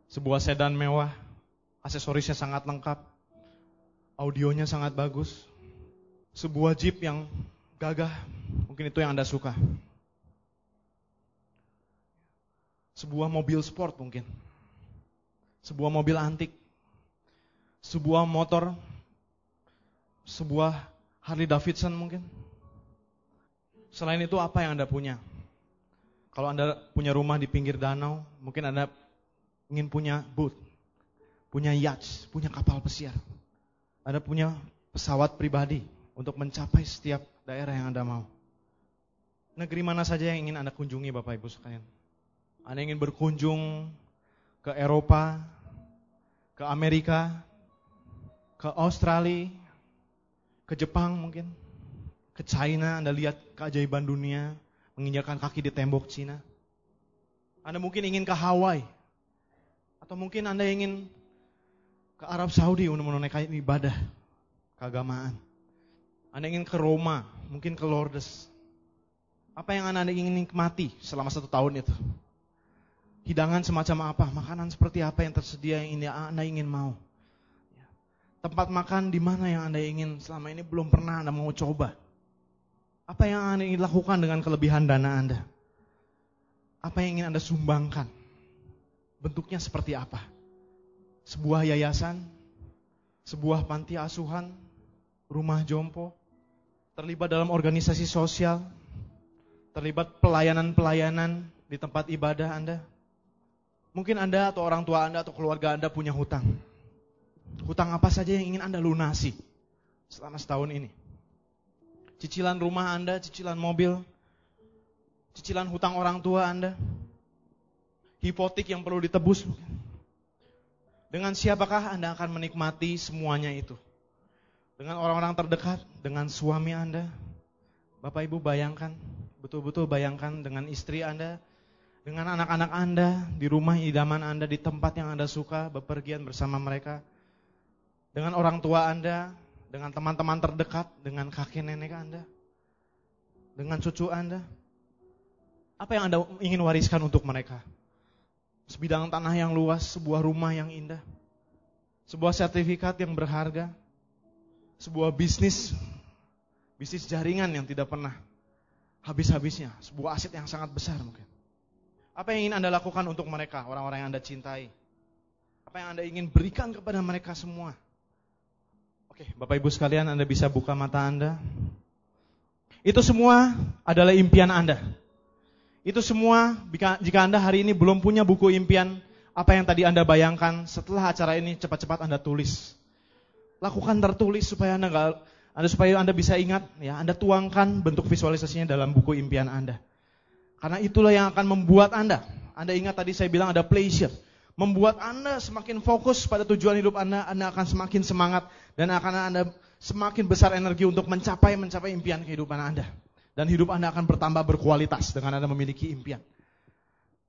sebuah sedan mewah, aksesorisnya sangat lengkap, audionya sangat bagus, sebuah jeep yang gagah, mungkin itu yang Anda suka. Sebuah mobil sport mungkin. Sebuah mobil antik. Sebuah motor. Sebuah Harley Davidson mungkin Selain itu apa yang Anda punya? Kalau Anda punya rumah di pinggir danau, mungkin Anda ingin punya boat, punya yacht, punya kapal pesiar. Anda punya pesawat pribadi untuk mencapai setiap daerah yang Anda mau. Negeri mana saja yang ingin Anda kunjungi Bapak Ibu sekalian? Anda ingin berkunjung ke Eropa, ke Amerika, ke Australia, ke Jepang mungkin? ke China, Anda lihat keajaiban dunia, menginjakan kaki di tembok Cina. Anda mungkin ingin ke Hawaii, atau mungkin Anda ingin ke Arab Saudi untuk menunaikan ibadah keagamaan. Anda ingin ke Roma, mungkin ke Lourdes. Apa yang Anda ingin nikmati selama satu tahun itu? Hidangan semacam apa? Makanan seperti apa yang tersedia yang Anda ingin mau? Ya. Tempat makan di mana yang Anda ingin selama ini belum pernah Anda mau coba? Apa yang Anda ingin lakukan dengan kelebihan dana Anda? Apa yang ingin Anda sumbangkan? Bentuknya seperti apa? Sebuah yayasan, sebuah panti asuhan, rumah jompo, terlibat dalam organisasi sosial, terlibat pelayanan-pelayanan di tempat ibadah Anda. Mungkin Anda atau orang tua Anda atau keluarga Anda punya hutang. Hutang apa saja yang ingin Anda lunasi selama setahun ini? cicilan rumah Anda, cicilan mobil, cicilan hutang orang tua Anda, hipotik yang perlu ditebus. Dengan siapakah Anda akan menikmati semuanya itu? Dengan orang-orang terdekat, dengan suami Anda. Bapak Ibu bayangkan, betul-betul bayangkan dengan istri Anda, dengan anak-anak Anda, di rumah idaman Anda, di tempat yang Anda suka, bepergian bersama mereka. Dengan orang tua Anda, dengan teman-teman terdekat, dengan kakek nenek Anda, dengan cucu Anda. Apa yang Anda ingin wariskan untuk mereka? Sebidang tanah yang luas, sebuah rumah yang indah, sebuah sertifikat yang berharga, sebuah bisnis, bisnis jaringan yang tidak pernah habis-habisnya, sebuah aset yang sangat besar mungkin. Apa yang ingin Anda lakukan untuk mereka, orang-orang yang Anda cintai? Apa yang Anda ingin berikan kepada mereka semua? Oke, Bapak Ibu sekalian, Anda bisa buka mata Anda. Itu semua adalah impian Anda. Itu semua, jika Anda hari ini belum punya buku impian, apa yang tadi Anda bayangkan setelah acara ini cepat-cepat Anda tulis. Lakukan tertulis supaya Anda gak, Anda supaya Anda bisa ingat ya, Anda tuangkan bentuk visualisasinya dalam buku impian Anda. Karena itulah yang akan membuat Anda. Anda ingat tadi saya bilang ada pleasure membuat Anda semakin fokus pada tujuan hidup Anda, Anda akan semakin semangat dan akan Anda semakin besar energi untuk mencapai mencapai impian kehidupan Anda. Dan hidup Anda akan bertambah berkualitas dengan Anda memiliki impian.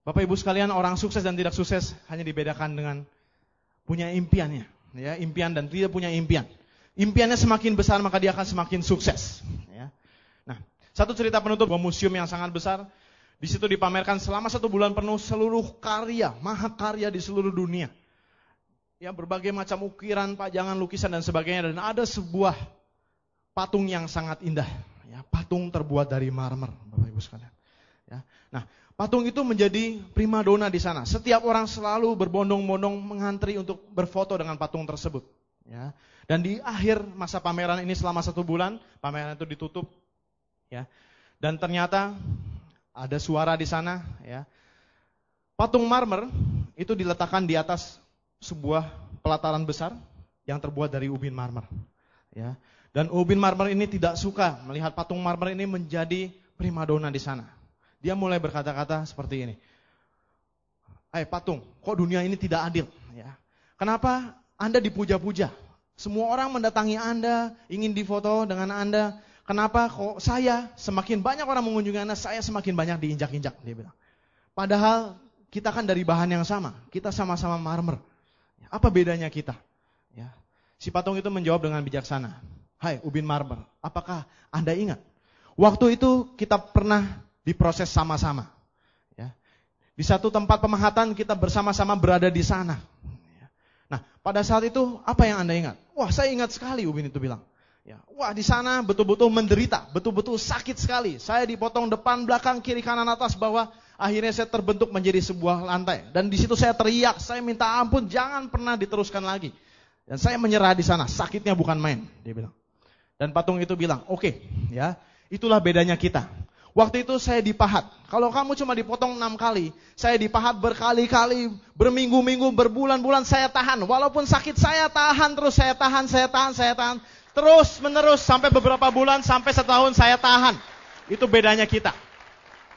Bapak Ibu sekalian, orang sukses dan tidak sukses hanya dibedakan dengan punya impiannya, ya, impian dan tidak punya impian. Impiannya semakin besar maka dia akan semakin sukses, ya. Nah, satu cerita penutup sebuah museum yang sangat besar di situ dipamerkan selama satu bulan penuh seluruh karya, maha karya di seluruh dunia. Ya, berbagai macam ukiran, pajangan, lukisan dan sebagainya. Dan ada sebuah patung yang sangat indah. Ya, patung terbuat dari marmer, Bapak Ibu sekalian. Ya. Nah, patung itu menjadi primadona di sana. Setiap orang selalu berbondong-bondong mengantri untuk berfoto dengan patung tersebut. Ya. Dan di akhir masa pameran ini selama satu bulan, pameran itu ditutup. Ya. Dan ternyata ada suara di sana ya. Patung marmer itu diletakkan di atas sebuah pelataran besar yang terbuat dari ubin marmer ya. Dan ubin marmer ini tidak suka melihat patung marmer ini menjadi primadona di sana. Dia mulai berkata-kata seperti ini. Eh hey, patung, kok dunia ini tidak adil ya. Kenapa Anda dipuja-puja? Semua orang mendatangi Anda, ingin difoto dengan Anda, Kenapa kok saya semakin banyak orang mengunjungi Anda, saya semakin banyak diinjak-injak, dia bilang. Padahal kita kan dari bahan yang sama, kita sama-sama marmer. Apa bedanya kita? Ya. Si patung itu menjawab dengan bijaksana. Hai Ubin Marmer, apakah Anda ingat? Waktu itu kita pernah diproses sama-sama. Ya. Di satu tempat pemahatan kita bersama-sama berada di sana. Ya. Nah, pada saat itu apa yang Anda ingat? Wah, saya ingat sekali Ubin itu bilang. Ya, wah di sana betul-betul menderita, betul-betul sakit sekali. Saya dipotong depan, belakang, kiri, kanan, atas, bawah. Akhirnya saya terbentuk menjadi sebuah lantai. Dan di situ saya teriak, saya minta ampun, jangan pernah diteruskan lagi. Dan saya menyerah di sana, sakitnya bukan main, dia bilang. Dan patung itu bilang, oke, okay, ya, itulah bedanya kita. Waktu itu saya dipahat. Kalau kamu cuma dipotong enam kali, saya dipahat berkali-kali, berminggu-minggu, berbulan-bulan saya tahan. Walaupun sakit saya tahan terus, saya tahan, saya tahan, saya tahan. Terus menerus sampai beberapa bulan, sampai setahun saya tahan. Itu bedanya kita.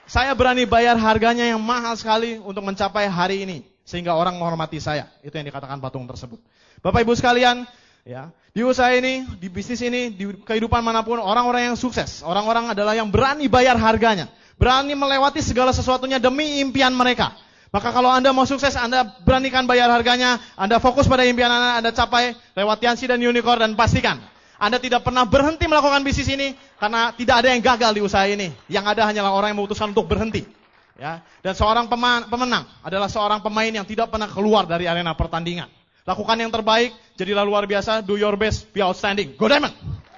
Saya berani bayar harganya yang mahal sekali untuk mencapai hari ini. Sehingga orang menghormati saya. Itu yang dikatakan patung tersebut. Bapak Ibu sekalian, ya di usaha ini, di bisnis ini, di kehidupan manapun, orang-orang yang sukses, orang-orang adalah yang berani bayar harganya. Berani melewati segala sesuatunya demi impian mereka. Maka kalau Anda mau sukses, Anda beranikan bayar harganya, Anda fokus pada impian Anda, Anda capai lewat Yansi dan Unicorn dan pastikan anda tidak pernah berhenti melakukan bisnis ini karena tidak ada yang gagal di usaha ini. Yang ada hanyalah orang yang memutuskan untuk berhenti. Ya. Dan seorang pemenang adalah seorang pemain yang tidak pernah keluar dari arena pertandingan. Lakukan yang terbaik, jadilah luar biasa, do your best, be outstanding. Go Diamond!